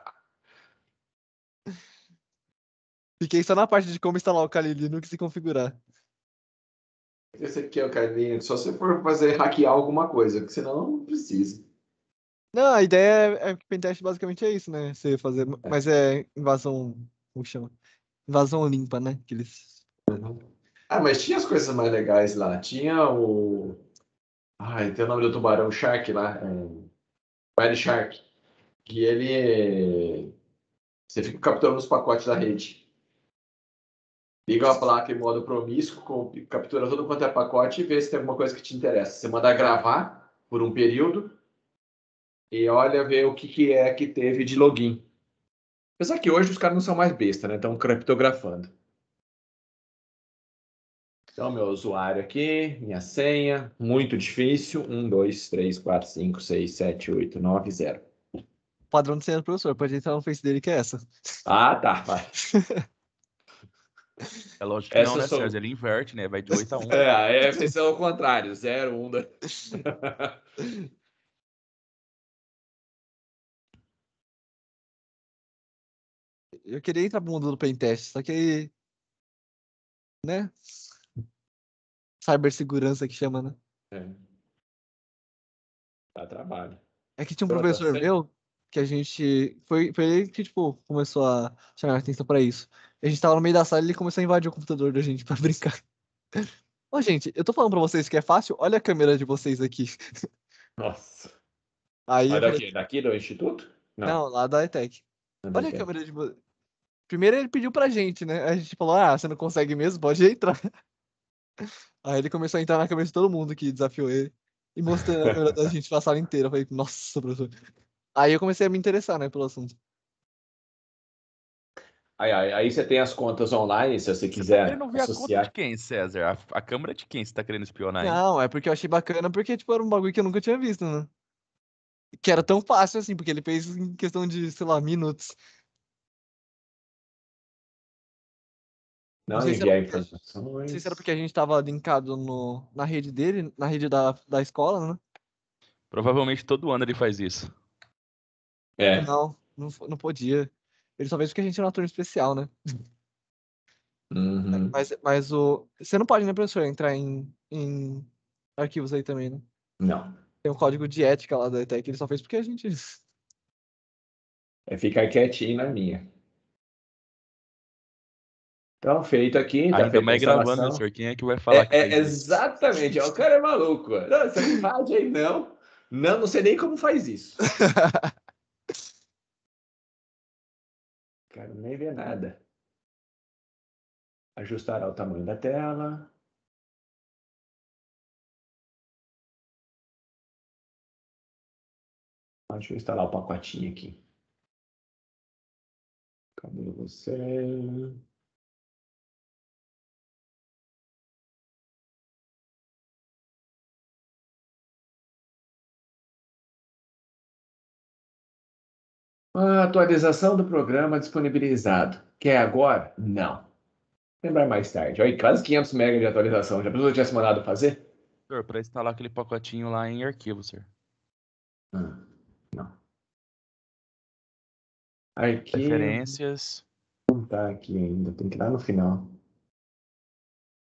S4: Fiquei só na parte de como instalar o Kali Linux e configurar.
S2: Esse aqui é o caderno, só se for fazer hackear alguma coisa, porque senão não precisa.
S4: Não, a ideia é, é que pentest basicamente é isso, né? Você fazer, é. mas é invasão, como chama? Invasão limpa, né? Que eles...
S2: Uhum. Ah, mas tinha as coisas mais legais lá. Tinha o Ai, tem o nome do tubarão Shark lá, é... Shark, que ele você fica capturando os pacotes da rede liga uma placa em modo promíscuo, captura todo quanto é pacote e vê se tem alguma coisa que te interessa. Você manda gravar por um período e olha ver o que, que é que teve de login. Apesar que hoje os caras não são mais besta, né? Estão criptografando. Então, meu usuário aqui, minha senha, muito difícil. 1, 2, 3, 4, 5, 6,
S3: 7, 8, 9, 0.
S2: padrão de senha do professor, pode entrar no Face dele que é essa.
S3: Ah, tá. Vai. É lógico que Essa não, né, são... Sérgio? Ele inverte, né? Vai de 8 a 1. É, é
S1: a exceção ao contrário, 0, 1. Um Eu queria entrar pro mundo do pentest, só que né?
S4: Cybersegurança que chama, né?
S1: É. Dá trabalho.
S4: É que tinha um Pronto, professor você... meu que a gente. Foi, foi ele que, tipo, começou a chamar a atenção pra isso. A gente tava no meio da sala e ele começou a invadir o computador da gente para brincar. Ô, gente, eu tô falando pra vocês que é fácil, olha a câmera de vocês aqui.
S2: Nossa. Aí é olha daqui, daqui do Instituto? Não, Não
S4: lá da ETEC. olha a câmera de vocês. Primeiro ele pediu pra gente, né? A gente falou, ah, você não consegue mesmo? Pode entrar. Aí ele começou a entrar na cabeça de todo mundo que desafiou ele. E mostrando a câmera da gente pra sala inteira. Eu falei, nossa, professor. Aí eu comecei a me interessar, né, pelo assunto.
S3: Aí, aí, aí, você tem as contas online, se você tá quiser. Eu não vi associar. a conta de quem, César? A, a câmera de quem você tá querendo espionar? aí? Não,
S4: é porque eu achei bacana, porque tipo, era um bagulho que eu nunca tinha visto, né?
S1: Que era tão fácil assim, porque ele fez em questão de, sei lá, minutos. Não, não enviar se informações. Não sei se era porque a gente tava
S4: linkado no, na rede dele, na rede da, da escola, né?
S3: Provavelmente todo ano ele faz isso. É.
S4: Não, não, não podia. Ele só fez porque a gente é um ator especial, né? Uhum. Mas, mas o. Você não pode, né, professor, entrar em, em arquivos aí também, né? Não. Tem um código de ética lá da
S1: ETEC, ele só fez porque a gente. É ficar quietinho na minha. Então, feito aqui. Tá Ainda mais gravando, né, senhor? Quem é que vai falar?
S3: É, é
S2: exatamente. O cara é maluco. Não, você não faz aí, não. Não, não sei nem como
S1: faz isso. Quero nem ver é. nada. Ajustará o tamanho da tela. Deixa eu instalar o pacotinho aqui. Cadê você? A atualização do programa disponibilizado.
S2: Quer agora? Não. Lembrar mais tarde. Olha, quase 500 MB de atualização. Já
S1: precisou tivesse mandado fazer?
S3: Senhor, para instalar aquele pacotinho lá em arquivo, senhor.
S1: Ah, não. Arquivo. Referências. Não está aqui ainda. Tem que dar no final.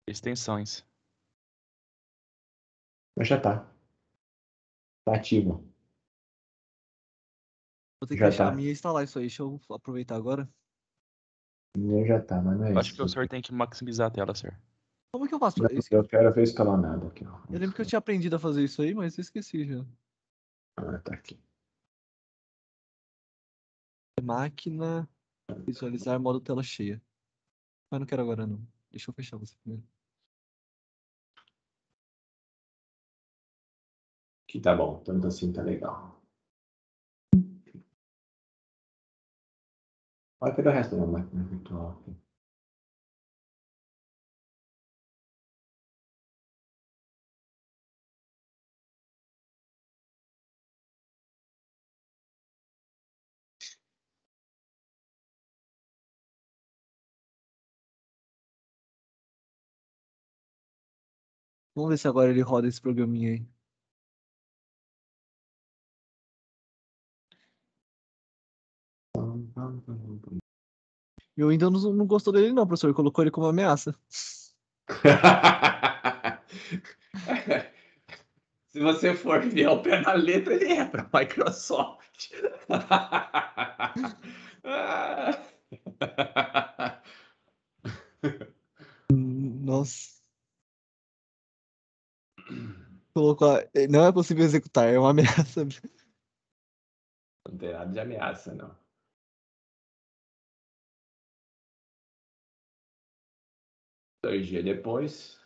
S1: Extensões. Mas já está. Está ativo. Vou ter que já deixar tá. a minha instalar isso aí. Deixa eu aproveitar agora.
S3: Minha já tá, mas não é Acho isso. que o senhor tem que maximizar a tela, senhor.
S4: Como que eu faço não, isso?
S1: Eu quero ver tá nada aqui. Ó.
S4: Eu lembro que eu tinha aprendido a fazer isso aí, mas eu esqueci já. Ah, tá aqui. Máquina, visualizar modo tela cheia. Mas não quero agora, não. Deixa eu fechar você primeiro.
S1: Que tá bom, tanto assim tá legal. Vai pegar o resto da máquina virtual aqui. Vamos ver se agora ele roda esse programinha aí. Eu ainda não, não gostou dele, não, professor. Colocou ele como ameaça.
S2: Se você for ver ao pé da letra, ele é para Microsoft.
S4: Nossa.
S1: Colocou. Não é possível executar, é uma ameaça. Não tem nada de ameaça, não. Dois dias depois.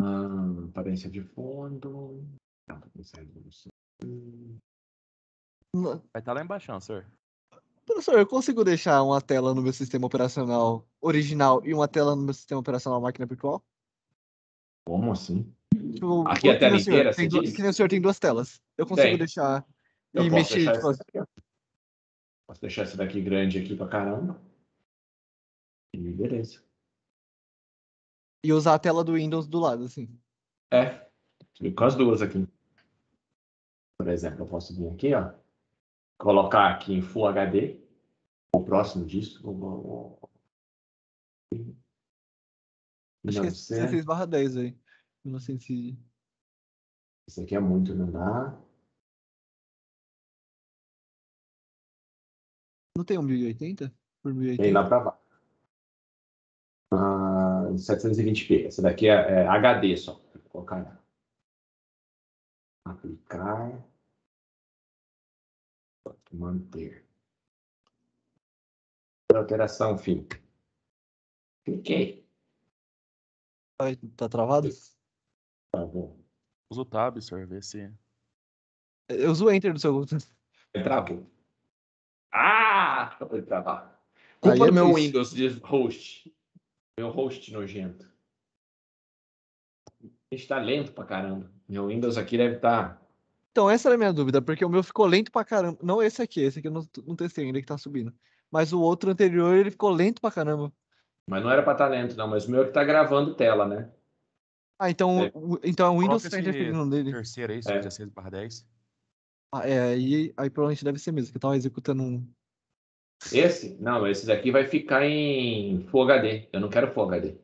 S1: Ah, aparência de fundo. Vai
S3: estar tá lá embaixo, senhor.
S1: Professor, eu
S4: consigo deixar uma tela no meu sistema operacional original e uma tela no meu sistema operacional máquina
S2: virtual? Como assim? Tipo, aqui é a tela inteira, senhor você diz?
S4: o senhor tem duas telas.
S1: Eu consigo tem. deixar
S4: eu e mexer. Deixar
S1: tipo... Posso deixar essa daqui grande aqui pra caramba. E beleza.
S4: E usar a tela do Windows do lado, assim.
S1: É. Com as duas aqui. Por exemplo, eu posso vir aqui, ó. Colocar aqui em Full HD. Ou próximo disso. Ou, ou... Acho que é 16 10 aí. se. Isso aqui é muito, não dá. Não tem 1080 por 1080? Tem lá pra baixo. 720p. Essa daqui é, é HD só. Vou colocar. Aplicar. Manter. Alteração, fim. Cliquei. Tá travado? Travou. Tá
S3: Usa o tab, senhor, ver se. Eu uso o enter no seu. É, travou. Ah! Foi
S2: travar. É Culpa do meu Windows de host. Meu host nojento. Está lento pra caramba. Meu Windows aqui deve estar. Tá...
S4: Então, essa era a minha dúvida, porque o meu ficou lento pra caramba. Não esse aqui, esse aqui eu não, não testei ainda que tá subindo. Mas o outro anterior, ele ficou lento pra caramba.
S2: Mas não era pra estar tá lento, não. Mas o meu é que tá gravando
S3: tela, né?
S4: Ah, então, é. o, então o Windows que tá interferindo
S3: nele. Terceiro aí, é. 16 barra 10.
S4: Ah, é, aí, aí provavelmente deve ser mesmo, que eu tava executando um
S2: esse? Não, esse daqui vai ficar em Full HD. Eu não quero Full HD.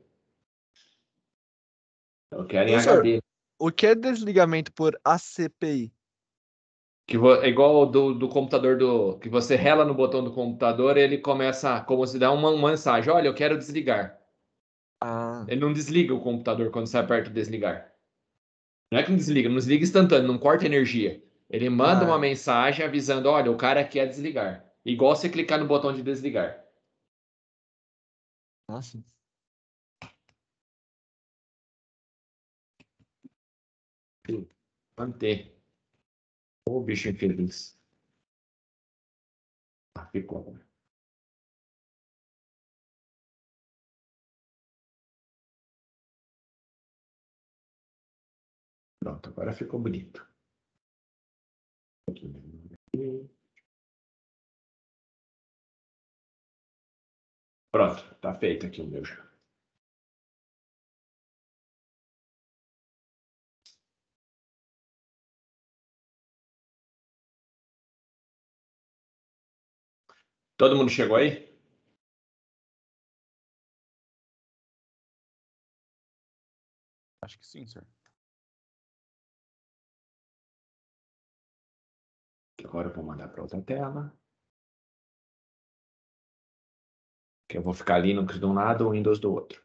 S2: Eu quero em HD.
S4: O que é desligamento por ACPI?
S2: Que é igual do, do computador do. Que você rela no botão do computador ele começa como se dá uma, uma mensagem. Olha, eu quero desligar. Ah. Ele não desliga o computador quando você aperta o desligar. Não é que não desliga, não desliga instantâneo, não corta energia. Ele manda ah. uma mensagem avisando: olha, o cara quer desligar. Igual você clicar no botão de
S1: desligar. sim. Manter. Ô, oh, bicho infeliz. Ah, ficou. Pronto, agora ficou bonito. Aqui. Pronto, está feito aqui o meu já. Todo mundo chegou aí? Acho que sim, senhor. Agora eu vou mandar para outra tela. que eu vou ficar Linux de um lado ou Windows do outro.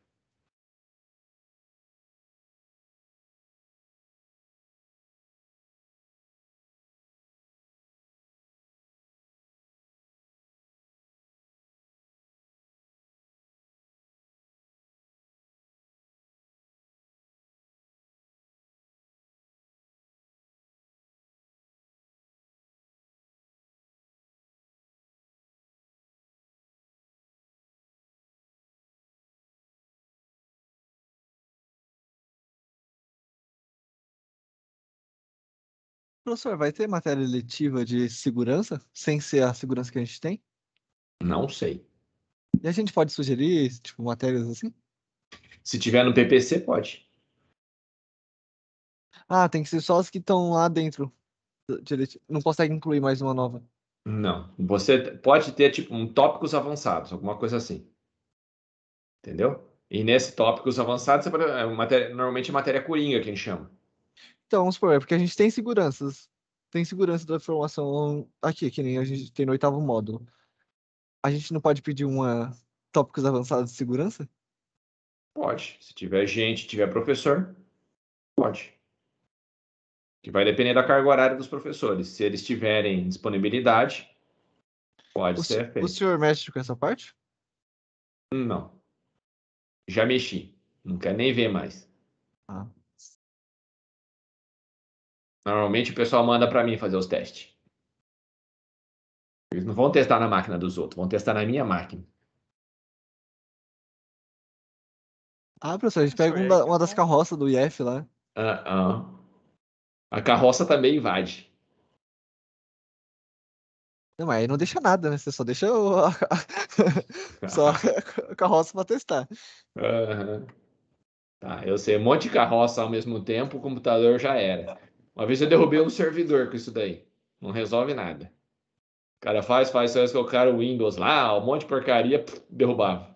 S1: Professor, vai ter matéria letiva de segurança, sem ser a segurança que a gente tem?
S2: Não
S4: sei. E a gente pode sugerir, tipo, matérias assim?
S2: Se tiver no PPC, pode.
S4: Ah, tem que ser só as que estão lá dentro. Não consegue incluir mais uma nova.
S2: Não. Você pode ter, tipo, um tópicos avançados, alguma coisa assim. Entendeu? E nesse tópicos avançados, é matéria, normalmente é matéria coringa que a gente chama. Então, vamos supor, é porque a gente tem seguranças.
S4: Tem segurança da formação aqui, que nem a gente tem no oitavo módulo. A gente não pode pedir uma tópicos avançados de segurança?
S2: Pode. Se tiver gente, tiver professor, pode. Que vai depender da carga horária dos professores. Se eles tiverem disponibilidade, pode o ser feito. O
S4: senhor mexe com essa parte?
S1: Não. Já mexi. Não quer nem ver mais. Ah. Normalmente o pessoal manda para mim fazer os testes. Eles não vão testar na máquina dos outros, vão testar na minha máquina. Ah, professor, a gente pega
S4: uma, uma das carroças do IF lá.
S1: Ah, uh -uh. A carroça também invade.
S4: Não, mas aí não deixa nada, né? Você só deixa o...
S2: só a carroça para testar.
S1: Uhum.
S2: Tá, eu sei um monte de carroça ao mesmo tempo, o computador já era. Uma vez eu derrubei um servidor com isso daí. Não resolve nada. O cara faz, faz, faz, colocar o Windows lá,
S1: um monte de porcaria, derrubava.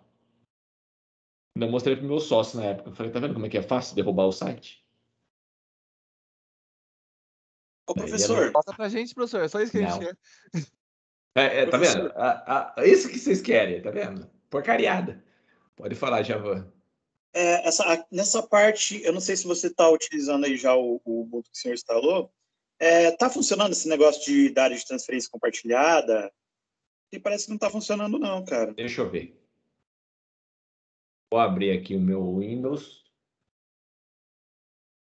S1: Ainda mostrei pro meu sócio na época. falei, tá vendo como é que é fácil derrubar o site? Ô, professor. Passa pra gente, professor. É só isso que não. a gente quer. É, é, tá vendo? A, a, isso que
S2: vocês querem, tá vendo? Porcariada. Pode falar, Javan
S4: é, essa,
S5: nessa parte, eu não sei se você está utilizando aí já o, o ponto que o senhor instalou, está é, tá funcionando esse negócio de dar de transferência compartilhada? E parece que não está funcionando
S2: não, cara. Deixa eu ver. Vou abrir aqui o meu Windows.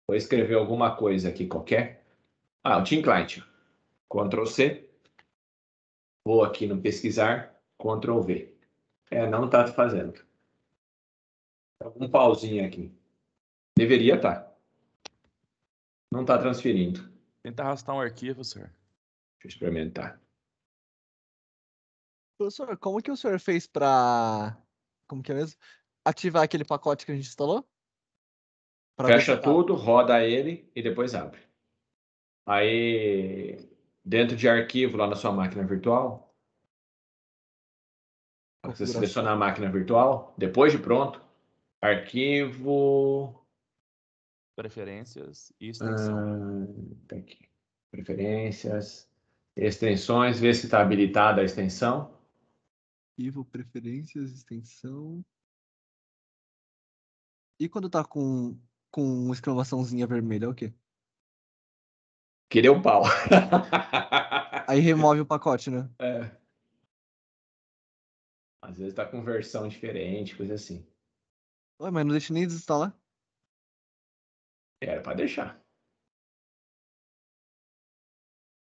S2: Vou escrever alguma coisa aqui qualquer. Ah, o Team Client. Ctrl C. Vou aqui no pesquisar, Ctrl V. É, não está fazendo. Tá um pauzinho aqui.
S1: Deveria estar. Tá. Não está transferindo.
S3: Tenta arrastar um arquivo, senhor.
S1: Deixa eu experimentar.
S3: Professor, como que
S4: o senhor fez para como que é mesmo? Ativar aquele pacote que a gente instalou?
S1: Pra Fecha
S2: tudo, roda ele e depois abre. Aí, dentro de arquivo lá na sua máquina virtual,
S1: você selecionar
S2: a máquina virtual, depois de pronto, Arquivo.
S3: Preferências e
S1: extensão. Ah, tá aqui.
S2: Preferências, extensões, ver se está habilitada a extensão.
S4: Arquivo, preferências, extensão. E quando tá com, com exclamaçãozinha vermelha, é o quê?
S1: Que deu pau.
S2: Aí remove o pacote, né? É.
S1: Às vezes tá com versão diferente, coisa assim. Ué, mas não deixa nem desinstalar? Era pra deixar.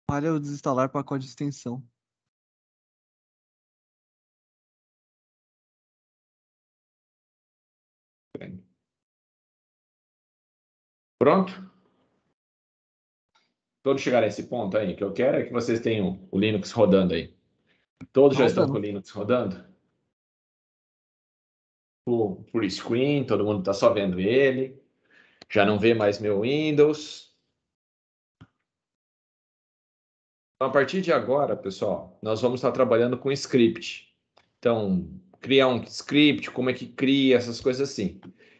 S1: Para o desinstalar pacote de extensão. Pronto? Todos chegaram a esse ponto aí. O que eu quero é que vocês tenham o Linux rodando aí. Todos já tá estão com o Linux
S2: rodando?
S1: por, por screen, todo mundo está só vendo ele. Já não vê mais meu Windows.
S2: Então, a partir de agora, pessoal, nós vamos estar trabalhando com script. Então, criar um script, como é que cria, essas coisas assim.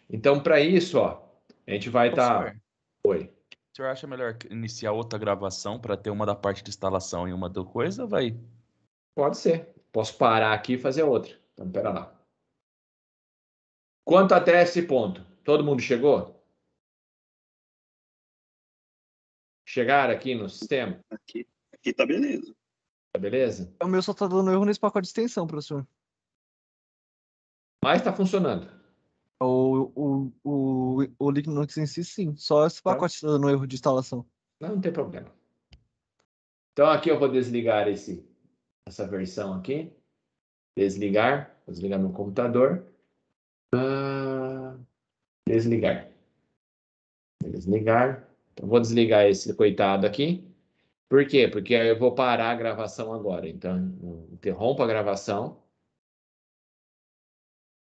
S2: Então, para isso,
S3: ó, a gente vai estar. Tá... Oi. O senhor acha melhor iniciar outra gravação para ter uma da parte de instalação e uma do coisa? Vai. Pode ser. Posso parar aqui e
S1: fazer outra. Então, pera lá. Quanto até esse ponto? Todo mundo chegou? Chegaram aqui no sistema? Aqui, aqui tá beleza. Tá beleza?
S4: O meu só tá dando erro nesse pacote de extensão, professor. Mas tá funcionando. O, o, o, o Linux em si, sim. Só esse tá. pacote tá dando erro de instalação. Não, não tem problema.
S2: Então aqui eu vou desligar esse, essa versão aqui. Desligar. Vou desligar meu computador. Ah, desligar. Desligar. Então, vou desligar esse coitado aqui.
S1: Por quê? Porque eu vou parar a gravação agora. Então, interrompo a gravação